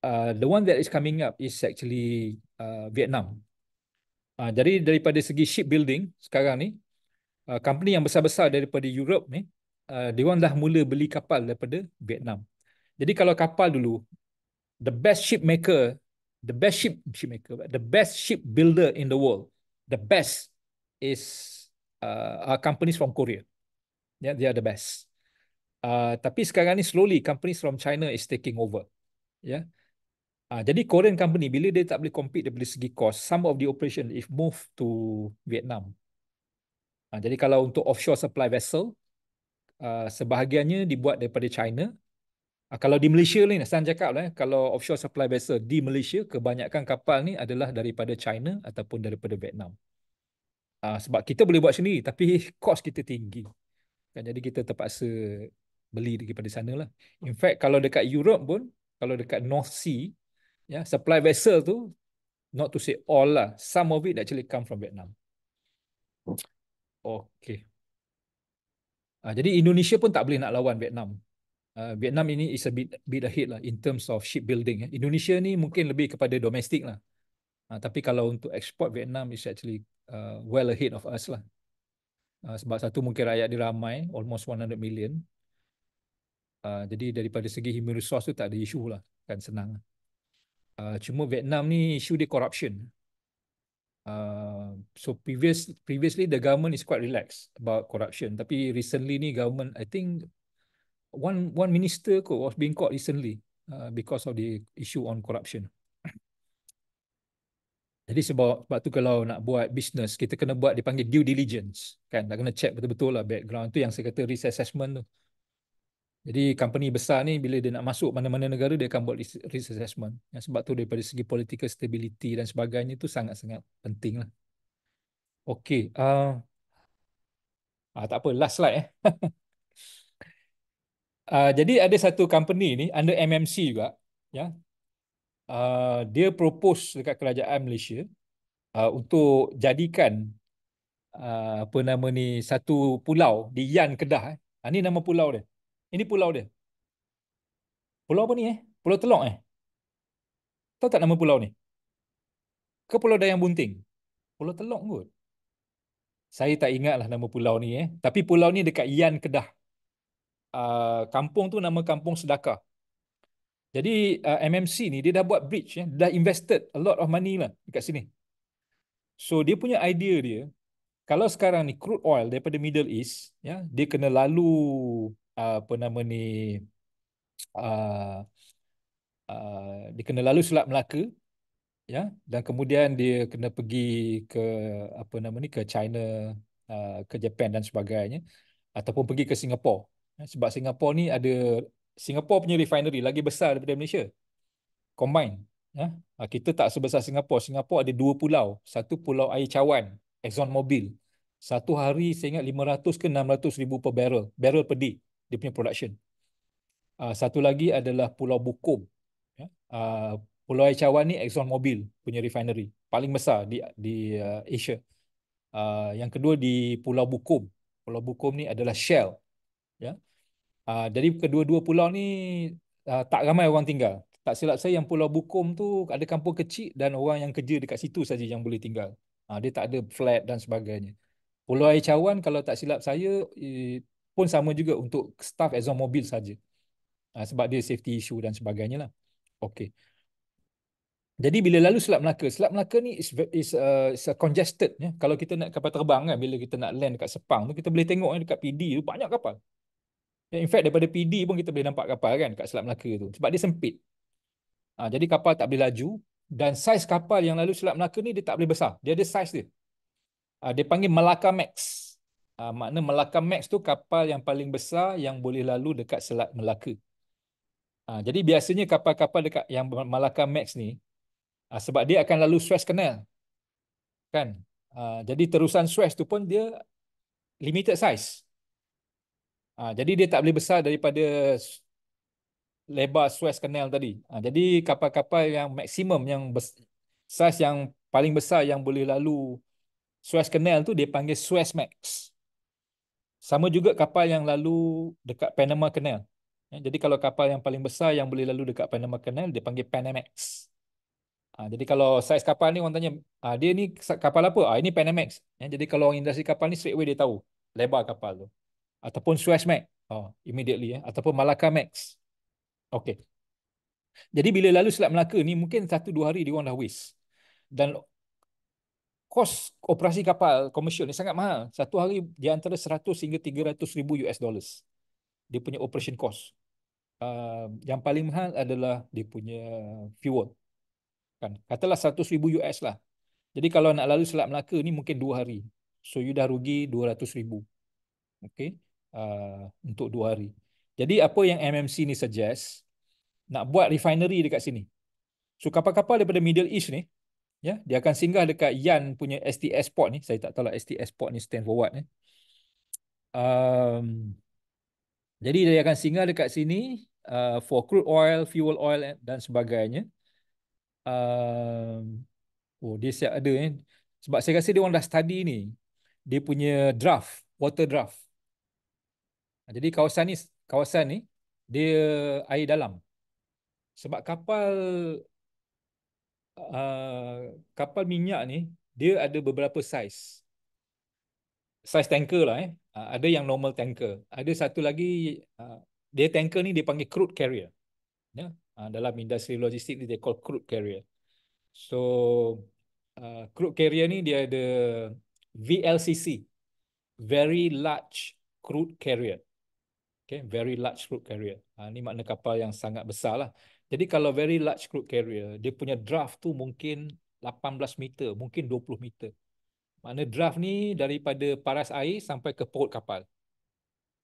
uh, the one that is coming up is actually uh, vietnam uh, jadi daripada segi shipbuilding sekarang ni uh, company yang besar-besar daripada europe ni uh, dia uh, orang dah mula beli kapal daripada vietnam jadi kalau kapal dulu the best shipmaker, the best ship, shipmaker, the best shipbuilder in the world the best is uh, are companies from Korea. Yeah, they are the best. Uh, tapi sekarang ni slowly companies from China is taking over. Yeah. Uh, jadi Korean company bila dia tak boleh compete dari segi cost, some of the operation if move to Vietnam. Uh, jadi kalau untuk offshore supply vessel, uh, sebahagiannya dibuat daripada China Ah, kalau di Malaysia ni, San cakap lah, eh, kalau offshore supply vessel di Malaysia, kebanyakan kapal ni adalah daripada China ataupun daripada Vietnam. Uh, sebab kita boleh buat sendiri, tapi kos kita tinggi. Kan, jadi kita terpaksa beli daripada sana lah. In fact, kalau dekat Europe pun, kalau dekat North Sea, ya supply vessel tu, not to say all lah, some of it actually come from Vietnam. Okay. Uh, jadi Indonesia pun tak boleh nak lawan Vietnam. Uh, Vietnam ini is a bit bit ahead lah in terms of shipbuilding. Eh. Indonesia ni mungkin lebih kepada domestik lah. Uh, tapi kalau untuk export Vietnam is actually uh, well ahead of us lah. Uh, sebab satu mungkin rakyat dia ramai, almost 100 million. Uh, jadi daripada segi human resource tu tak ada isu lah. Kan senang. Uh, cuma Vietnam ni isu dia corruption. Uh, so previous previously the government is quite relaxed about corruption. Tapi recently ni government, I think one one minister kot was being caught recently uh, because of the issue on corruption. Jadi sebab, sebab tu kalau nak buat business, kita kena buat dipanggil due diligence. Kan? Nak kena check betul-betul lah background tu yang saya kata risk assessment tu. Jadi company besar ni bila dia nak masuk mana-mana negara dia akan buat risk assessment. Ya, sebab tu daripada segi political stability dan sebagainya tu sangat-sangat penting lah. Okay. Uh, ah, tak apa, last slide eh. Uh, jadi ada satu company ni under MMC juga ya. Yeah. Uh, dia propose dekat kerajaan Malaysia uh, untuk jadikan uh, apa nama ni satu pulau di Yan Kedah eh. Ha, ini nama pulau dia. Ini pulau dia. Pulau apa ni eh? Pulau Telok eh? Tahu tak nama pulau ni? Ke Pulau Dayang Bunting? Pulau Telok kot. Saya tak ingatlah nama pulau ni eh. Tapi pulau ni dekat Yan Kedah. Uh, kampung tu nama kampung Sedaka. Jadi uh, MMC ni dia dah buat bridge ya, dah invested a lot of money lah dekat sini. So dia punya idea dia kalau sekarang ni crude oil daripada Middle East ya, dia kena lalu uh, apa nama ni uh, uh, dia kena lalu Selat Melaka ya dan kemudian dia kena pergi ke apa nama ni ke China uh, ke Japan dan sebagainya ataupun pergi ke Singapura Eh, sebab Singapura ni ada Singapura punya refinery lagi besar daripada Malaysia. Combine. Ya? Ah, kita tak sebesar Singapura. Singapura ada dua pulau. Satu pulau air cawan, Exxon Mobil. Satu hari saya ingat 500 ke 600 ribu per barrel. Barrel per day. Dia punya production. Ah, satu lagi adalah Pulau Bukom. Ya? Ah, pulau air cawan ni Exxon Mobil punya refinery. Paling besar di, di Asia. yang kedua di Pulau Bukom. Pulau Bukom ni adalah Shell Uh, jadi kedua-dua pulau ni uh, tak ramai orang tinggal. Tak silap saya yang Pulau Bukom tu ada kampung kecil dan orang yang kerja dekat situ saja yang boleh tinggal. Uh, dia tak ada flat dan sebagainya. Pulau Air Cawan kalau tak silap saya eh, pun sama juga untuk staff Exxon Mobil saja. Uh, sebab dia safety issue dan sebagainya lah. Okay. Jadi bila lalu Selat Melaka, Selat Melaka ni is, is, uh, is congested. Ya? Kalau kita nak kapal terbang kan, bila kita nak land dekat Sepang tu, kita boleh tengok dekat PD tu banyak kapal. In fact daripada PD pun kita boleh nampak kapal kan kat Selat Melaka tu sebab dia sempit. Ha, jadi kapal tak boleh laju dan saiz kapal yang lalu Selat Melaka ni dia tak boleh besar. Dia ada saiz dia. Ha, dia panggil Melaka Max. Ha, makna Melaka Max tu kapal yang paling besar yang boleh lalu dekat Selat Melaka. Ha, jadi biasanya kapal-kapal dekat yang Melaka Max ni ha, sebab dia akan lalu Suez Canal. Kan? Ha, jadi terusan Suez tu pun dia limited size. Ha, jadi dia tak boleh besar daripada lebar Suez Canal tadi. Ha, jadi kapal-kapal yang maksimum yang size yang paling besar yang boleh lalu Suez Canal tu dia panggil Suez Max. Sama juga kapal yang lalu dekat Panama Canal. Ya, jadi kalau kapal yang paling besar yang boleh lalu dekat Panama Canal dia panggil Panamax. Ha, jadi kalau saiz kapal ni orang tanya, ha, dia ni kapal apa? Ha, ini Panamax. Ya, jadi kalau orang industri kapal ni straight away dia tahu lebar kapal tu ataupun Suez Max oh, immediately ya eh? ataupun Malacca Max. Okey. Jadi bila lalu Selat Melaka ni mungkin satu dua hari dia dah waste. Dan kos operasi kapal komersial ni sangat mahal. Satu hari di antara 100 hingga 300 ribu US dollars. Dia punya operation cost. Uh, yang paling mahal adalah dia punya fuel. Kan? Katalah 100 ribu US lah. Jadi kalau nak lalu Selat Melaka ni mungkin dua hari. So you dah rugi 200 ribu. Okay uh, untuk dua hari. Jadi apa yang MMC ni suggest, nak buat refinery dekat sini. So kapal-kapal daripada Middle East ni, ya, dia akan singgah dekat Yan punya STS port ni. Saya tak tahu lah STS port ni stand for what. Eh. Um, jadi dia akan singgah dekat sini uh, for crude oil, fuel oil dan sebagainya. Um, oh, dia siap ada. Eh. Sebab saya rasa dia orang dah study ni. Dia punya draft, water draft. Ha, jadi kawasan ni kawasan ni dia air dalam. Sebab kapal uh, kapal minyak ni dia ada beberapa saiz. Saiz tanker lah eh. Uh, ada yang normal tanker. Ada satu lagi uh, dia tanker ni dia panggil crude carrier. Ya. Yeah? Ha, uh, dalam industri logistik ni dia call crude carrier. So uh, crude carrier ni dia ada VLCC. Very large crude carrier okay, very large crude carrier. Ha, ah, ini makna kapal yang sangat besar lah. Jadi kalau very large crude carrier, dia punya draft tu mungkin 18 meter, mungkin 20 meter. Makna draft ni daripada paras air sampai ke perut kapal.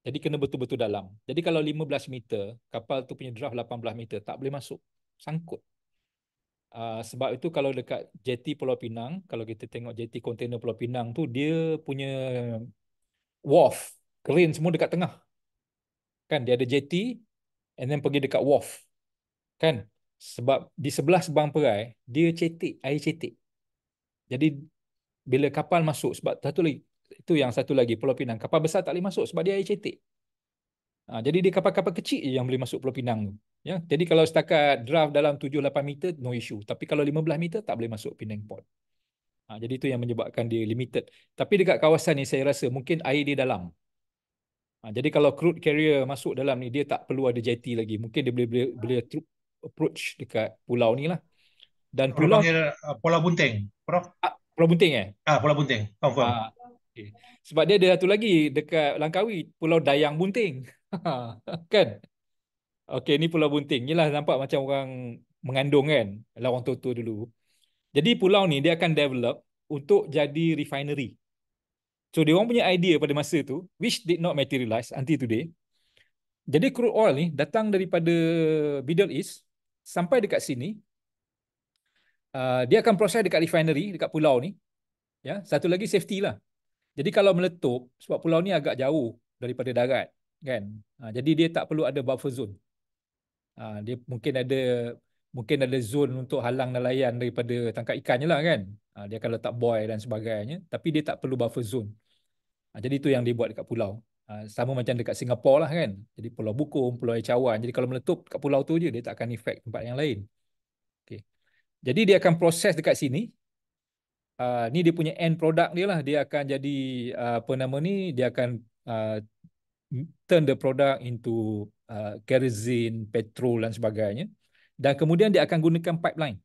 Jadi kena betul-betul dalam. Jadi kalau 15 meter, kapal tu punya draft 18 meter, tak boleh masuk. Sangkut. Uh, sebab itu kalau dekat jeti Pulau Pinang, kalau kita tengok jeti kontainer Pulau Pinang tu, dia punya wharf, crane semua dekat tengah kan dia ada jetty and then pergi dekat wharf kan sebab di sebelah sebang perai dia cetek air cetek jadi bila kapal masuk sebab satu lagi itu yang satu lagi Pulau Pinang kapal besar tak boleh masuk sebab dia air cetek ha, jadi dia kapal-kapal kecil je yang boleh masuk Pulau Pinang tu ya jadi kalau setakat draft dalam 7 8 meter no issue tapi kalau 15 meter tak boleh masuk Pinang port ha, jadi itu yang menyebabkan dia limited tapi dekat kawasan ni saya rasa mungkin air dia dalam Ha, jadi kalau crude carrier masuk dalam ni dia tak perlu ada J&T lagi. Mungkin dia boleh boleh ah. approach dekat pulau ni lah. Dan pulau panggil, uh, Pulau Bunting. Prof. Ah, pulau Bunting eh? Ah Pulau Bunting. Confirm. Ah, okay. Sebab dia ada satu lagi dekat Langkawi, Pulau Dayang Bunting. kan? Okey, ni Pulau Bunting. lah nampak macam orang mengandung kan, lawang tua dulu. Jadi pulau ni dia akan develop untuk jadi refinery. So dia orang punya idea pada masa tu which did not materialize until today. Jadi crude oil ni datang daripada Middle East sampai dekat sini. Uh, dia akan proses dekat refinery dekat pulau ni. Ya, satu lagi safety lah. Jadi kalau meletup sebab pulau ni agak jauh daripada darat, kan? Uh, jadi dia tak perlu ada buffer zone. Uh, dia mungkin ada mungkin ada zone untuk halang nelayan daripada tangkap ikannya lah kan. Ah, dia akan letak boy dan sebagainya tapi dia tak perlu buffer zone uh, jadi itu yang dia buat dekat pulau uh, sama macam dekat Singapura lah kan jadi pulau Bukum, pulau Cawan jadi kalau meletup dekat pulau tu je dia tak akan efek tempat yang lain okay. jadi dia akan proses dekat sini uh, ni dia punya end product dia lah dia akan jadi uh, apa nama ni dia akan uh, turn the product into uh, kerosene, petrol dan sebagainya dan kemudian dia akan gunakan pipeline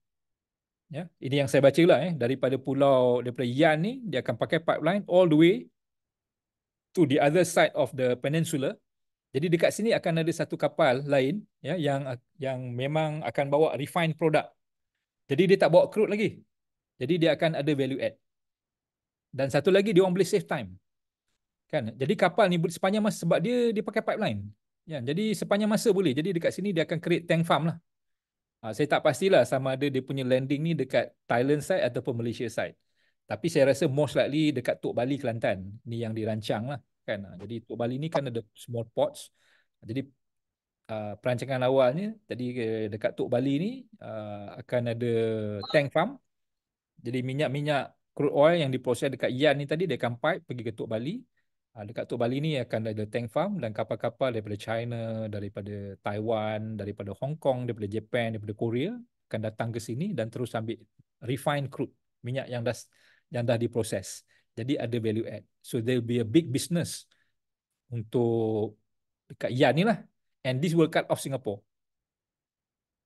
Ya, ini yang saya baca lah eh daripada pulau daripada Yan ni dia akan pakai pipeline all the way to the other side of the peninsula. Jadi dekat sini akan ada satu kapal lain ya yang yang memang akan bawa refined product. Jadi dia tak bawa crude lagi. Jadi dia akan ada value add. Dan satu lagi dia orang boleh save time. Kan? Jadi kapal ni sepanjang masa sebab dia dia pakai pipeline. Ya, jadi sepanjang masa boleh. Jadi dekat sini dia akan create tank farm lah. Ah, saya tak pastilah sama ada dia punya landing ni dekat Thailand side ataupun Malaysia side. Tapi saya rasa most likely dekat Tok Bali Kelantan ni yang dirancang lah. Kan? Ah, jadi Tok Bali ni kan ada small ports. Jadi uh, perancangan awalnya tadi eh, dekat Tok Bali ni uh, akan ada tank farm. Jadi minyak-minyak crude oil yang diproses dekat Yan ni tadi dia akan pipe pergi ke Tok Bali uh, dekat Tok Bali ni akan ada tank farm dan kapal-kapal daripada China, daripada Taiwan, daripada Hong Kong, daripada Japan, daripada Korea akan datang ke sini dan terus ambil refined crude, minyak yang dah yang dah diproses. Jadi ada value add. So there will be a big business untuk dekat ya ni lah. And this will cut off Singapore.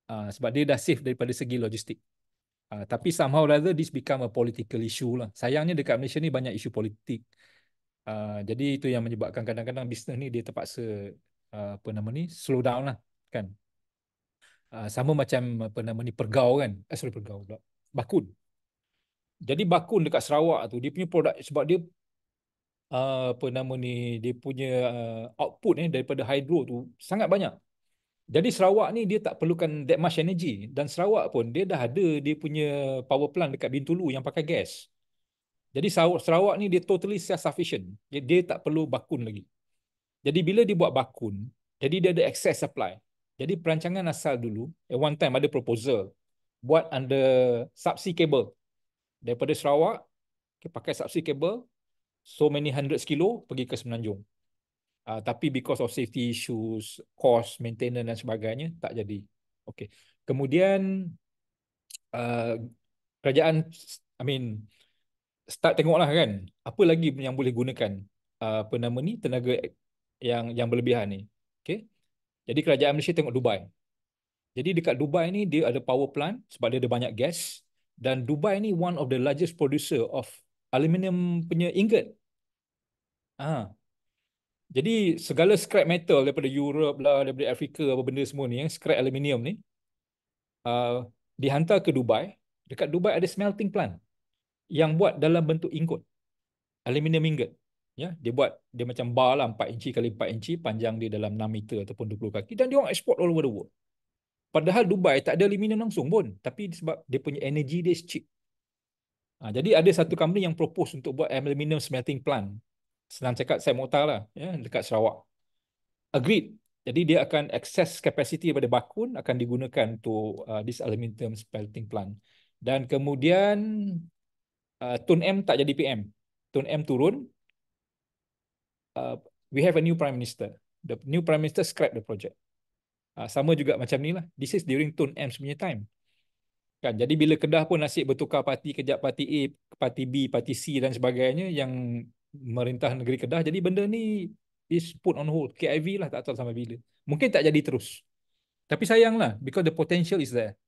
Uh, sebab dia dah save daripada segi logistik. Uh, tapi somehow rather this become a political issue lah. Sayangnya dekat Malaysia ni banyak isu politik. Uh, jadi itu yang menyebabkan kadang-kadang bisnes ni dia terpaksa uh, apa nama ni slow down lah kan. Uh, sama macam apa nama ni pergau kan. Eh, sorry pergau pula. Bakun. Jadi bakun dekat Sarawak tu dia punya produk sebab dia uh, apa nama ni dia punya uh, output ni daripada hydro tu sangat banyak. Jadi Sarawak ni dia tak perlukan that much energy dan Sarawak pun dia dah ada dia punya power plant dekat Bintulu yang pakai gas. Jadi Sarawak ni dia totally self-sufficient. Dia, dia tak perlu bakun lagi. Jadi bila dia buat bakun, jadi dia ada excess supply. Jadi perancangan asal dulu, at one time ada proposal buat under subsea cable daripada Sarawak, okay, pakai subsea cable, so many hundreds kilo pergi ke Semenanjung. Uh, tapi because of safety issues, cost, maintenance dan sebagainya, tak jadi. Okay. Kemudian, uh, kerajaan, I mean, start tengoklah kan apa lagi yang boleh gunakan uh, apa nama ni tenaga yang yang berlebihan ni okey jadi kerajaan Malaysia tengok Dubai jadi dekat Dubai ni dia ada power plant sebab dia ada banyak gas dan Dubai ni one of the largest producer of aluminium punya ingot ah ha. jadi segala scrap metal daripada Europe lah daripada Afrika apa benda semua ni yang eh, scrap aluminium ni uh, dihantar ke Dubai dekat Dubai ada smelting plant yang buat dalam bentuk ingot aluminium ingot ya dia buat dia macam bar lah 4 inci kali 4 inci panjang dia dalam 6 meter ataupun 20 kaki dan dia orang export all over the world padahal Dubai tak ada aluminium langsung pun tapi sebab dia punya energy dia cheap ha, jadi ada satu company yang propose untuk buat aluminium smelting plant senang cakap saya mutar lah ya dekat Sarawak agreed jadi dia akan access capacity daripada bakun akan digunakan untuk uh, this aluminium smelting plant dan kemudian Uh, Tun M tak jadi PM. Tun M turun. Uh, we have a new prime minister. The new prime minister scrap the project. Uh, sama juga macam ni lah. This is during Tun M's punya time. Kan, jadi bila Kedah pun nasib bertukar parti, kejap parti A, parti B, parti C dan sebagainya yang merintah negeri Kedah. Jadi benda ni is put on hold. KIV lah tak tahu sampai bila. Mungkin tak jadi terus. Tapi sayanglah because the potential is there.